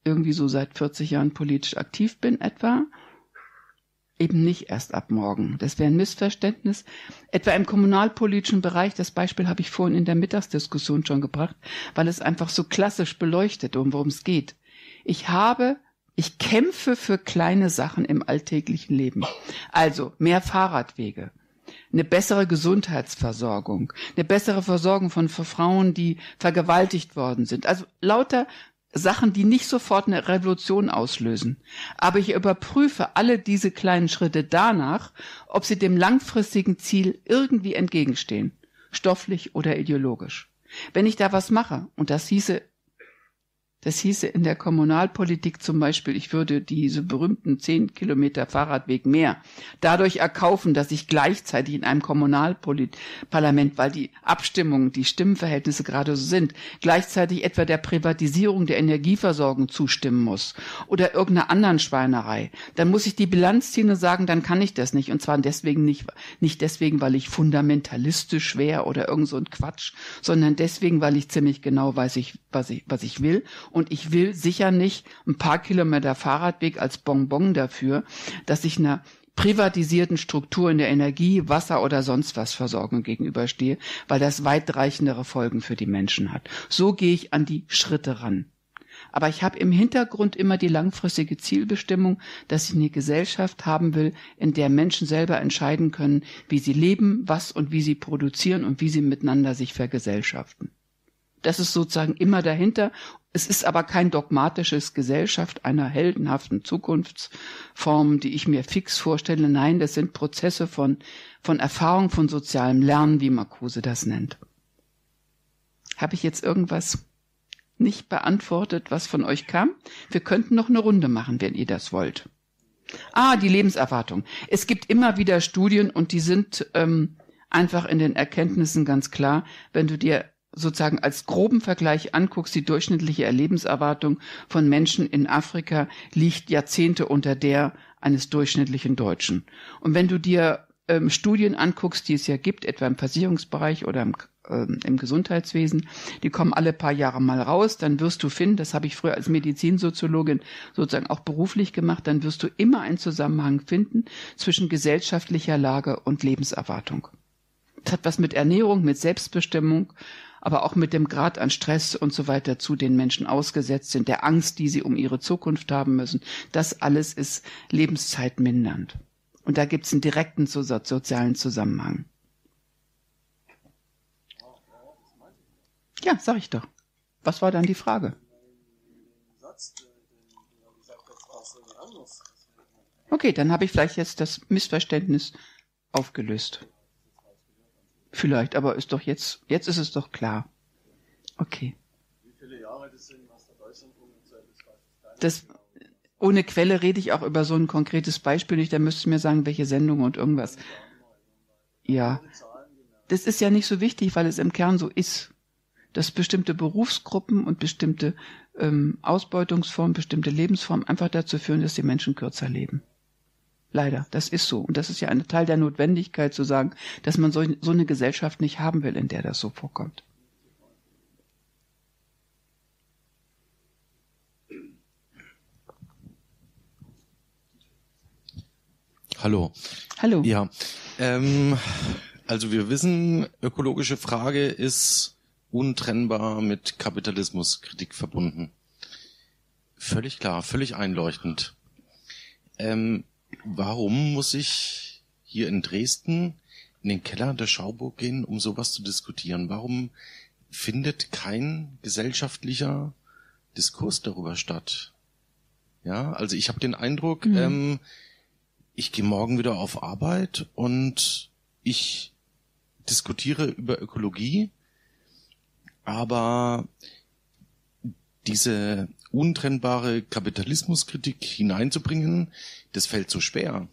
irgendwie so seit 40 Jahren politisch aktiv bin, etwa, eben nicht erst ab morgen. Das wäre ein Missverständnis. Etwa im kommunalpolitischen Bereich, das Beispiel habe ich vorhin in der Mittagsdiskussion schon gebracht, weil es einfach so klassisch beleuchtet, um worum es geht ich habe, ich kämpfe für kleine Sachen im alltäglichen Leben. Also mehr Fahrradwege, eine bessere Gesundheitsversorgung, eine bessere Versorgung von Frauen, die vergewaltigt worden sind. Also lauter Sachen, die nicht sofort eine Revolution auslösen. Aber ich überprüfe alle diese kleinen Schritte danach, ob sie dem langfristigen Ziel irgendwie entgegenstehen, stofflich oder ideologisch. Wenn ich da was mache, und das hieße das hieße in der Kommunalpolitik zum Beispiel, ich würde diese berühmten zehn Kilometer Fahrradweg mehr dadurch erkaufen, dass ich gleichzeitig in einem Kommunalparlament, weil die Abstimmungen, die Stimmenverhältnisse gerade so sind, gleichzeitig etwa der Privatisierung der Energieversorgung zustimmen muss oder irgendeiner anderen Schweinerei. Dann muss ich die Bilanz ziehen und sagen, dann kann ich das nicht. Und zwar deswegen nicht, nicht deswegen, weil ich fundamentalistisch wäre oder irgend so ein Quatsch, sondern deswegen, weil ich ziemlich genau weiß, ich, was, ich, was ich will und ich will sicher nicht ein paar Kilometer Fahrradweg als Bonbon dafür, dass ich einer privatisierten Struktur in der Energie, Wasser oder sonst was Versorgung gegenüberstehe, weil das weitreichendere Folgen für die Menschen hat. So gehe ich an die Schritte ran. Aber ich habe im Hintergrund immer die langfristige Zielbestimmung, dass ich eine Gesellschaft haben will, in der Menschen selber entscheiden können, wie sie leben, was und wie sie produzieren und wie sie miteinander sich vergesellschaften. Das ist sozusagen immer dahinter es ist aber kein dogmatisches Gesellschaft einer heldenhaften Zukunftsform, die ich mir fix vorstelle. Nein, das sind Prozesse von, von Erfahrung, von sozialem Lernen, wie Marcuse das nennt. Habe ich jetzt irgendwas nicht beantwortet, was von euch kam? Wir könnten noch eine Runde machen, wenn ihr das wollt. Ah, die Lebenserwartung. Es gibt immer wieder Studien und die sind ähm, einfach in den Erkenntnissen ganz klar. Wenn du dir sozusagen als groben Vergleich anguckst, die durchschnittliche Lebenserwartung von Menschen in Afrika liegt Jahrzehnte unter der eines durchschnittlichen Deutschen. Und wenn du dir ähm, Studien anguckst, die es ja gibt, etwa im Versicherungsbereich oder im, ähm, im Gesundheitswesen, die kommen alle paar Jahre mal raus, dann wirst du finden, das habe ich früher als Medizinsoziologin sozusagen auch beruflich gemacht, dann wirst du immer einen Zusammenhang finden zwischen gesellschaftlicher Lage und Lebenserwartung. Das hat was mit Ernährung, mit Selbstbestimmung, aber auch mit dem Grad an Stress und so weiter zu den Menschen ausgesetzt sind, der Angst, die sie um ihre Zukunft haben müssen. Das alles ist lebenszeitmindernd. Und da gibt es einen direkten sozialen Zusammenhang. Ja, sag ich doch. Was war dann die Frage? Okay, dann habe ich vielleicht jetzt das Missverständnis aufgelöst. Vielleicht, aber ist doch jetzt, jetzt ist es doch klar. Okay. das, ohne Quelle rede ich auch über so ein konkretes Beispiel nicht, da müsstest du mir sagen, welche Sendung und irgendwas. Ja. Das ist ja nicht so wichtig, weil es im Kern so ist. Dass bestimmte Berufsgruppen und bestimmte ähm, Ausbeutungsformen, bestimmte Lebensformen einfach dazu führen, dass die Menschen kürzer leben. Leider, das ist so. Und das ist ja ein Teil der Notwendigkeit zu sagen, dass man so, so eine Gesellschaft nicht haben will, in der das so vorkommt. Hallo. Hallo. Ja. Ähm, also wir wissen, ökologische Frage ist untrennbar mit Kapitalismuskritik verbunden. Völlig klar, völlig einleuchtend. Ähm, warum muss ich hier in Dresden in den Keller der Schauburg gehen, um sowas zu diskutieren? Warum findet kein gesellschaftlicher Diskurs darüber statt? Ja, also ich habe den Eindruck, mhm. ähm, ich gehe morgen wieder auf Arbeit und ich diskutiere über Ökologie, aber diese untrennbare Kapitalismuskritik hineinzubringen, das fällt so schwer.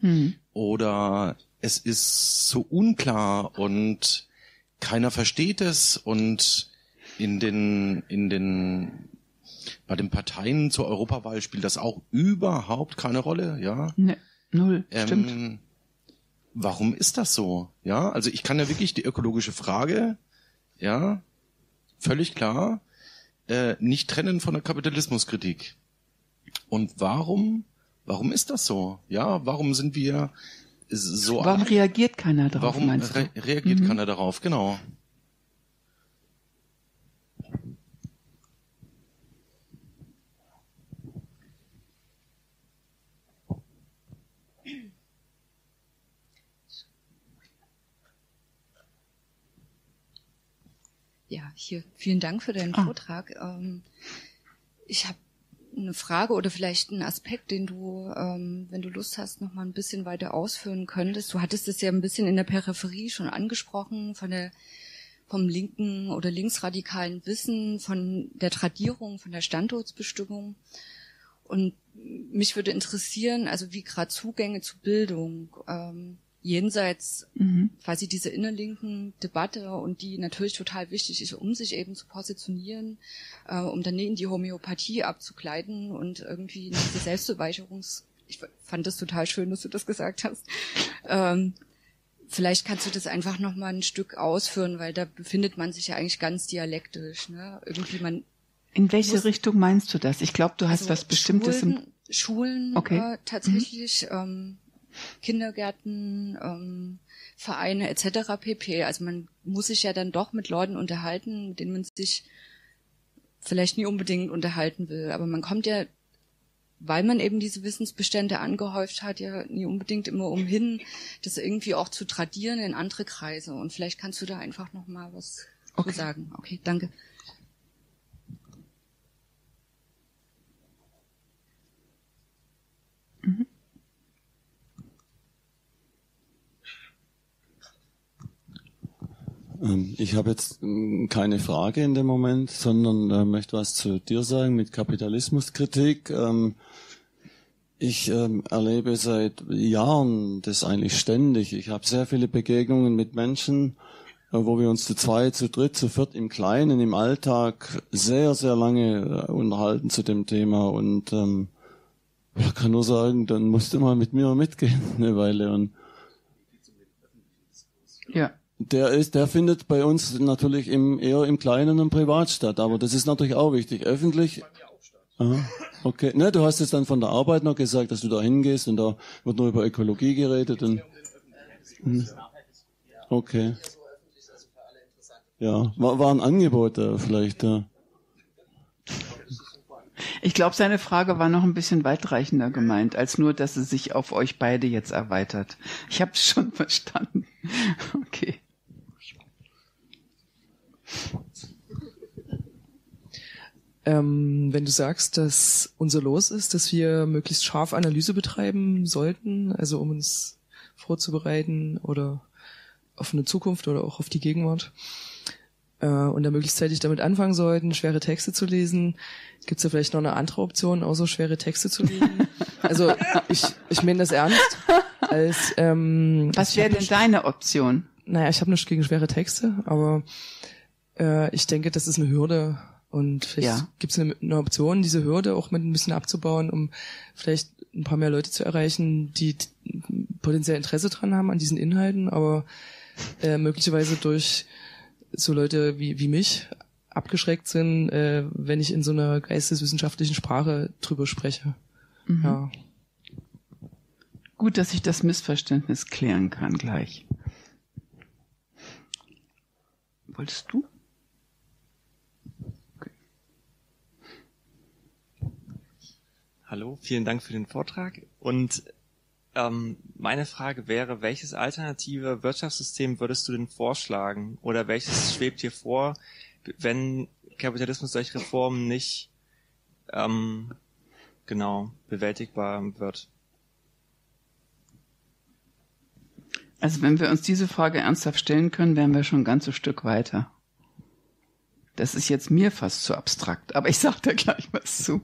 Hm. Oder es ist so unklar und keiner versteht es und in den, in den, bei den Parteien zur Europawahl spielt das auch überhaupt keine Rolle, ja? Nee, null, ähm, stimmt. Warum ist das so? Ja, also ich kann ja wirklich die ökologische Frage, ja, völlig klar, äh, nicht trennen von der Kapitalismuskritik. Und warum, warum ist das so? Ja, warum sind wir so? Warum reagiert keiner darauf? Warum re reagiert mhm. keiner darauf? Genau. Ja, hier vielen Dank für deinen ah. Vortrag. Ähm, ich habe eine Frage oder vielleicht einen Aspekt, den du, ähm, wenn du Lust hast, noch mal ein bisschen weiter ausführen könntest. Du hattest es ja ein bisschen in der Peripherie schon angesprochen von der vom linken oder linksradikalen Wissen, von der Tradierung, von der Standortsbestimmung. Und mich würde interessieren, also wie gerade Zugänge zu Bildung ähm, jenseits mhm. quasi diese innerlinken Debatte und die natürlich total wichtig ist, um sich eben zu positionieren, äh, um dann in die Homöopathie abzugleiten und irgendwie in diese Selbstbeweicherungs... Ich fand das total schön, dass du das gesagt hast. Ähm, vielleicht kannst du das einfach nochmal ein Stück ausführen, weil da befindet man sich ja eigentlich ganz dialektisch. Ne? Irgendwie man... In welche muss, Richtung meinst du das? Ich glaube, du hast also was Bestimmtes Schulen, im... Schulen okay. äh, mhm. tatsächlich... Mhm. Ähm, Kindergärten, ähm, Vereine etc. pp. Also man muss sich ja dann doch mit Leuten unterhalten, mit denen man sich vielleicht nie unbedingt unterhalten will. Aber man kommt ja, weil man eben diese Wissensbestände angehäuft hat, ja nie unbedingt immer umhin, das irgendwie auch zu tradieren in andere Kreise. Und vielleicht kannst du da einfach nochmal was okay. sagen. Okay, danke. Ähm, ich habe jetzt ähm, keine Frage in dem Moment, sondern äh, möchte was zu dir sagen mit Kapitalismuskritik. Ähm, ich erlebe seit Jahren das eigentlich ständig. Ich habe sehr viele Begegnungen mit Menschen, äh, wo wir uns zu zweit, zu dritt, zu viert im Kleinen, im Alltag sehr, sehr lange äh, unterhalten zu dem Thema und ich kann nur sagen, dann musst du mal mit mir mitgehen eine Weile und ja der ist, der findet bei uns natürlich im, eher im Kleinen und Privat statt, aber das ist natürlich auch wichtig. Öffentlich. Aha, okay. Ne, du hast jetzt dann von der Arbeit noch gesagt, dass du da hingehst und da wird nur über Ökologie geredet und. Hm. Okay. Ja, war, war ein Angebot da vielleicht da. Ich glaube, seine Frage war noch ein bisschen weitreichender gemeint, als nur, dass sie sich auf euch beide jetzt erweitert. Ich habe es schon verstanden. Okay. Ähm, wenn du sagst, dass unser Los ist, dass wir möglichst scharf Analyse betreiben sollten, also um uns vorzubereiten oder auf eine Zukunft oder auch auf die Gegenwart äh, und da möglichst zeitig damit anfangen sollten, schwere Texte zu lesen, gibt es da vielleicht noch eine andere Option, außer schwere Texte zu lesen? also ich, ich meine das ernst. Als, ähm, Was wäre denn deine Option? Naja, ich habe nichts gegen schwere Texte, aber äh, ich denke, das ist eine Hürde. Und vielleicht ja. gibt es eine, eine Option, diese Hürde auch mit ein bisschen abzubauen, um vielleicht ein paar mehr Leute zu erreichen, die potenziell Interesse dran haben an diesen Inhalten, aber äh, möglicherweise durch so Leute wie, wie mich abgeschreckt sind, äh, wenn ich in so einer geisteswissenschaftlichen Sprache drüber spreche. Mhm. Ja. Gut, dass ich das Missverständnis klären kann gleich. Wolltest du? Hallo, vielen Dank für den Vortrag. Und ähm, meine Frage wäre, welches alternative Wirtschaftssystem würdest du denn vorschlagen? Oder welches schwebt dir vor, wenn Kapitalismus durch Reformen nicht ähm, genau bewältigbar wird? Also wenn wir uns diese Frage ernsthaft stellen können, wären wir schon ein ganzes Stück weiter. Das ist jetzt mir fast zu abstrakt, aber ich sage da gleich was zu.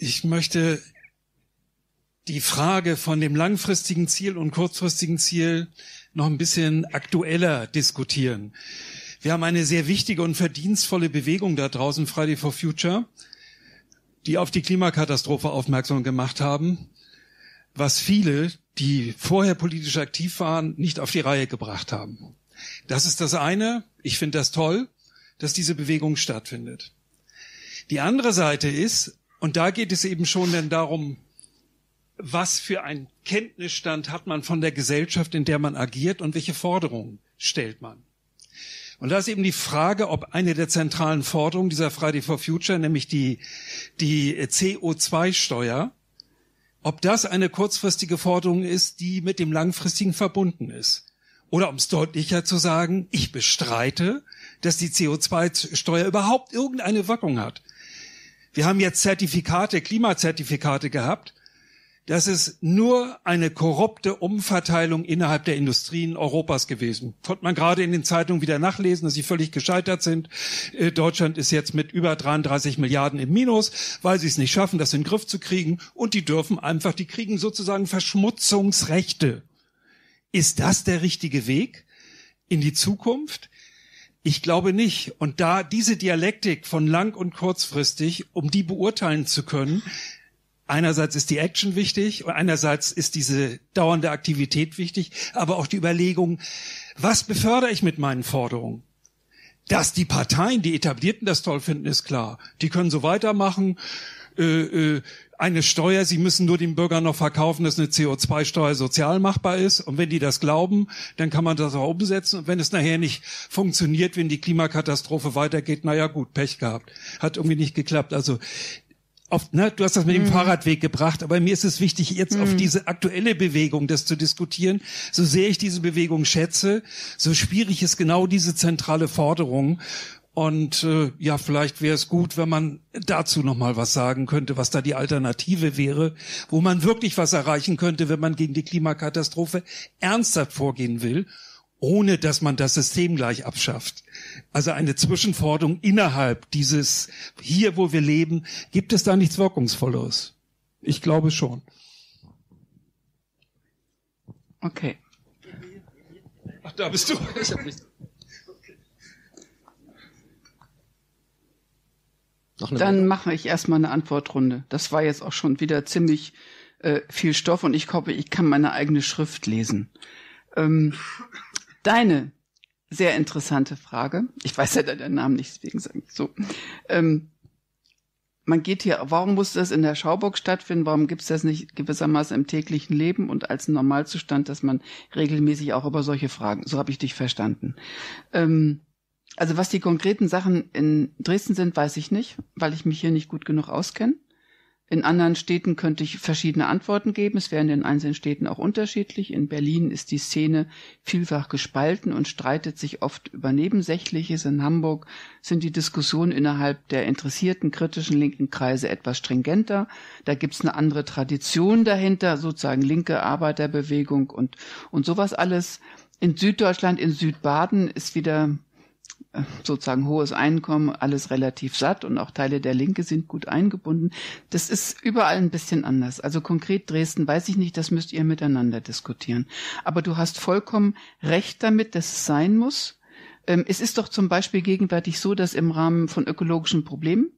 Ich möchte die Frage von dem langfristigen Ziel und kurzfristigen Ziel noch ein bisschen aktueller diskutieren. Wir haben eine sehr wichtige und verdienstvolle Bewegung da draußen, Friday for Future, die auf die Klimakatastrophe aufmerksam gemacht haben, was viele, die vorher politisch aktiv waren, nicht auf die Reihe gebracht haben. Das ist das eine. Ich finde das toll, dass diese Bewegung stattfindet. Die andere Seite ist, und da geht es eben schon dann darum, was für einen Kenntnisstand hat man von der Gesellschaft, in der man agiert und welche Forderungen stellt man. Und da ist eben die Frage, ob eine der zentralen Forderungen dieser Friday for Future, nämlich die, die CO2-Steuer, ob das eine kurzfristige Forderung ist, die mit dem langfristigen verbunden ist. Oder um es deutlicher zu sagen, ich bestreite, dass die CO2-Steuer überhaupt irgendeine Wirkung hat. Wir haben jetzt Zertifikate, Klimazertifikate gehabt. Das ist nur eine korrupte Umverteilung innerhalb der Industrien Europas gewesen. Konnte man gerade in den Zeitungen wieder nachlesen, dass sie völlig gescheitert sind. Äh, Deutschland ist jetzt mit über 33 Milliarden im Minus, weil sie es nicht schaffen, das in den Griff zu kriegen. Und die dürfen einfach, die kriegen sozusagen Verschmutzungsrechte. Ist das der richtige Weg in die Zukunft? Ich glaube nicht. Und da diese Dialektik von lang und kurzfristig, um die beurteilen zu können, einerseits ist die Action wichtig und einerseits ist diese dauernde Aktivität wichtig, aber auch die Überlegung, was befördere ich mit meinen Forderungen? Dass die Parteien, die Etablierten das toll finden, ist klar. Die können so weitermachen. Äh, äh, eine Steuer, sie müssen nur den Bürgern noch verkaufen, dass eine CO2-Steuer sozial machbar ist. Und wenn die das glauben, dann kann man das auch umsetzen. Und wenn es nachher nicht funktioniert, wenn die Klimakatastrophe weitergeht, naja gut, Pech gehabt. Hat irgendwie nicht geklappt. Also auf, ne, du hast das mit dem mm. Fahrradweg gebracht, aber mir ist es wichtig, jetzt mm. auf mhm. diese aktuelle Bewegung das zu diskutieren. So sehr ich diese Bewegung schätze, so schwierig ist genau diese zentrale Forderung. Und äh, ja, vielleicht wäre es gut, wenn man dazu noch mal was sagen könnte, was da die Alternative wäre, wo man wirklich was erreichen könnte, wenn man gegen die Klimakatastrophe ernsthaft vorgehen will, ohne dass man das System gleich abschafft. Also eine Zwischenforderung innerhalb dieses hier, wo wir leben, gibt es da nichts Wirkungsvolleres? Ich glaube schon. Okay. Ach, da bist du. Ich hab nicht Dann mache ich erstmal eine Antwortrunde. Das war jetzt auch schon wieder ziemlich äh, viel Stoff und ich hoffe, ich kann meine eigene Schrift lesen. Ähm, deine sehr interessante Frage. Ich weiß ja deinen Namen nicht, deswegen sage ich so. Ähm, man geht hier, warum muss das in der Schauburg stattfinden? Warum gibt es das nicht gewissermaßen im täglichen Leben und als Normalzustand, dass man regelmäßig auch über solche Fragen, so habe ich dich verstanden. Ähm, also was die konkreten Sachen in Dresden sind, weiß ich nicht, weil ich mich hier nicht gut genug auskenne. In anderen Städten könnte ich verschiedene Antworten geben. Es wären in den einzelnen Städten auch unterschiedlich. In Berlin ist die Szene vielfach gespalten und streitet sich oft über Nebensächliches. In Hamburg sind die Diskussionen innerhalb der interessierten kritischen linken Kreise etwas stringenter. Da gibt es eine andere Tradition dahinter, sozusagen linke Arbeiterbewegung und, und sowas alles. In Süddeutschland, in Südbaden ist wieder sozusagen hohes Einkommen, alles relativ satt und auch Teile der Linke sind gut eingebunden. Das ist überall ein bisschen anders. Also konkret Dresden weiß ich nicht, das müsst ihr miteinander diskutieren. Aber du hast vollkommen recht damit, dass es sein muss. Ähm, es ist doch zum Beispiel gegenwärtig so, dass im Rahmen von ökologischen Problemen,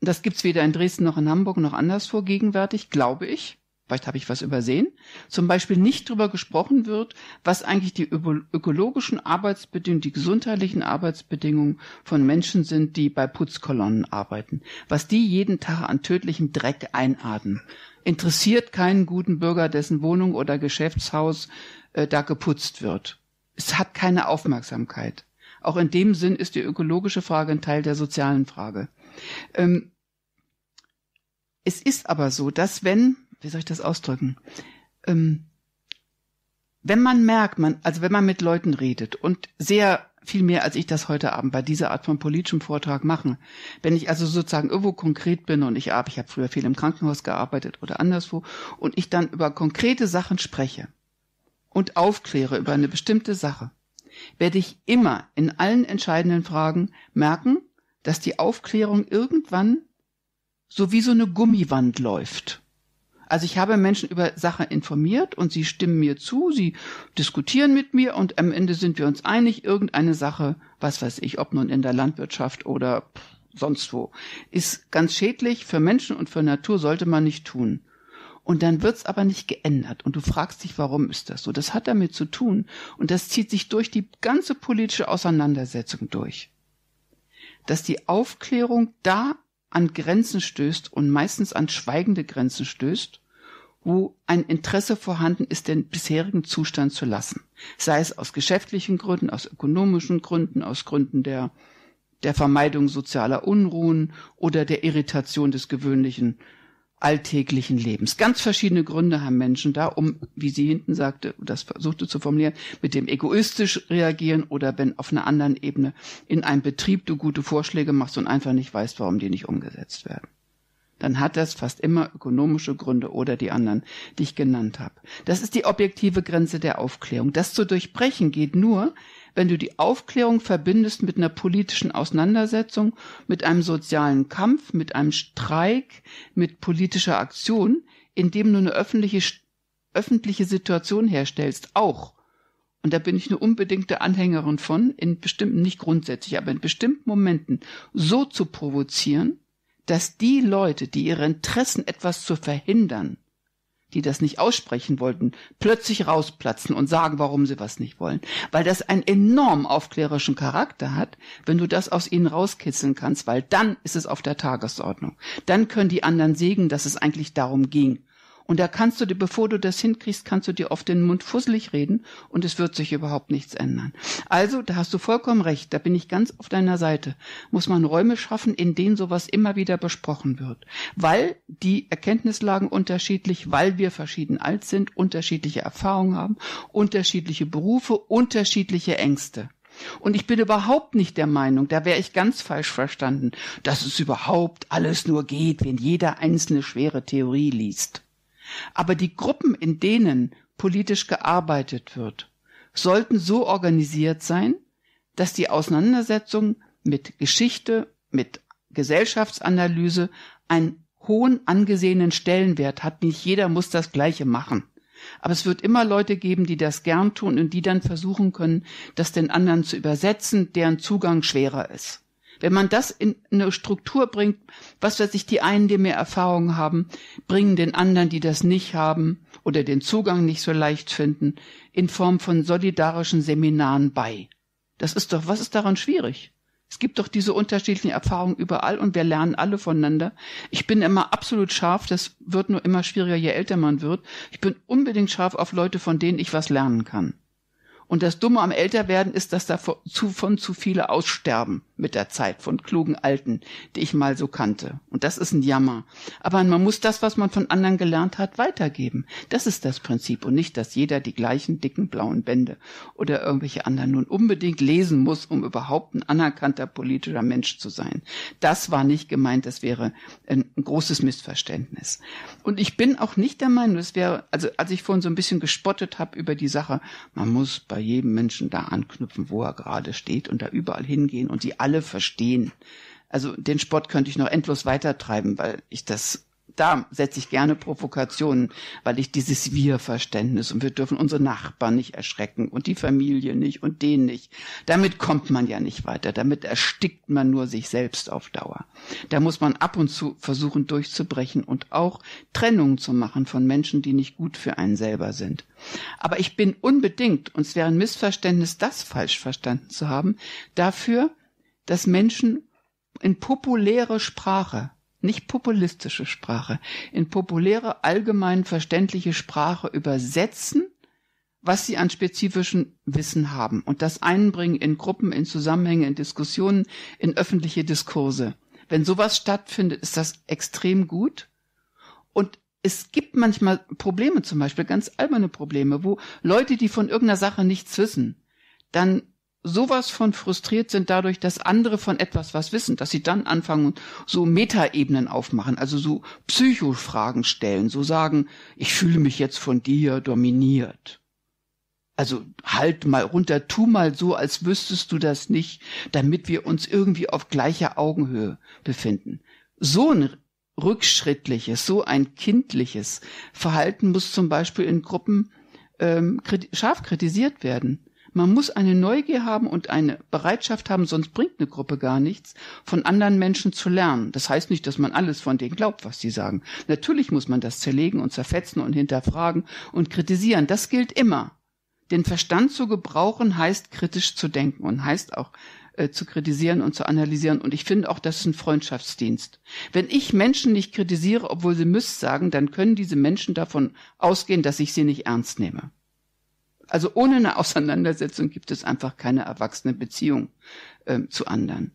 das gibt's weder in Dresden noch in Hamburg noch anderswo gegenwärtig, glaube ich, vielleicht habe ich was übersehen, zum Beispiel nicht darüber gesprochen wird, was eigentlich die ökologischen Arbeitsbedingungen, die gesundheitlichen Arbeitsbedingungen von Menschen sind, die bei Putzkolonnen arbeiten, was die jeden Tag an tödlichem Dreck einatmen. Interessiert keinen guten Bürger, dessen Wohnung oder Geschäftshaus äh, da geputzt wird. Es hat keine Aufmerksamkeit. Auch in dem Sinn ist die ökologische Frage ein Teil der sozialen Frage. Ähm, es ist aber so, dass wenn wie soll ich das ausdrücken? Ähm, wenn man merkt, man, also wenn man mit Leuten redet und sehr viel mehr, als ich das heute Abend bei dieser Art von politischem Vortrag machen, Wenn ich also sozusagen irgendwo konkret bin und ich habe, ah, ich habe früher viel im Krankenhaus gearbeitet oder anderswo und ich dann über konkrete Sachen spreche und aufkläre über eine bestimmte Sache, werde ich immer in allen entscheidenden Fragen merken, dass die Aufklärung irgendwann so wie so eine Gummiwand läuft. Also ich habe Menschen über Sachen informiert und sie stimmen mir zu, sie diskutieren mit mir und am Ende sind wir uns einig, irgendeine Sache, was weiß ich, ob nun in der Landwirtschaft oder sonst wo, ist ganz schädlich für Menschen und für Natur, sollte man nicht tun. Und dann wird's aber nicht geändert. Und du fragst dich, warum ist das so? Das hat damit zu tun. Und das zieht sich durch die ganze politische Auseinandersetzung durch. Dass die Aufklärung da an Grenzen stößt und meistens an schweigende Grenzen stößt, wo ein Interesse vorhanden ist, den bisherigen Zustand zu lassen. Sei es aus geschäftlichen Gründen, aus ökonomischen Gründen, aus Gründen der, der Vermeidung sozialer Unruhen oder der Irritation des gewöhnlichen alltäglichen Lebens. Ganz verschiedene Gründe haben Menschen da, um, wie sie hinten sagte, das versuchte zu formulieren, mit dem egoistisch reagieren oder wenn auf einer anderen Ebene in einem Betrieb du gute Vorschläge machst und einfach nicht weißt, warum die nicht umgesetzt werden. Dann hat das fast immer ökonomische Gründe oder die anderen, die ich genannt habe. Das ist die objektive Grenze der Aufklärung. Das zu durchbrechen geht nur, wenn du die Aufklärung verbindest mit einer politischen Auseinandersetzung, mit einem sozialen Kampf, mit einem Streik, mit politischer Aktion, indem du eine öffentliche, öffentliche Situation herstellst, auch. Und da bin ich eine unbedingte Anhängerin von, in bestimmten, nicht grundsätzlich, aber in bestimmten Momenten so zu provozieren, dass die Leute, die ihre Interessen etwas zu verhindern, die das nicht aussprechen wollten, plötzlich rausplatzen und sagen, warum sie was nicht wollen. Weil das einen enorm aufklärerischen Charakter hat, wenn du das aus ihnen rauskitzeln kannst, weil dann ist es auf der Tagesordnung. Dann können die anderen sehen, dass es eigentlich darum ging und da kannst du dir, bevor du das hinkriegst, kannst du dir oft den Mund fusselig reden und es wird sich überhaupt nichts ändern. Also, da hast du vollkommen recht, da bin ich ganz auf deiner Seite. Muss man Räume schaffen, in denen sowas immer wieder besprochen wird. Weil die Erkenntnislagen unterschiedlich, weil wir verschieden alt sind, unterschiedliche Erfahrungen haben, unterschiedliche Berufe, unterschiedliche Ängste. Und ich bin überhaupt nicht der Meinung, da wäre ich ganz falsch verstanden, dass es überhaupt alles nur geht, wenn jeder einzelne schwere Theorie liest. Aber die Gruppen, in denen politisch gearbeitet wird, sollten so organisiert sein, dass die Auseinandersetzung mit Geschichte, mit Gesellschaftsanalyse einen hohen angesehenen Stellenwert hat. Nicht jeder muss das Gleiche machen. Aber es wird immer Leute geben, die das gern tun und die dann versuchen können, das den anderen zu übersetzen, deren Zugang schwerer ist. Wenn man das in eine Struktur bringt, was weiß ich, die einen, die mehr Erfahrung haben, bringen den anderen, die das nicht haben oder den Zugang nicht so leicht finden, in Form von solidarischen Seminaren bei. Das ist doch, was ist daran schwierig? Es gibt doch diese unterschiedlichen Erfahrungen überall und wir lernen alle voneinander. Ich bin immer absolut scharf, das wird nur immer schwieriger, je älter man wird. Ich bin unbedingt scharf auf Leute, von denen ich was lernen kann. Und das Dumme am Älterwerden ist, dass da zu, von zu viele aussterben mit der Zeit, von klugen Alten, die ich mal so kannte. Und das ist ein Jammer. Aber man muss das, was man von anderen gelernt hat, weitergeben. Das ist das Prinzip und nicht, dass jeder die gleichen dicken blauen Bände oder irgendwelche anderen nun unbedingt lesen muss, um überhaupt ein anerkannter politischer Mensch zu sein. Das war nicht gemeint, das wäre ein, ein großes Missverständnis. Und ich bin auch nicht der Meinung, es wäre, also als ich vorhin so ein bisschen gespottet habe über die Sache, man muss bei bei jedem Menschen da anknüpfen, wo er gerade steht und da überall hingehen und die alle verstehen. Also den Sport könnte ich noch endlos weitertreiben, weil ich das da setze ich gerne Provokationen, weil ich dieses Wir-Verständnis und wir dürfen unsere Nachbarn nicht erschrecken und die Familie nicht und den nicht. Damit kommt man ja nicht weiter. Damit erstickt man nur sich selbst auf Dauer. Da muss man ab und zu versuchen durchzubrechen und auch Trennungen zu machen von Menschen, die nicht gut für einen selber sind. Aber ich bin unbedingt, und es wäre ein Missverständnis, das falsch verstanden zu haben, dafür, dass Menschen in populäre Sprache nicht populistische Sprache, in populäre, allgemein verständliche Sprache übersetzen, was sie an spezifischem Wissen haben und das einbringen in Gruppen, in Zusammenhänge, in Diskussionen, in öffentliche Diskurse. Wenn sowas stattfindet, ist das extrem gut. Und es gibt manchmal Probleme, zum Beispiel ganz alberne Probleme, wo Leute, die von irgendeiner Sache nichts wissen, dann sowas von frustriert sind dadurch, dass andere von etwas was wissen, dass sie dann anfangen, so Metaebenen aufmachen, also so Psychofragen stellen, so sagen, ich fühle mich jetzt von dir dominiert. Also halt mal runter, tu mal so, als wüsstest du das nicht, damit wir uns irgendwie auf gleicher Augenhöhe befinden. So ein rückschrittliches, so ein kindliches Verhalten muss zum Beispiel in Gruppen ähm, kriti scharf kritisiert werden. Man muss eine Neugier haben und eine Bereitschaft haben, sonst bringt eine Gruppe gar nichts, von anderen Menschen zu lernen. Das heißt nicht, dass man alles von denen glaubt, was sie sagen. Natürlich muss man das zerlegen und zerfetzen und hinterfragen und kritisieren. Das gilt immer. Den Verstand zu gebrauchen heißt kritisch zu denken und heißt auch äh, zu kritisieren und zu analysieren. Und ich finde auch, das ist ein Freundschaftsdienst. Wenn ich Menschen nicht kritisiere, obwohl sie müsst sagen, dann können diese Menschen davon ausgehen, dass ich sie nicht ernst nehme also ohne eine Auseinandersetzung gibt es einfach keine erwachsene Beziehung äh, zu anderen.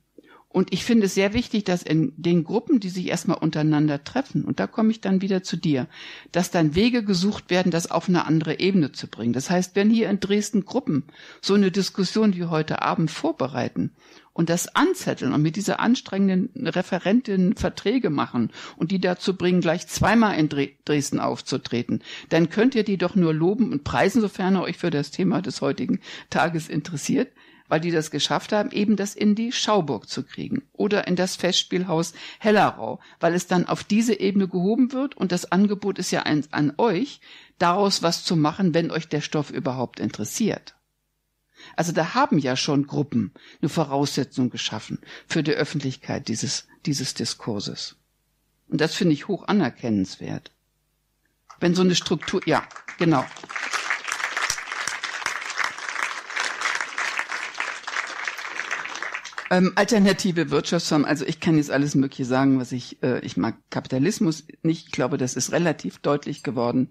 Und ich finde es sehr wichtig, dass in den Gruppen, die sich erstmal untereinander treffen, und da komme ich dann wieder zu dir, dass dann Wege gesucht werden, das auf eine andere Ebene zu bringen. Das heißt, wenn hier in Dresden Gruppen so eine Diskussion wie heute Abend vorbereiten und das anzetteln und mit dieser anstrengenden Referentin Verträge machen und die dazu bringen, gleich zweimal in Dresden aufzutreten, dann könnt ihr die doch nur loben und preisen, sofern ihr euch für das Thema des heutigen Tages interessiert weil die das geschafft haben, eben das in die Schauburg zu kriegen oder in das Festspielhaus Hellerau, weil es dann auf diese Ebene gehoben wird und das Angebot ist ja eins an euch, daraus was zu machen, wenn euch der Stoff überhaupt interessiert. Also da haben ja schon Gruppen eine Voraussetzung geschaffen für die Öffentlichkeit dieses, dieses Diskurses. Und das finde ich hoch anerkennenswert. Wenn so eine Struktur, ja, genau. Ähm, alternative Wirtschaftsform, also ich kann jetzt alles Mögliche sagen, was ich, äh, ich mag Kapitalismus nicht, ich glaube, das ist relativ deutlich geworden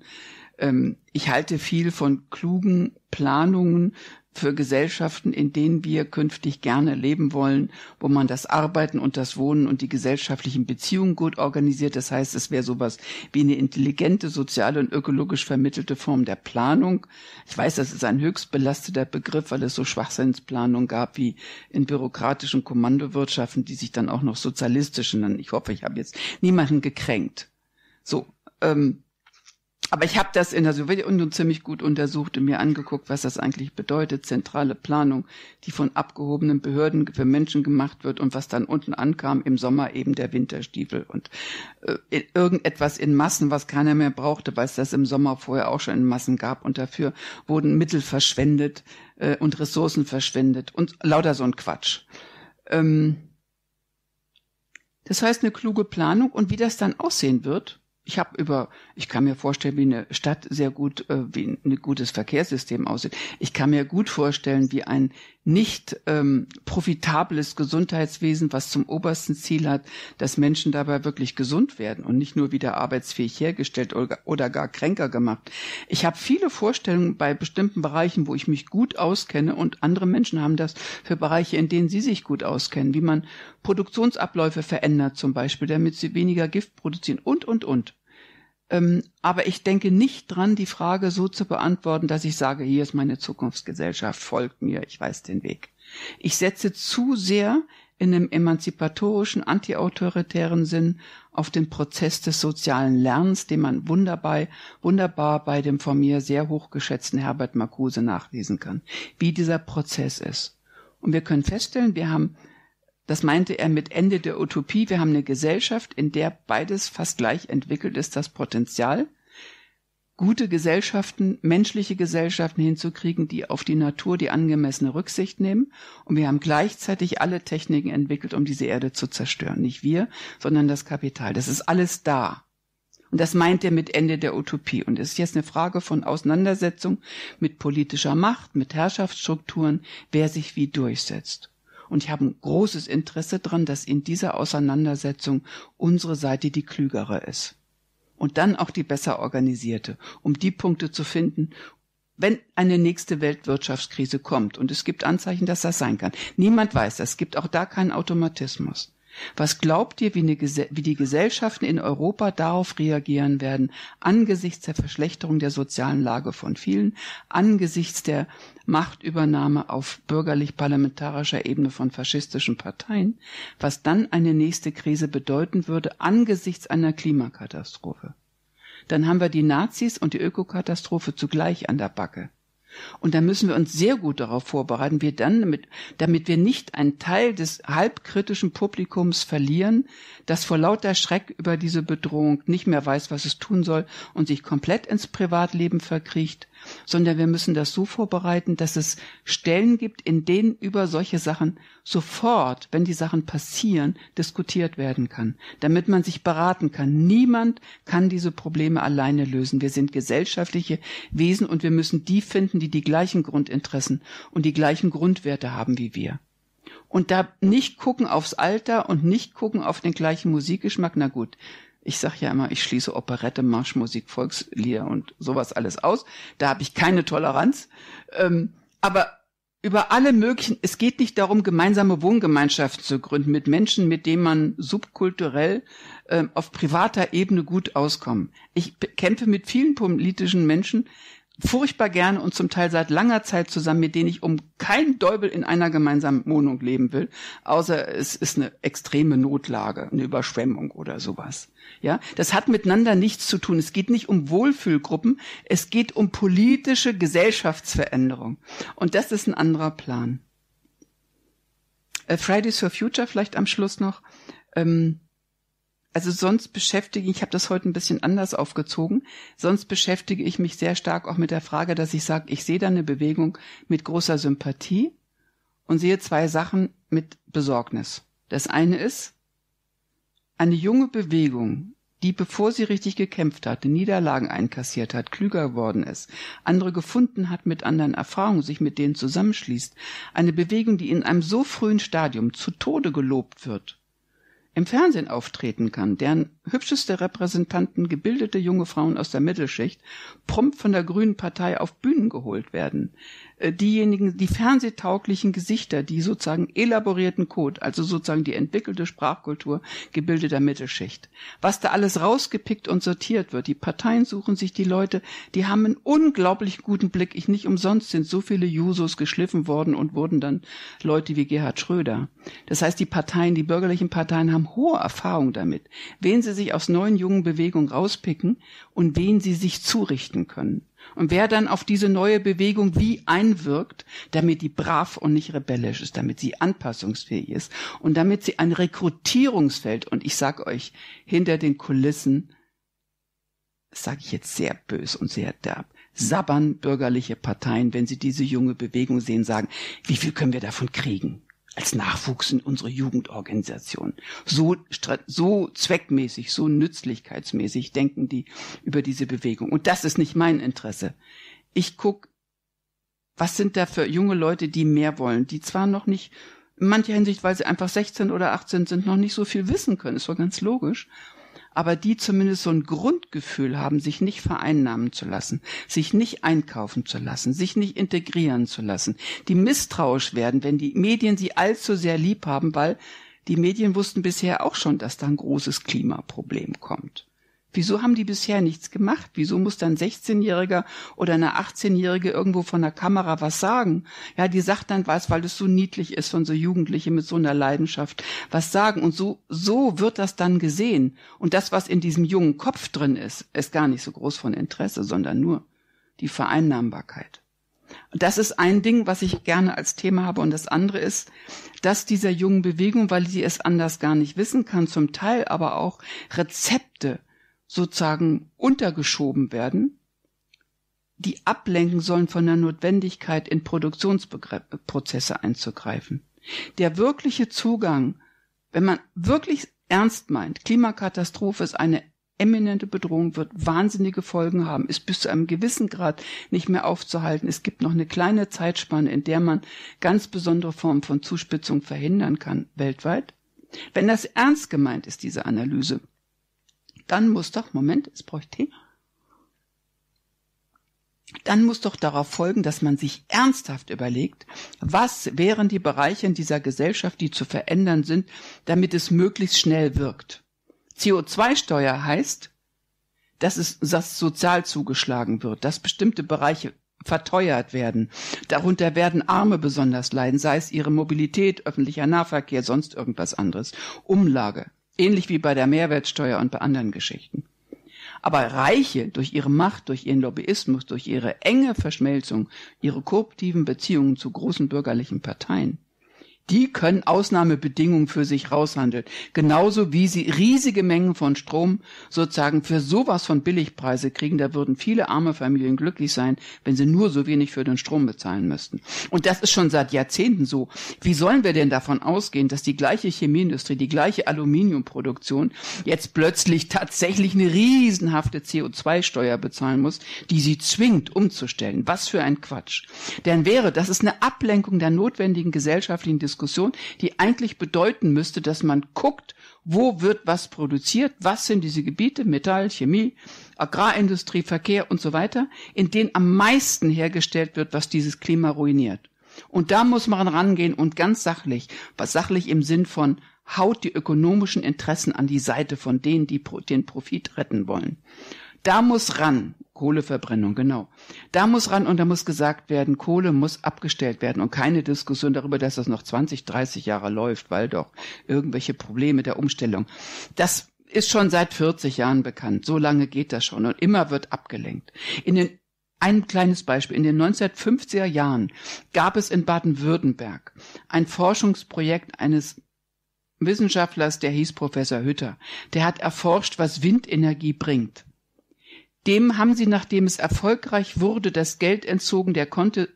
ähm, ich halte viel von klugen Planungen für Gesellschaften, in denen wir künftig gerne leben wollen, wo man das Arbeiten und das Wohnen und die gesellschaftlichen Beziehungen gut organisiert. Das heißt, es wäre sowas wie eine intelligente, soziale und ökologisch vermittelte Form der Planung. Ich weiß, das ist ein höchst belasteter Begriff, weil es so Schwachsinnsplanung gab wie in bürokratischen Kommandowirtschaften, die sich dann auch noch sozialistisch nennen. Ich hoffe, ich habe jetzt niemanden gekränkt. So, ähm, aber ich habe das in der Sowjetunion ziemlich gut untersucht und mir angeguckt, was das eigentlich bedeutet, zentrale Planung, die von abgehobenen Behörden für Menschen gemacht wird und was dann unten ankam, im Sommer eben der Winterstiefel und äh, irgendetwas in Massen, was keiner mehr brauchte, weil es das im Sommer vorher auch schon in Massen gab und dafür wurden Mittel verschwendet äh, und Ressourcen verschwendet und lauter so ein Quatsch. Ähm, das heißt eine kluge Planung und wie das dann aussehen wird, ich habe über, ich kann mir vorstellen, wie eine Stadt sehr gut, äh, wie ein gutes Verkehrssystem aussieht. Ich kann mir gut vorstellen, wie ein nicht ähm, profitables Gesundheitswesen, was zum obersten Ziel hat, dass Menschen dabei wirklich gesund werden und nicht nur wieder arbeitsfähig hergestellt oder, oder gar kränker gemacht. Ich habe viele Vorstellungen bei bestimmten Bereichen, wo ich mich gut auskenne und andere Menschen haben das für Bereiche, in denen sie sich gut auskennen, wie man Produktionsabläufe verändert zum Beispiel, damit sie weniger Gift produzieren und, und, und. Ähm, aber ich denke nicht dran, die Frage so zu beantworten, dass ich sage, hier ist meine Zukunftsgesellschaft, folgt mir, ich weiß den Weg. Ich setze zu sehr in einem emanzipatorischen, antiautoritären Sinn auf den Prozess des sozialen Lernens, den man wunderbar, wunderbar bei dem von mir sehr hochgeschätzten Herbert Marcuse nachlesen kann, wie dieser Prozess ist. Und wir können feststellen, wir haben das meinte er mit Ende der Utopie. Wir haben eine Gesellschaft, in der beides fast gleich entwickelt ist, das Potenzial, gute Gesellschaften, menschliche Gesellschaften hinzukriegen, die auf die Natur die angemessene Rücksicht nehmen. Und wir haben gleichzeitig alle Techniken entwickelt, um diese Erde zu zerstören. Nicht wir, sondern das Kapital. Das ist alles da. Und das meint er mit Ende der Utopie. Und es ist jetzt eine Frage von Auseinandersetzung mit politischer Macht, mit Herrschaftsstrukturen, wer sich wie durchsetzt und ich habe ein großes Interesse daran, dass in dieser Auseinandersetzung unsere Seite die klügere ist. Und dann auch die besser organisierte, um die Punkte zu finden, wenn eine nächste Weltwirtschaftskrise kommt. Und es gibt Anzeichen, dass das sein kann. Niemand weiß das. Es gibt auch da keinen Automatismus. Was glaubt ihr, wie, wie, die Gesellschaften in Europa darauf reagieren werden, angesichts der Verschlechterung der sozialen Lage von vielen, angesichts der Machtübernahme auf bürgerlich-parlamentarischer Ebene von faschistischen Parteien, was dann eine nächste Krise bedeuten würde angesichts einer Klimakatastrophe. Dann haben wir die Nazis und die Ökokatastrophe zugleich an der Backe. Und da müssen wir uns sehr gut darauf vorbereiten, wir dann, damit, damit wir nicht einen Teil des halbkritischen Publikums verlieren, das vor lauter Schreck über diese Bedrohung nicht mehr weiß, was es tun soll und sich komplett ins Privatleben verkriecht sondern wir müssen das so vorbereiten, dass es Stellen gibt, in denen über solche Sachen sofort, wenn die Sachen passieren, diskutiert werden kann, damit man sich beraten kann. Niemand kann diese Probleme alleine lösen. Wir sind gesellschaftliche Wesen und wir müssen die finden, die die gleichen Grundinteressen und die gleichen Grundwerte haben wie wir und da nicht gucken aufs Alter und nicht gucken auf den gleichen Musikgeschmack, na gut, ich sage ja immer, ich schließe Operette, Marschmusik, Volkslieder und sowas alles aus. Da habe ich keine Toleranz. Ähm, aber über alle möglichen, es geht nicht darum, gemeinsame Wohngemeinschaften zu gründen mit Menschen, mit denen man subkulturell äh, auf privater Ebene gut auskommt. Ich kämpfe mit vielen politischen Menschen, furchtbar gerne und zum Teil seit langer Zeit zusammen, mit denen ich um kein Däubel in einer gemeinsamen Wohnung leben will, außer es ist eine extreme Notlage, eine Überschwemmung oder sowas. Ja, das hat miteinander nichts zu tun. Es geht nicht um Wohlfühlgruppen, es geht um politische Gesellschaftsveränderung. Und das ist ein anderer Plan. Äh, Fridays for Future vielleicht am Schluss noch. Ähm, also sonst beschäftige ich, ich habe das heute ein bisschen anders aufgezogen, sonst beschäftige ich mich sehr stark auch mit der Frage, dass ich sage, ich sehe da eine Bewegung mit großer Sympathie und sehe zwei Sachen mit Besorgnis. Das eine ist, eine junge Bewegung, die bevor sie richtig gekämpft hatte, Niederlagen einkassiert hat, klüger geworden ist, andere gefunden hat mit anderen Erfahrungen, sich mit denen zusammenschließt, eine Bewegung, die in einem so frühen Stadium zu Tode gelobt wird, im Fernsehen auftreten kann, deren hübscheste Repräsentanten gebildete junge Frauen aus der Mittelschicht prompt von der Grünen Partei auf Bühnen geholt werden. Äh, diejenigen, die fernsehtauglichen Gesichter, die sozusagen elaborierten Code, also sozusagen die entwickelte Sprachkultur gebildeter Mittelschicht. Was da alles rausgepickt und sortiert wird. Die Parteien suchen sich die Leute, die haben einen unglaublich guten Blick. Ich nicht umsonst sind so viele Jusos geschliffen worden und wurden dann Leute wie Gerhard Schröder. Das heißt, die Parteien, die bürgerlichen Parteien haben haben hohe Erfahrung damit, wen sie sich aus neuen jungen Bewegungen rauspicken und wen sie sich zurichten können. Und wer dann auf diese neue Bewegung wie einwirkt, damit die brav und nicht rebellisch ist, damit sie anpassungsfähig ist und damit sie ein Rekrutierungsfeld, und ich sag euch, hinter den Kulissen, sage ich jetzt sehr bös und sehr derb, sabbern bürgerliche Parteien, wenn sie diese junge Bewegung sehen, sagen, wie viel können wir davon kriegen? als Nachwuchs in unsere Jugendorganisation. So, so zweckmäßig, so nützlichkeitsmäßig denken die über diese Bewegung. Und das ist nicht mein Interesse. Ich guck, was sind da für junge Leute, die mehr wollen, die zwar noch nicht in mancher Hinsicht, weil sie einfach 16 oder 18 sind, noch nicht so viel wissen können. Ist doch ganz logisch aber die zumindest so ein Grundgefühl haben, sich nicht vereinnahmen zu lassen, sich nicht einkaufen zu lassen, sich nicht integrieren zu lassen, die misstrauisch werden, wenn die Medien sie allzu sehr lieb haben, weil die Medien wussten bisher auch schon, dass da ein großes Klimaproblem kommt. Wieso haben die bisher nichts gemacht? Wieso muss dann 16-Jähriger oder eine 18-Jährige irgendwo von der Kamera was sagen? Ja, die sagt dann was, weil es so niedlich ist, von so Jugendlichen mit so einer Leidenschaft was sagen. Und so, so wird das dann gesehen. Und das, was in diesem jungen Kopf drin ist, ist gar nicht so groß von Interesse, sondern nur die Vereinnahmbarkeit. Das ist ein Ding, was ich gerne als Thema habe. Und das andere ist, dass dieser jungen Bewegung, weil sie es anders gar nicht wissen kann, zum Teil aber auch Rezepte sozusagen untergeschoben werden, die ablenken sollen von der Notwendigkeit, in Produktionsprozesse einzugreifen. Der wirkliche Zugang, wenn man wirklich ernst meint, Klimakatastrophe ist eine eminente Bedrohung, wird wahnsinnige Folgen haben, ist bis zu einem gewissen Grad nicht mehr aufzuhalten. Es gibt noch eine kleine Zeitspanne, in der man ganz besondere Formen von Zuspitzung verhindern kann, weltweit. Wenn das ernst gemeint ist, diese Analyse, dann muss doch, Moment, es bräuchte Tee. Dann muss doch darauf folgen, dass man sich ernsthaft überlegt, was wären die Bereiche in dieser Gesellschaft, die zu verändern sind, damit es möglichst schnell wirkt. CO2-Steuer heißt, dass es dass sozial zugeschlagen wird, dass bestimmte Bereiche verteuert werden. Darunter werden Arme besonders leiden, sei es ihre Mobilität, öffentlicher Nahverkehr, sonst irgendwas anderes. Umlage. Ähnlich wie bei der Mehrwertsteuer und bei anderen Geschichten. Aber Reiche durch ihre Macht, durch ihren Lobbyismus, durch ihre enge Verschmelzung, ihre korruptiven Beziehungen zu großen bürgerlichen Parteien die können Ausnahmebedingungen für sich raushandeln. Genauso wie sie riesige Mengen von Strom sozusagen für sowas von Billigpreise kriegen. Da würden viele arme Familien glücklich sein, wenn sie nur so wenig für den Strom bezahlen müssten. Und das ist schon seit Jahrzehnten so. Wie sollen wir denn davon ausgehen, dass die gleiche Chemieindustrie, die gleiche Aluminiumproduktion jetzt plötzlich tatsächlich eine riesenhafte CO2-Steuer bezahlen muss, die sie zwingt umzustellen? Was für ein Quatsch. Denn wäre, das ist eine Ablenkung der notwendigen gesellschaftlichen Diskussion Diskussion, die eigentlich bedeuten müsste, dass man guckt, wo wird was produziert, was sind diese Gebiete, Metall, Chemie, Agrarindustrie, Verkehr und so weiter, in denen am meisten hergestellt wird, was dieses Klima ruiniert. Und da muss man rangehen und ganz sachlich, was sachlich im Sinn von haut die ökonomischen Interessen an die Seite von denen, die den Profit retten wollen. Da muss ran. Kohleverbrennung, genau. Da muss ran und da muss gesagt werden, Kohle muss abgestellt werden und keine Diskussion darüber, dass das noch 20, 30 Jahre läuft, weil doch irgendwelche Probleme der Umstellung. Das ist schon seit 40 Jahren bekannt. So lange geht das schon und immer wird abgelenkt. In den ein kleines Beispiel. In den 1950er Jahren gab es in Baden-Württemberg ein Forschungsprojekt eines Wissenschaftlers, der hieß Professor Hütter. Der hat erforscht, was Windenergie bringt. Dem haben sie, nachdem es erfolgreich wurde, das Geld entzogen, der konnte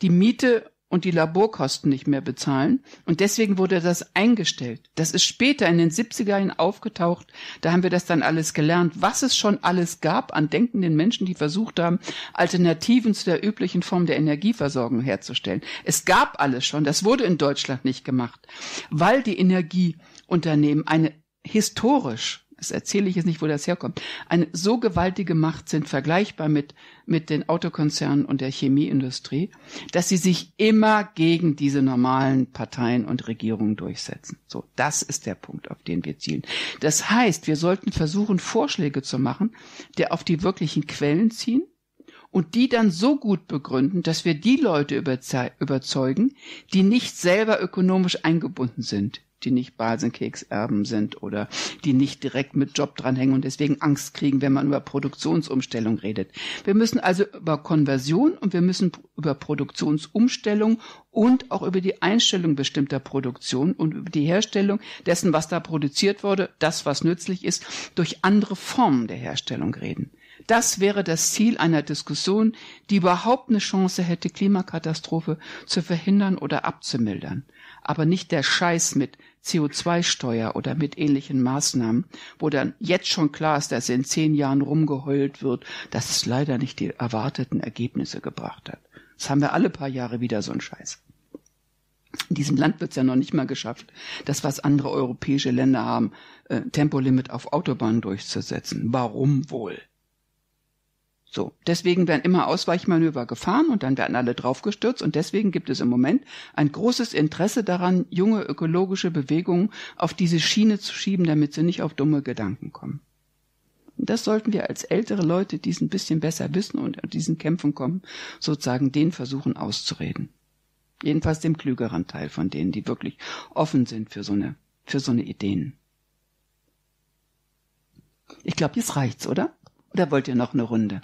die Miete und die Laborkosten nicht mehr bezahlen. Und deswegen wurde das eingestellt. Das ist später in den 70er aufgetaucht. Da haben wir das dann alles gelernt, was es schon alles gab an denkenden Menschen, die versucht haben, Alternativen zu der üblichen Form der Energieversorgung herzustellen. Es gab alles schon. Das wurde in Deutschland nicht gemacht, weil die Energieunternehmen eine historisch das erzähle ich jetzt nicht, wo das herkommt, eine so gewaltige Macht sind, vergleichbar mit, mit den Autokonzernen und der Chemieindustrie, dass sie sich immer gegen diese normalen Parteien und Regierungen durchsetzen. So, das ist der Punkt, auf den wir zielen. Das heißt, wir sollten versuchen, Vorschläge zu machen, der auf die wirklichen Quellen ziehen und die dann so gut begründen, dass wir die Leute überzeugen, die nicht selber ökonomisch eingebunden sind die nicht Basenkekserben sind oder die nicht direkt mit Job dranhängen und deswegen Angst kriegen, wenn man über Produktionsumstellung redet. Wir müssen also über Konversion und wir müssen über Produktionsumstellung und auch über die Einstellung bestimmter Produktion und über die Herstellung dessen, was da produziert wurde, das, was nützlich ist, durch andere Formen der Herstellung reden. Das wäre das Ziel einer Diskussion, die überhaupt eine Chance hätte, Klimakatastrophe zu verhindern oder abzumildern aber nicht der Scheiß mit CO2-Steuer oder mit ähnlichen Maßnahmen, wo dann jetzt schon klar ist, dass in zehn Jahren rumgeheult wird, dass es leider nicht die erwarteten Ergebnisse gebracht hat. Das haben wir alle paar Jahre wieder so ein Scheiß. In diesem Land wird es ja noch nicht mal geschafft, das, was andere europäische Länder haben, äh, Tempolimit auf Autobahnen durchzusetzen. Warum wohl? So, deswegen werden immer Ausweichmanöver gefahren und dann werden alle draufgestürzt und deswegen gibt es im Moment ein großes Interesse daran, junge ökologische Bewegungen auf diese Schiene zu schieben, damit sie nicht auf dumme Gedanken kommen. Und das sollten wir als ältere Leute, die es ein bisschen besser wissen und an diesen Kämpfen kommen, sozusagen den versuchen auszureden. Jedenfalls dem klügeren Teil von denen, die wirklich offen sind für so eine, für so eine Ideen. Ich glaube, jetzt reicht's, oder? Oder wollt ihr noch eine Runde?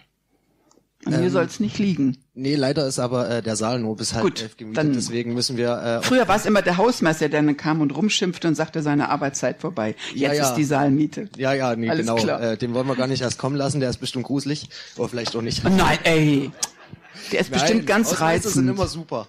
An ähm, mir soll es nicht liegen. Nee, leider ist aber äh, der Saal nur bis halb Gut, elf gemietet, dann, deswegen müssen wir... Äh, früher war es immer der Hausmeister, der dann kam und rumschimpfte und sagte, seine Arbeitszeit vorbei. Jetzt ja, ja. ist die Saalmiete. Ja, ja, nee, Alles genau. Klar. Äh, den wollen wir gar nicht erst kommen lassen, der ist bestimmt gruselig. Oder vielleicht auch nicht. Nein, ey. Der ist Nein, bestimmt ganz Hausmeister reizend. sind immer super.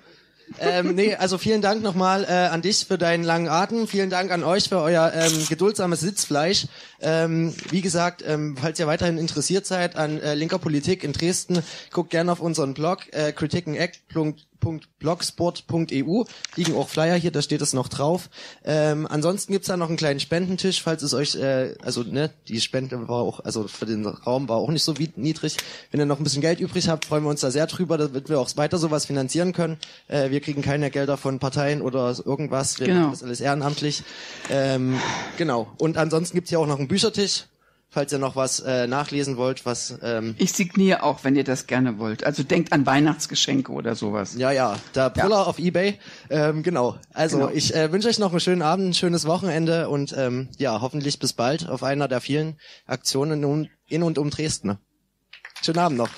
ähm, nee, also vielen Dank nochmal äh, an dich für deinen langen Atem. Vielen Dank an euch für euer ähm, geduldsames Sitzfleisch. Ähm, wie gesagt, ähm, falls ihr weiterhin interessiert seid an äh, linker Politik in Dresden, guckt gerne auf unseren Blog äh, critiquenact.blogsport.eu. Liegen auch Flyer hier, da steht es noch drauf. Ähm, ansonsten gibt's da noch einen kleinen Spendentisch, falls es euch, äh, also ne, die Spende war auch, also für den Raum war auch nicht so niedrig. Wenn ihr noch ein bisschen Geld übrig habt, freuen wir uns da sehr drüber, damit wir auch weiter sowas finanzieren können. Äh, wir kriegen keine Gelder von Parteien oder irgendwas, wir genau. machen das alles ehrenamtlich. Ähm, genau. Und ansonsten gibt's hier auch noch ein Kollegen Büsertisch, falls ihr noch was äh, nachlesen wollt, was. Ähm ich signiere auch, wenn ihr das gerne wollt. Also denkt an Weihnachtsgeschenke oder sowas. Ja, ja, da Brüller ja. auf Ebay. Ähm, genau. Also genau. ich äh, wünsche euch noch einen schönen Abend, ein schönes Wochenende und ähm, ja, hoffentlich bis bald auf einer der vielen Aktionen in und um Dresden. Schönen Abend noch.